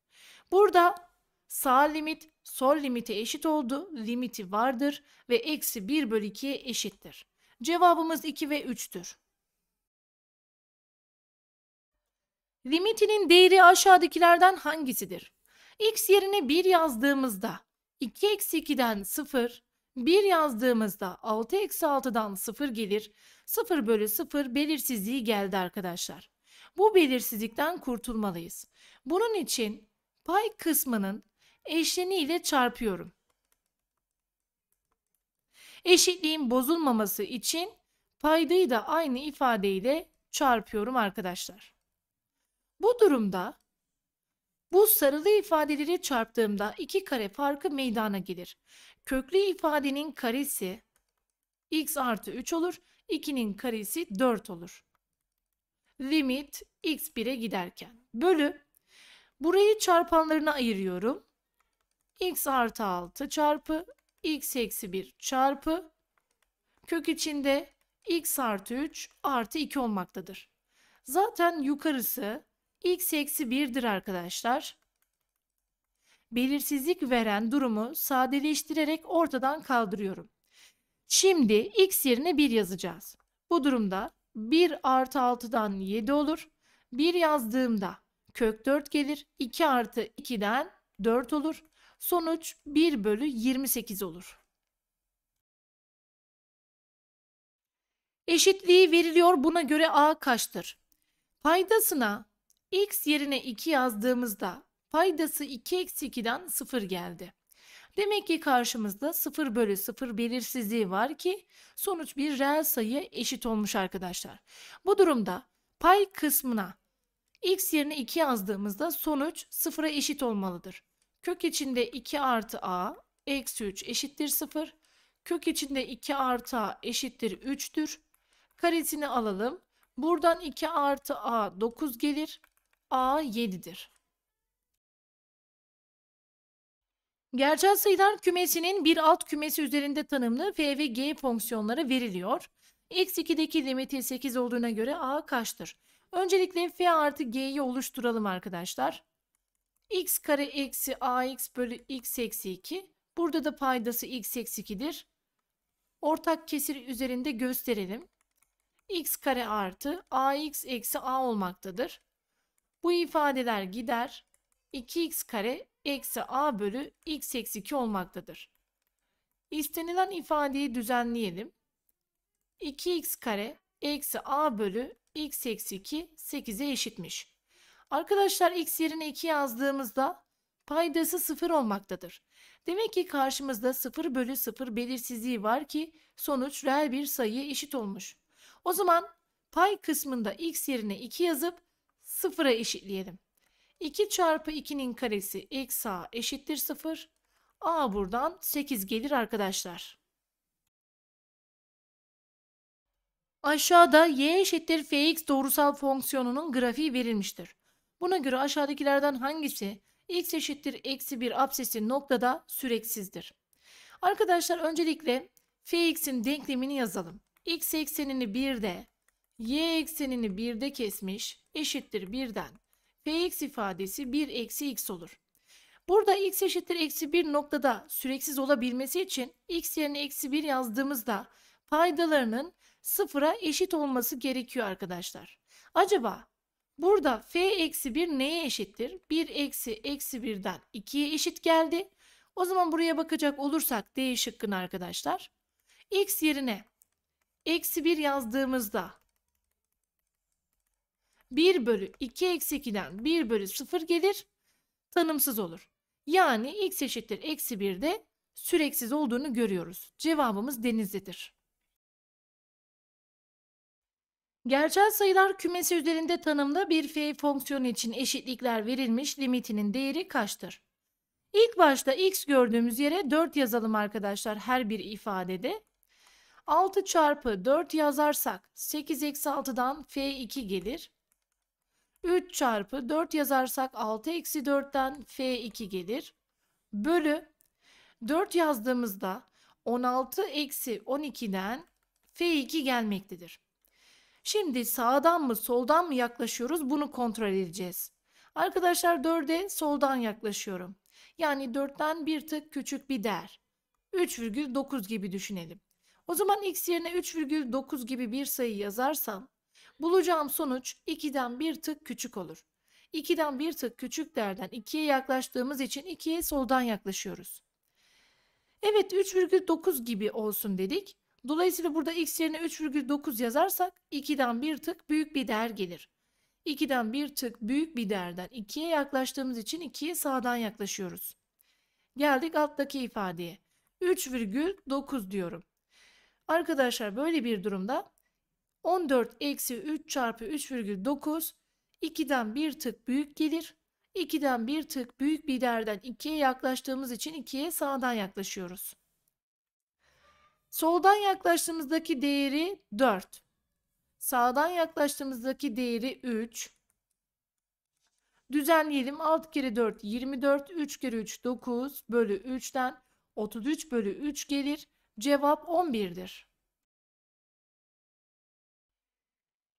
Burada sağ limit sol limiti eşit oldu, limiti vardır ve eksi 1 bölü 2'ye eşittir. Cevabımız 2 ve 3'tür. Limitinin değeri aşağıdakilerden hangisidir? x yerine 1 yazdığımızda 2 eksi 2'den 0, 1 yazdığımızda 6 eksi 6'dan 0 gelir. 0 bölü 0 belirsizliği geldi arkadaşlar. Bu belirsizlikten kurtulmalıyız. Bunun için pay kısmının Eşleniyle çarpıyorum. Eşitliğin bozulmaması için paydayı da aynı ifadeyle çarpıyorum arkadaşlar. Bu durumda bu sarılı ifadeleri çarptığımda iki kare farkı meydana gelir. Köklü ifadenin karesi x artı 3 olur, 2'nin karesi 4 olur. Limit x 1'e giderken. Bölü, burayı çarpanlarına ayırıyorum x artı 6 çarpı x eksi 1 çarpı kök içinde x artı 3 artı 2 olmaktadır. Zaten yukarısı x eksi 1'dir arkadaşlar. Belirsizlik veren durumu sadeleştirerek ortadan kaldırıyorum. Şimdi x yerine 1 yazacağız. Bu durumda 1 artı 6'dan 7 olur. 1 yazdığımda kök 4 gelir. 2 artı 2'den 4 olur. Sonuç 1 bölü 28 olur. Eşitliği veriliyor buna göre A kaçtır? Paydasına x yerine 2 yazdığımızda paydası 2 eksi 2'den 0 geldi. Demek ki karşımızda 0 bölü 0 belirsizliği var ki sonuç bir reel sayı eşit olmuş arkadaşlar. Bu durumda pay kısmına x yerine 2 yazdığımızda sonuç 0'a eşit olmalıdır. Kök içinde 2 artı a eksi 3 eşittir 0. Kök içinde 2 artı a eşittir 3'tür. Karesini alalım. Buradan 2 artı a 9 gelir. a 7'dir. Gerçel sayılar kümesinin bir alt kümesi üzerinde tanımlı f ve g fonksiyonları veriliyor. x2'deki limiti 8 olduğuna göre a kaçtır? Öncelikle f artı g'yi oluşturalım arkadaşlar x kare eksi ax bölü x eksi 2. Burada da paydası x eksi 2'dir. Ortak kesir üzerinde gösterelim. x kare artı ax eksi a olmaktadır. Bu ifadeler gider. 2x kare eksi a bölü x eksi 2 olmaktadır. İstenilen ifadeyi düzenleyelim. 2x kare eksi a bölü x eksi 2 8'e eşitmiş. Arkadaşlar x yerine 2 yazdığımızda paydası 0 olmaktadır. Demek ki karşımızda 0 bölü 0 belirsizliği var ki sonuç reel bir sayıya eşit olmuş. O zaman pay kısmında x yerine 2 yazıp 0'a eşitleyelim. 2 çarpı 2'nin karesi eksi a eşittir 0. a buradan 8 gelir arkadaşlar. Aşağıda y eşittir fx doğrusal fonksiyonunun grafiği verilmiştir. Buna göre aşağıdakilerden hangisi x eşittir eksi 1 absesi noktada süreksizdir? Arkadaşlar öncelikle fx'in denklemini yazalım. x eksenini 1'de, y eksenini 1'de kesmiş eşittir 1'den. fx ifadesi 1 eksi x olur. Burada x eşittir eksi 1 noktada süreksiz olabilmesi için x yerine eksi 1 yazdığımızda paydalarının sıfıra eşit olması gerekiyor arkadaşlar. Acaba Burada f eksi 1 neye eşittir? 1 eksi eksi 1'den 2'ye eşit geldi. O zaman buraya bakacak olursak D şıkkını arkadaşlar. X yerine eksi 1 yazdığımızda 1 bölü 2 eksi 2'den 1 bölü 0 gelir. Tanımsız olur. Yani x eşittir eksi 1'de süreksiz olduğunu görüyoruz. Cevabımız denizlidir. Gerçel sayılar kümesi üzerinde tanımda bir f fonksiyon için eşitlikler verilmiş limitinin değeri kaçtır? İlk başta x gördüğümüz yere 4 yazalım arkadaşlar her bir ifadede. 6 çarpı 4 yazarsak 8 eksi 6'dan f2 gelir. 3 çarpı 4 yazarsak 6 eksi 4'ten f2 gelir. Bölü 4 yazdığımızda 16 eksi 12'den f2 gelmektedir. Şimdi sağdan mı soldan mı yaklaşıyoruz bunu kontrol edeceğiz. Arkadaşlar 4'e soldan yaklaşıyorum. Yani 4'ten bir tık küçük bir değer. 3,9 gibi düşünelim. O zaman x yerine 3,9 gibi bir sayı yazarsam bulacağım sonuç 2'den bir tık küçük olur. 2'den bir tık küçük değerden 2'ye yaklaştığımız için 2'ye soldan yaklaşıyoruz. Evet 3,9 gibi olsun dedik. Dolayısıyla burada x yerine 3,9 yazarsak 2'den bir tık büyük bir değer gelir. 2'den bir tık büyük bir değerden 2'ye yaklaştığımız için 2'ye sağdan yaklaşıyoruz. Geldik alttaki ifadeye. 3,9 diyorum. Arkadaşlar böyle bir durumda 14 eksi 3 çarpı 3,9 2'den bir tık büyük gelir. 2'den bir tık büyük bir değerden 2'ye yaklaştığımız için 2'ye sağdan yaklaşıyoruz. Soldan yaklaştığımızdaki değeri 4. Sağdan yaklaştığımızdaki değeri 3. Düzenleyelim. 6 kere 4 24. 3 kere 3 9 bölü 3'ten 33 bölü 3 gelir. Cevap 11'dir.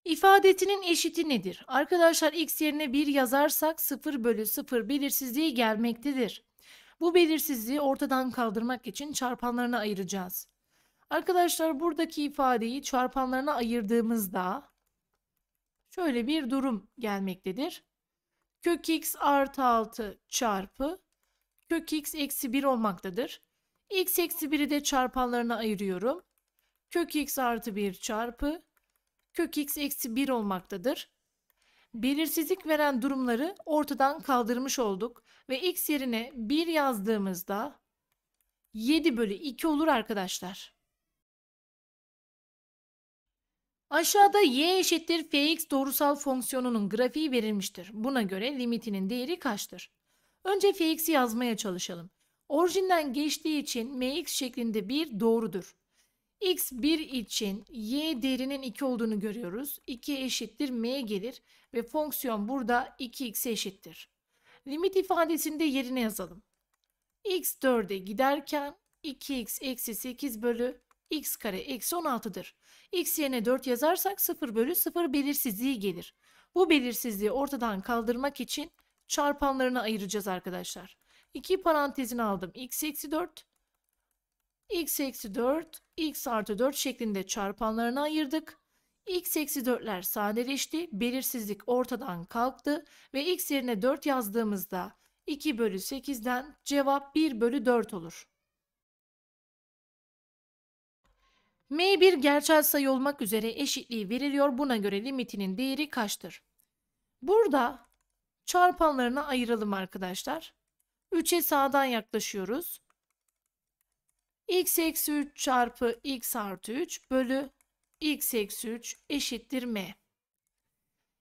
İfadetinin eşiti nedir? Arkadaşlar x yerine 1 yazarsak 0 bölü 0 belirsizliği gelmektedir. Bu belirsizliği ortadan kaldırmak için çarpanlarına ayıracağız. Arkadaşlar buradaki ifadeyi çarpanlarına ayırdığımızda şöyle bir durum gelmektedir. Kök x artı 6 çarpı kök x eksi 1 olmaktadır. x eksi 1'i de çarpanlarına ayırıyorum. Kök x artı 1 çarpı kök x eksi 1 olmaktadır. Belirsizlik veren durumları ortadan kaldırmış olduk ve x yerine 1 yazdığımızda 7 bölü 2 olur arkadaşlar. Aşağıda y eşittir fx doğrusal fonksiyonunun grafiği verilmiştir. Buna göre limitinin değeri kaçtır? Önce fx'i yazmaya çalışalım. Orijinden geçtiği için mx şeklinde bir doğrudur. x 1 için y değerinin 2 olduğunu görüyoruz. 2 eşittir m gelir ve fonksiyon burada 2x eşittir. Limit ifadesinde yerine yazalım. x 4'e giderken 2x eksi 8 bölü x kare eksi 16'dır. x yerine 4 yazarsak 0 bölü 0 belirsizliği gelir. Bu belirsizliği ortadan kaldırmak için çarpanlarını ayıracağız arkadaşlar. 2 parantezin aldım. x eksi 4, x eksi 4, x artı 4 şeklinde çarpanlarını ayırdık. x eksi 4'ler sadeleşti. Belirsizlik ortadan kalktı ve x yerine 4 yazdığımızda 2 bölü 8'den cevap 1 bölü 4 olur. M bir gerçel sayı olmak üzere eşitliği veriliyor. Buna göre limitinin değeri kaçtır? Burada çarpanlarına ayıralım arkadaşlar. 3'e sağdan yaklaşıyoruz. x eksi 3 çarpı x artı 3 bölü x eksi 3 eşittir m.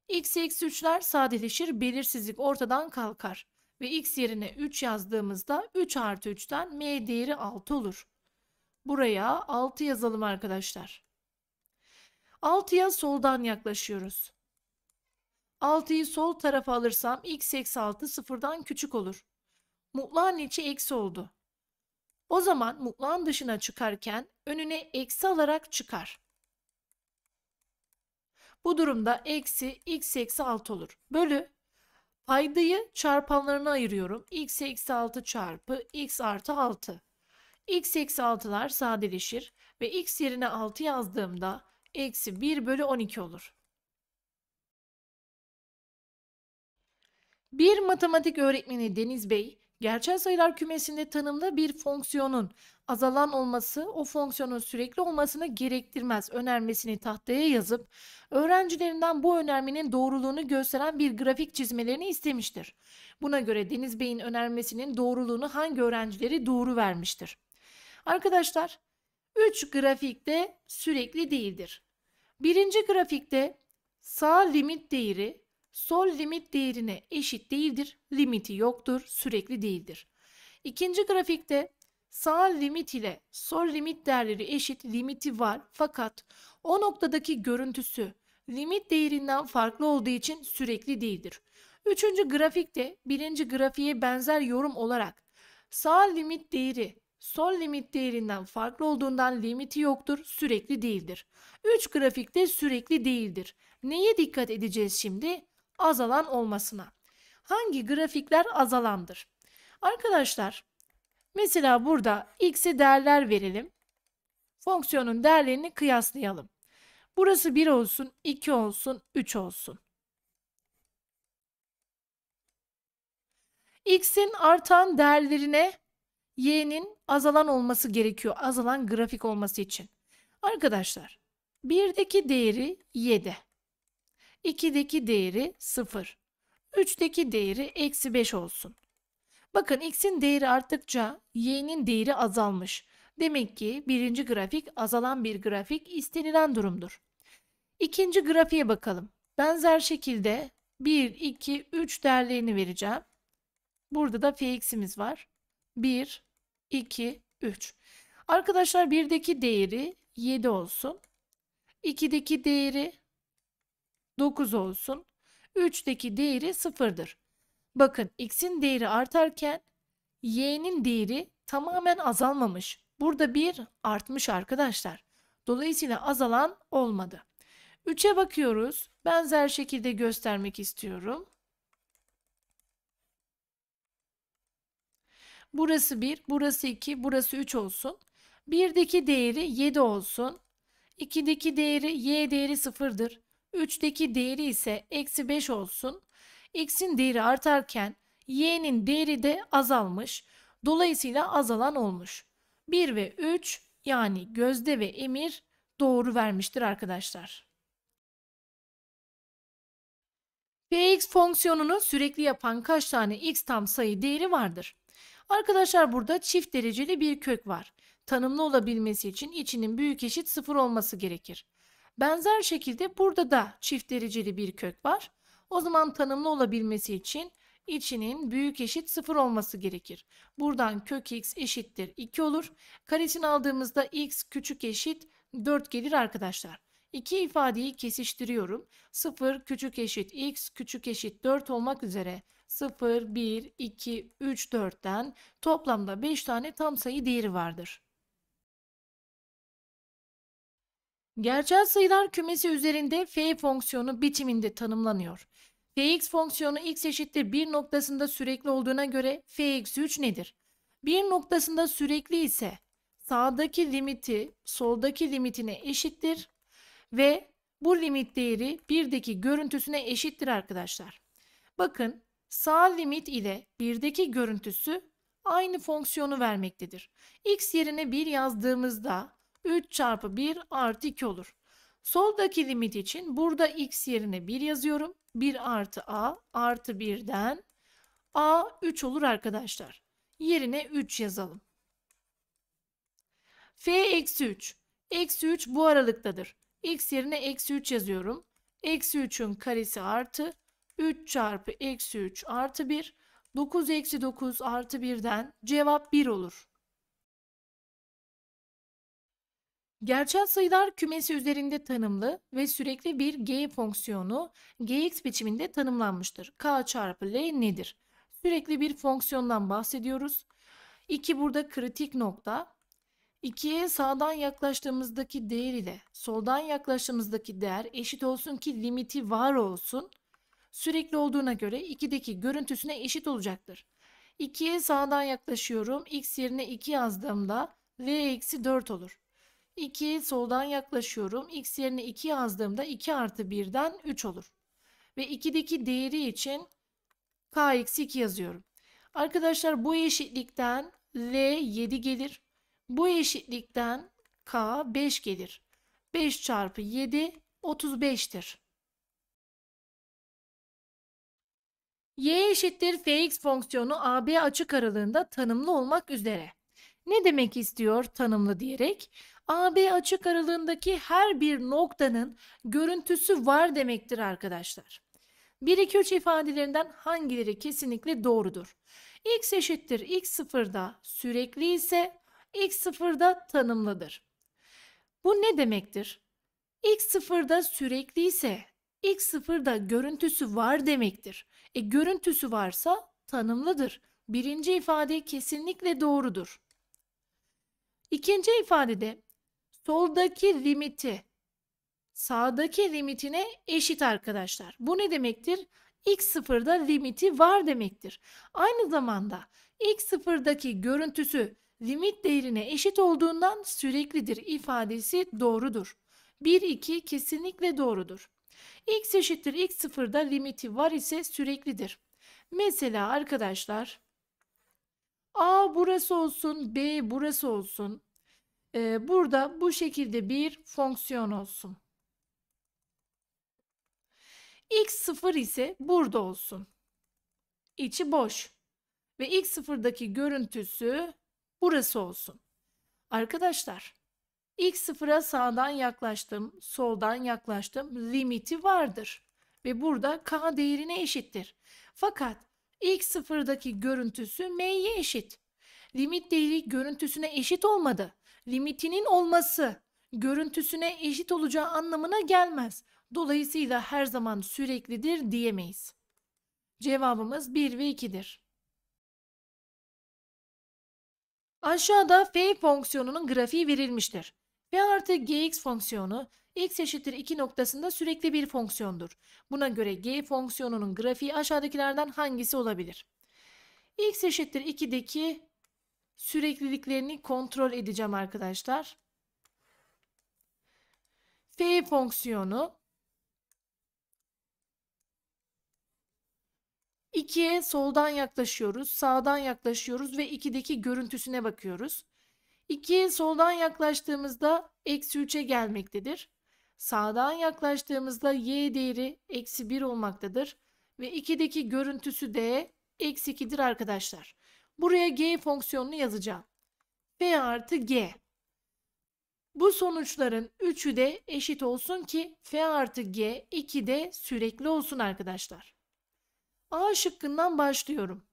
x eksi 3'ler sadeleşir, belirsizlik ortadan kalkar ve x yerine 3 yazdığımızda 3 artı 3'ten m değeri 6 olur. Buraya 6 yazalım arkadaşlar. 6'ya soldan yaklaşıyoruz. 6'yı sol tarafa alırsam x eksi 6 sıfırdan küçük olur. Mutlağın içi eksi oldu. O zaman mutlağın dışına çıkarken önüne eksi alarak çıkar. Bu durumda eksi x eksi 6 olur. Bölü paydayı çarpanlarına ayırıyorum. x eksi 6 çarpı x artı 6 x eksi 6'lar sadeleşir ve x yerine 6 yazdığımda eksi 1 bölü 12 olur. Bir matematik öğretmeni Deniz Bey, gerçel sayılar kümesinde tanımlı bir fonksiyonun azalan olması o fonksiyonun sürekli olmasını gerektirmez önermesini tahtaya yazıp öğrencilerinden bu önermenin doğruluğunu gösteren bir grafik çizmelerini istemiştir. Buna göre Deniz Bey'in önermesinin doğruluğunu hangi öğrencileri doğru vermiştir? Arkadaşlar 3 grafikte sürekli değildir. Birinci grafikte sağ limit değeri sol limit değerine eşit değildir. Limiti yoktur, sürekli değildir. İkinci grafikte sağ limit ile sol limit değerleri eşit limiti var fakat o noktadaki görüntüsü limit değerinden farklı olduğu için sürekli değildir. Üçüncü grafikte birinci grafiğe benzer yorum olarak sağ limit değeri Sol limit değerinden farklı olduğundan limiti yoktur, sürekli değildir. 3 grafikte sürekli değildir. Neye dikkat edeceğiz şimdi? Azalan olmasına. Hangi grafikler azalandır? Arkadaşlar mesela burada x'e değerler verelim. Fonksiyonun değerlerini kıyaslayalım. Burası 1 olsun, 2 olsun, 3 olsun. x'in artan değerlerine y'nin azalan olması gerekiyor. Azalan grafik olması için. Arkadaşlar 1'deki değeri 7. 2'deki değeri 0. 3'teki değeri eksi 5 olsun. Bakın x'in değeri arttıkça y'nin değeri azalmış. Demek ki birinci grafik azalan bir grafik istenilen durumdur. İkinci grafiğe bakalım. Benzer şekilde 1, 2, 3 değerlerini vereceğim. Burada da fx'imiz var. 1, 2, 3. Arkadaşlar 1'deki değeri 7 olsun. 2'deki değeri 9 olsun. 3'deki değeri 0'dır. Bakın x'in değeri artarken y'nin değeri tamamen azalmamış. Burada 1 artmış arkadaşlar. Dolayısıyla azalan olmadı. 3'e bakıyoruz. Benzer şekilde göstermek istiyorum. Burası 1, burası 2, burası 3 olsun. 1'deki değeri 7 olsun. 2'deki değeri y değeri 0'dır. 3'deki değeri ise eksi 5 olsun. X'in değeri artarken y'nin değeri de azalmış. Dolayısıyla azalan olmuş. 1 ve 3 yani Gözde ve Emir doğru vermiştir arkadaşlar. Px fonksiyonunu sürekli yapan kaç tane x tam sayı değeri vardır? Arkadaşlar burada çift dereceli bir kök var. Tanımlı olabilmesi için içinin büyük eşit sıfır olması gerekir. Benzer şekilde burada da çift dereceli bir kök var. O zaman tanımlı olabilmesi için içinin büyük eşit sıfır olması gerekir. Buradan kök x eşittir 2 olur. Karesini aldığımızda x küçük eşit 4 gelir arkadaşlar. İki ifadeyi kesiştiriyorum. 0 küçük eşit x küçük eşit 4 olmak üzere 0, 1, 2, 3, 4'ten toplamda 5 tane tam sayı değeri vardır. Gerçel sayılar kümesi üzerinde f fonksiyonu biçiminde tanımlanıyor. fx fonksiyonu x eşittir 1 noktasında sürekli olduğuna göre f-3 nedir? 1 noktasında sürekli ise sağdaki limiti soldaki limitine eşittir ve bu limit değeri 1'deki görüntüsüne eşittir arkadaşlar. Bakın Sağ limit ile birdeki görüntüsü aynı fonksiyonu vermektedir. X yerine 1 yazdığımızda 3 çarpı 1 artı 2 olur. Soldaki limit için burada x yerine 1 yazıyorum. 1 artı a artı 1'den a 3 olur arkadaşlar. Yerine 3 yazalım. f eksi 3. Eksi 3 bu aralıktadır. x yerine eksi 3 yazıyorum. Eksi 3'ün karesi artı 3 çarpı eksi 3 artı 1. 9 eksi 9 artı 1'den cevap 1 olur. Gerçel sayılar kümesi üzerinde tanımlı ve sürekli bir g fonksiyonu gx biçiminde tanımlanmıştır. k çarpı l nedir? Sürekli bir fonksiyondan bahsediyoruz. 2 burada kritik nokta. 2'ye sağdan yaklaştığımızdaki değer ile soldan yaklaştığımızdaki değer eşit olsun ki limiti var olsun sürekli olduğuna göre 2'deki görüntüsüne eşit olacaktır. 2'ye sağdan yaklaşıyorum. X yerine 2 yazdığımda v eksi 4 olur. 2'ye soldan yaklaşıyorum. X yerine 2 yazdığımda 2 artı 1'den 3 olur. Ve 2'deki değeri için K eksi 2 yazıyorum. Arkadaşlar bu eşitlikten L 7 gelir. Bu eşitlikten K 5 gelir. 5 çarpı 7 35'tir. y eşittir fx fonksiyonu AB açık aralığında tanımlı olmak üzere. Ne demek istiyor tanımlı diyerek? AB açık aralığındaki her bir noktanın görüntüsü var demektir arkadaşlar. 1, 2, 3 ifadelerinden hangileri kesinlikle doğrudur? x eşittir x sıfırda sürekli ise x sıfırda tanımlıdır. Bu ne demektir? x sıfırda sürekli ise x sıfırda görüntüsü var demektir. E, görüntüsü varsa tanımlıdır. Birinci ifade kesinlikle doğrudur. İkinci ifadede soldaki limiti sağdaki limitine eşit arkadaşlar. Bu ne demektir? x sıfırda limiti var demektir. Aynı zamanda x sıfırdaki görüntüsü limit değerine eşit olduğundan süreklidir ifadesi doğrudur. 1-2 kesinlikle doğrudur x eşittir x sıfırda limiti var ise süreklidir. Mesela arkadaşlar a burası olsun b burası olsun. Ee, burada bu şekilde bir fonksiyon olsun. x sıfır ise burada olsun. İçi boş ve x sıfırdaki görüntüsü burası olsun. Arkadaşlar İlk sıfıra sağdan yaklaştım, soldan yaklaştım limiti vardır. Ve burada k değerine eşittir. Fakat ilk sıfırdaki görüntüsü m'ye eşit. Limit değeri görüntüsüne eşit olmadı. Limitinin olması görüntüsüne eşit olacağı anlamına gelmez. Dolayısıyla her zaman süreklidir diyemeyiz. Cevabımız 1 ve 2'dir. Aşağıda f fonksiyonunun grafiği verilmiştir. Ve artı gx fonksiyonu x eşittir 2 noktasında sürekli bir fonksiyondur. Buna göre g fonksiyonunun grafiği aşağıdakilerden hangisi olabilir? x eşittir 2'deki sürekliliklerini kontrol edeceğim arkadaşlar. f fonksiyonu 2'ye soldan yaklaşıyoruz, sağdan yaklaşıyoruz ve 2'deki görüntüsüne bakıyoruz. 2 soldan yaklaştığımızda eksi 3'e gelmektedir. Sağdan yaklaştığımızda y değeri eksi 1 olmaktadır. Ve 2'deki görüntüsü de eksi 2'dir arkadaşlar. Buraya g fonksiyonunu yazacağım. f artı g. Bu sonuçların 3'ü de eşit olsun ki f artı g 2 de sürekli olsun arkadaşlar. A şıkkından başlıyorum.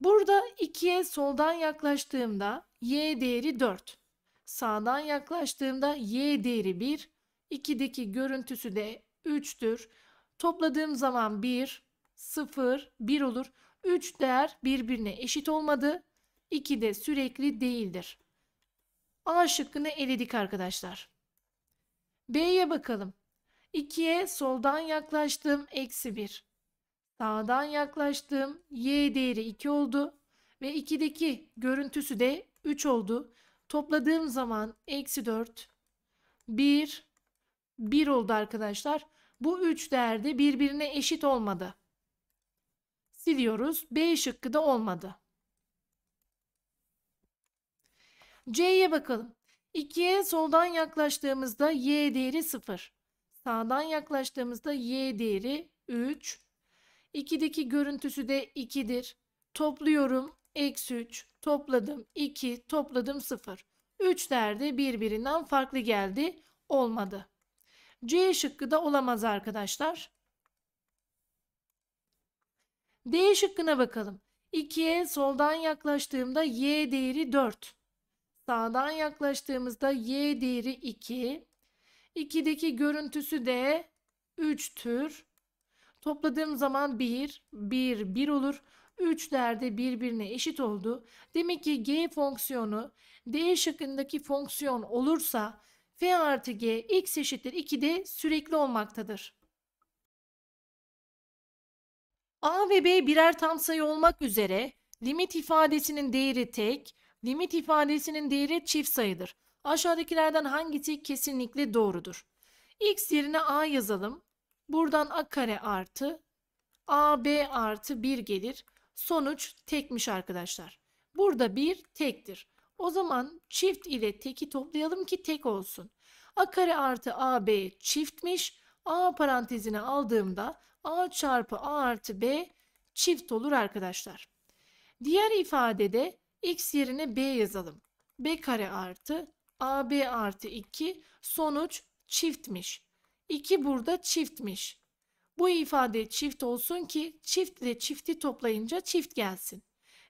Burada 2'ye soldan yaklaştığımda y değeri 4. Sağdan yaklaştığımda y değeri 1. 2'deki görüntüsü de 3'tür. Topladığım zaman 1, 0, 1 olur. 3 değer birbirine eşit olmadı. 2 de sürekli değildir. A şıkkını eledik arkadaşlar. B'ye bakalım. 2'ye soldan yaklaştım eksi 1. Sağdan yaklaştığım y değeri 2 oldu ve 2'deki görüntüsü de 3 oldu. Topladığım zaman eksi 4, 1, 1 oldu arkadaşlar. Bu 3 değerde birbirine eşit olmadı. Siliyoruz. B şıkkı da olmadı. C'ye bakalım. 2'ye soldan yaklaştığımızda y değeri 0. Sağdan yaklaştığımızda y değeri 3. 2'deki görüntüsü de 2'dir. Topluyorum eksi 3 topladım 2 topladım 0. 3 de birbirinden farklı geldi olmadı. C şıkkı da olamaz arkadaşlar. D şıkkına bakalım. 2'ye soldan yaklaştığımda y değeri 4. Sağdan yaklaştığımızda y değeri 2. 2'deki görüntüsü de 3'tür. Topladığım zaman 1, 1, 1 olur. 3 değerde birbirine eşit oldu. Demek ki g fonksiyonu d şıkkındaki fonksiyon olursa f artı g x eşittir de sürekli olmaktadır. a ve b birer tam sayı olmak üzere limit ifadesinin değeri tek, limit ifadesinin değeri çift sayıdır. Aşağıdakilerden hangisi kesinlikle doğrudur? x yerine a yazalım. Buradan a kare artı ab artı 1 gelir. Sonuç tekmiş arkadaşlar. Burada bir tektir. O zaman çift ile teki toplayalım ki tek olsun. A kare artı AB çiftmiş. A parantezine aldığımda A çarpı A artı B çift olur arkadaşlar. Diğer ifadede x yerine b yazalım. b kare artı ab artı 2 sonuç çiftmiş. 2 burada çiftmiş. Bu ifade çift olsun ki çift ile çifti toplayınca çift gelsin.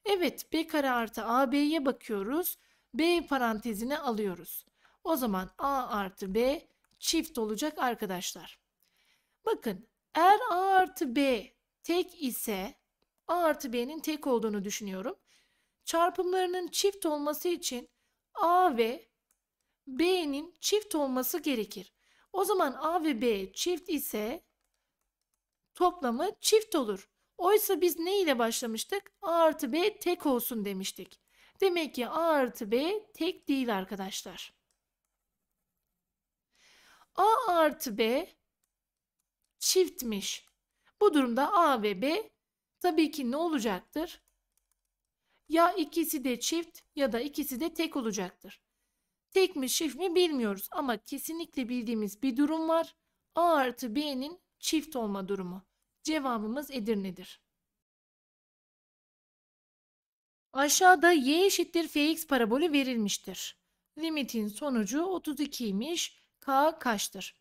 Evet B kare artı AB'ye bakıyoruz. B parantezine alıyoruz. O zaman A artı B çift olacak arkadaşlar. Bakın eğer A artı B tek ise A artı B'nin tek olduğunu düşünüyorum. Çarpımlarının çift olması için A ve B'nin çift olması gerekir. O zaman A ve B çift ise toplamı çift olur. Oysa biz ne ile başlamıştık? A artı B tek olsun demiştik. Demek ki A artı B tek değil arkadaşlar. A artı B çiftmiş. Bu durumda A ve B tabii ki ne olacaktır? Ya ikisi de çift ya da ikisi de tek olacaktır. Tek mi çift mi bilmiyoruz ama kesinlikle bildiğimiz bir durum var. A artı B'nin çift olma durumu. Cevabımız Edirne'dir. Aşağıda y eşittir fx parabolü verilmiştir. Limitin sonucu 32 32'ymiş. K kaçtır?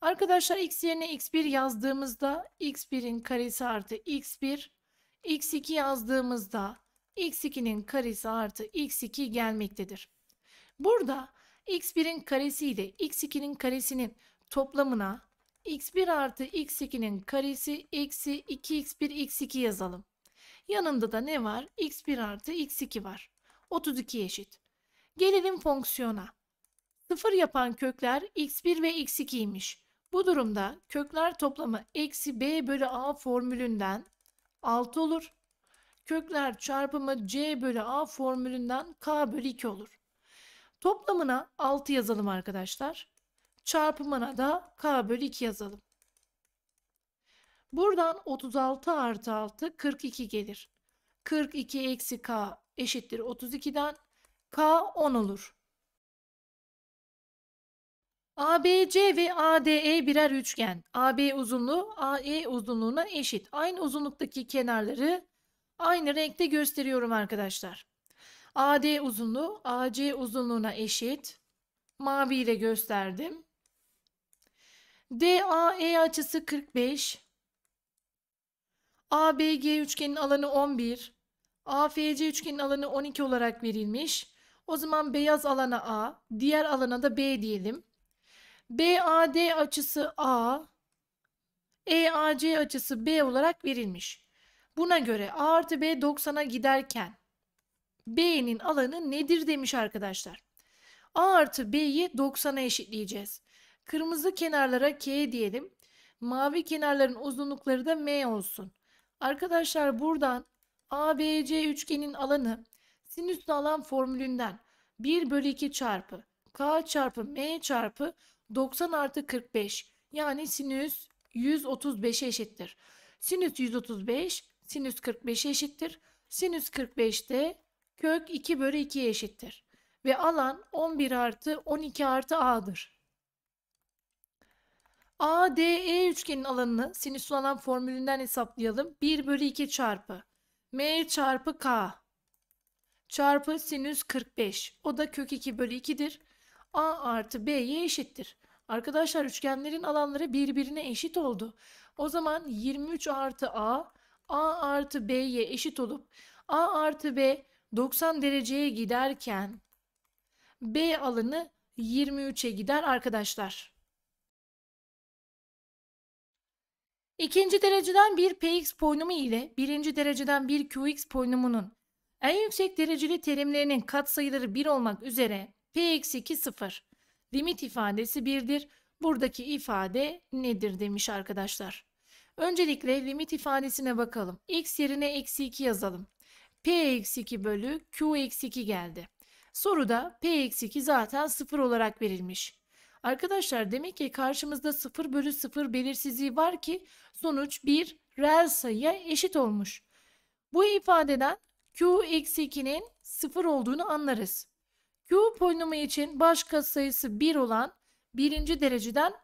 Arkadaşlar x yerine x1 yazdığımızda x1'in karesi artı x1. x2 yazdığımızda x2'nin karesi artı x2 gelmektedir. Burada x1'in karesi ile x2'nin karesinin toplamına x1 artı x2'nin karesi eksi 2x1 x2 yazalım. Yanında da ne var? x1 artı x2 var. 32 eşit. Gelelim fonksiyona. 0 yapan kökler x1 ve x2'ymiş. Bu durumda kökler toplamı eksi b bölü a formülünden 6 olur. Kökler çarpımı c bölü a formülünden k bölü 2 olur. Toplamına 6 yazalım arkadaşlar. Çarpımına da k bölü 2 yazalım. Buradan 36 artı 6 42 gelir. 42 eksi k eşittir 32'den k 10 olur. ABC ve ADE birer üçgen. AB uzunluğu AE uzunluğuna eşit. Aynı uzunluktaki kenarları aynı renkte gösteriyorum arkadaşlar. AD uzunluğu AC uzunluğuna eşit. Mavi ile gösterdim. DAE açısı 45. ABG üçgenin alanı 11. AFC üçgenin alanı 12 olarak verilmiş. O zaman beyaz alana A, diğer alana da B diyelim. BAD açısı A, EAC açısı B olarak verilmiş. Buna göre A artı B 90'a giderken B'nin alanı nedir demiş arkadaşlar. A artı B'yi 90'a eşitleyeceğiz. Kırmızı kenarlara K diyelim. Mavi kenarların uzunlukları da M olsun. Arkadaşlar buradan ABC üçgenin alanı sinüslü alan formülünden 1 bölü 2 çarpı K çarpı M çarpı 90 artı 45 yani sinüs 135'e eşittir. Sinüs 135 sinüs 45'e eşittir. Sinüs 45 de kök 2 bölü 2'ye eşittir. Ve alan 11 artı 12 artı A'dır. ADE üçgenin alanını sinüslanan formülünden hesaplayalım. 1 bölü 2 çarpı M çarpı K çarpı sinüs 45. O da kök 2 bölü 2'dir. A artı B'ye eşittir. Arkadaşlar üçgenlerin alanları birbirine eşit oldu. O zaman 23 artı A, A artı B'ye eşit olup A artı B 90 dereceye giderken B alanı 23'e gider arkadaşlar. İkinci dereceden bir px polinomu ile birinci dereceden bir qx polinomunun en yüksek dereceli terimlerinin katsayıları 1 olmak üzere p-2 0. Limit ifadesi 1'dir. Buradaki ifade nedir demiş arkadaşlar. Öncelikle limit ifadesine bakalım. x yerine eksi 2 yazalım. p-2 bölü q-2 geldi. Soruda p-2 zaten 0 olarak verilmiş. Arkadaşlar demek ki karşımızda 0 bölü 0 belirsizliği var ki sonuç bir reel sayıya eşit olmuş. Bu ifadeden q eksi 2'nin 0 olduğunu anlarız. Q polinomu için başka sayısı 1 olan birinci dereceden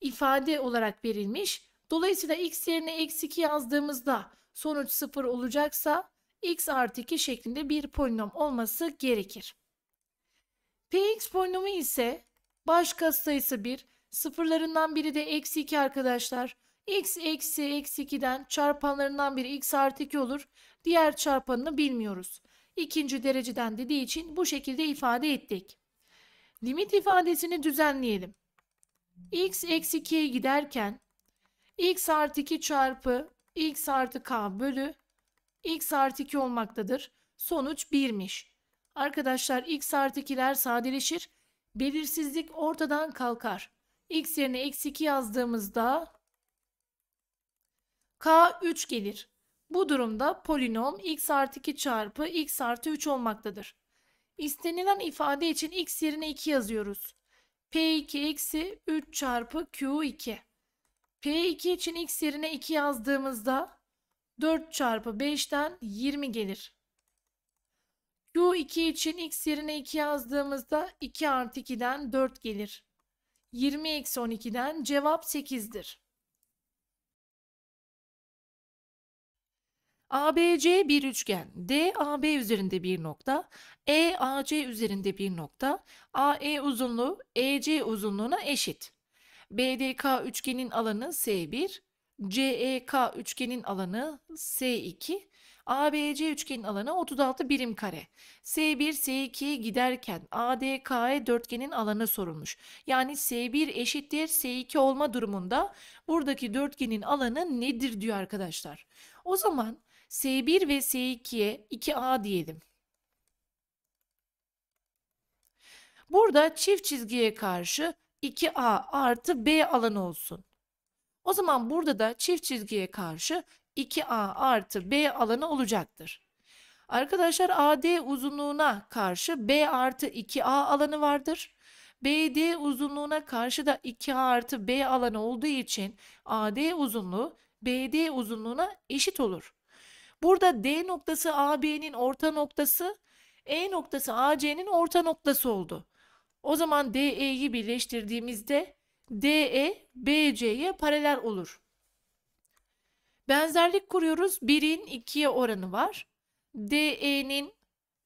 ifade olarak verilmiş. Dolayısıyla x yerine eksi 2 yazdığımızda sonuç 0 olacaksa x artı 2 şeklinde bir polinom olması gerekir. Px polinomu ise Başka sayısı 1. Sıfırlarından biri de eksi 2 arkadaşlar. X eksi eksi 2'den çarpanlarından biri x artı 2 olur. Diğer çarpanını bilmiyoruz. İkinci dereceden dediği için bu şekilde ifade ettik. Limit ifadesini düzenleyelim. x eksi 2'ye giderken x artı 2 çarpı x artı k bölü x artı 2 olmaktadır. Sonuç 1'miş. Arkadaşlar x artı 2'ler sadeleşir belirsizlik ortadan kalkar. X yerine eksi 2 yazdığımızda K 3 gelir. Bu durumda polinom x artı 2 çarpı x artı 3 olmaktadır. İstenilen ifade için x yerine 2 yazıyoruz. P2 eksi 3 çarpı Q2. P2 için x yerine 2 yazdığımızda 4 çarpı 5'ten 20 gelir. Q2 için x yerine 2 yazdığımızda 2 artı 2'den 4 gelir. 20 eksi 12'den cevap 8'dir. ABC bir üçgen. DAB üzerinde bir nokta, EAC üzerinde bir nokta, AE uzunluğu EC uzunluğuna eşit. BDK üçgenin alanı S1, CEK üçgenin alanı S2, ABC üçgenin alanı 36 birim kare. S1, S2 giderken ADKE dörtgenin alanı sorulmuş. Yani S1 eşittir S2 olma durumunda buradaki dörtgenin alanı nedir diyor arkadaşlar. O zaman S1 ve S2'ye 2A diyelim. Burada çift çizgiye karşı 2A artı B alanı olsun. O zaman burada da çift çizgiye karşı 2A artı B alanı olacaktır. Arkadaşlar AD uzunluğuna karşı B artı 2A alanı vardır. BD uzunluğuna karşı da 2A artı B alanı olduğu için AD uzunluğu BD uzunluğuna eşit olur. Burada D noktası AB'nin orta noktası, E noktası AC'nin orta noktası oldu. O zaman DE'yi birleştirdiğimizde DE BC'ye paralel olur. Benzerlik kuruyoruz. 1'in 2'ye oranı var. DE'nin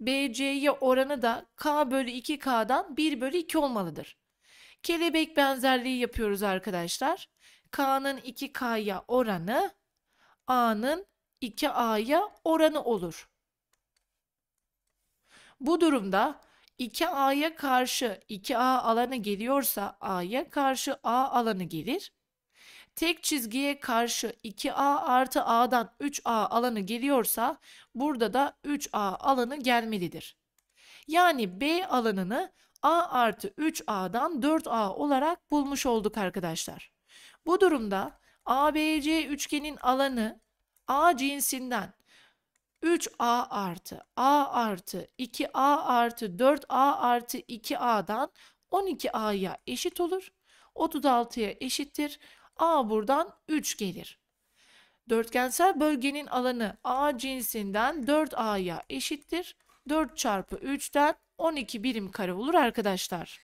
BC'ye oranı da K bölü 2K'dan 1 bölü 2 olmalıdır. Kelebek benzerliği yapıyoruz arkadaşlar. K'nın 2K'ya oranı A'nın 2A'ya oranı olur. Bu durumda 2A'ya karşı 2A alanı geliyorsa A'ya karşı A alanı gelir tek çizgiye karşı 2A artı A'dan 3A alanı geliyorsa burada da 3A alanı gelmelidir. Yani B alanını A artı 3A'dan 4A olarak bulmuş olduk arkadaşlar. Bu durumda ABC üçgenin alanı A cinsinden 3A artı A artı 2A artı 4A artı 2A'dan 12A'ya eşit olur. 36'ya eşittir. A buradan 3 gelir. Dörtgensel bölgenin alanı A cinsinden 4A'ya eşittir. 4 çarpı 3'ten 12 birim kare olur arkadaşlar.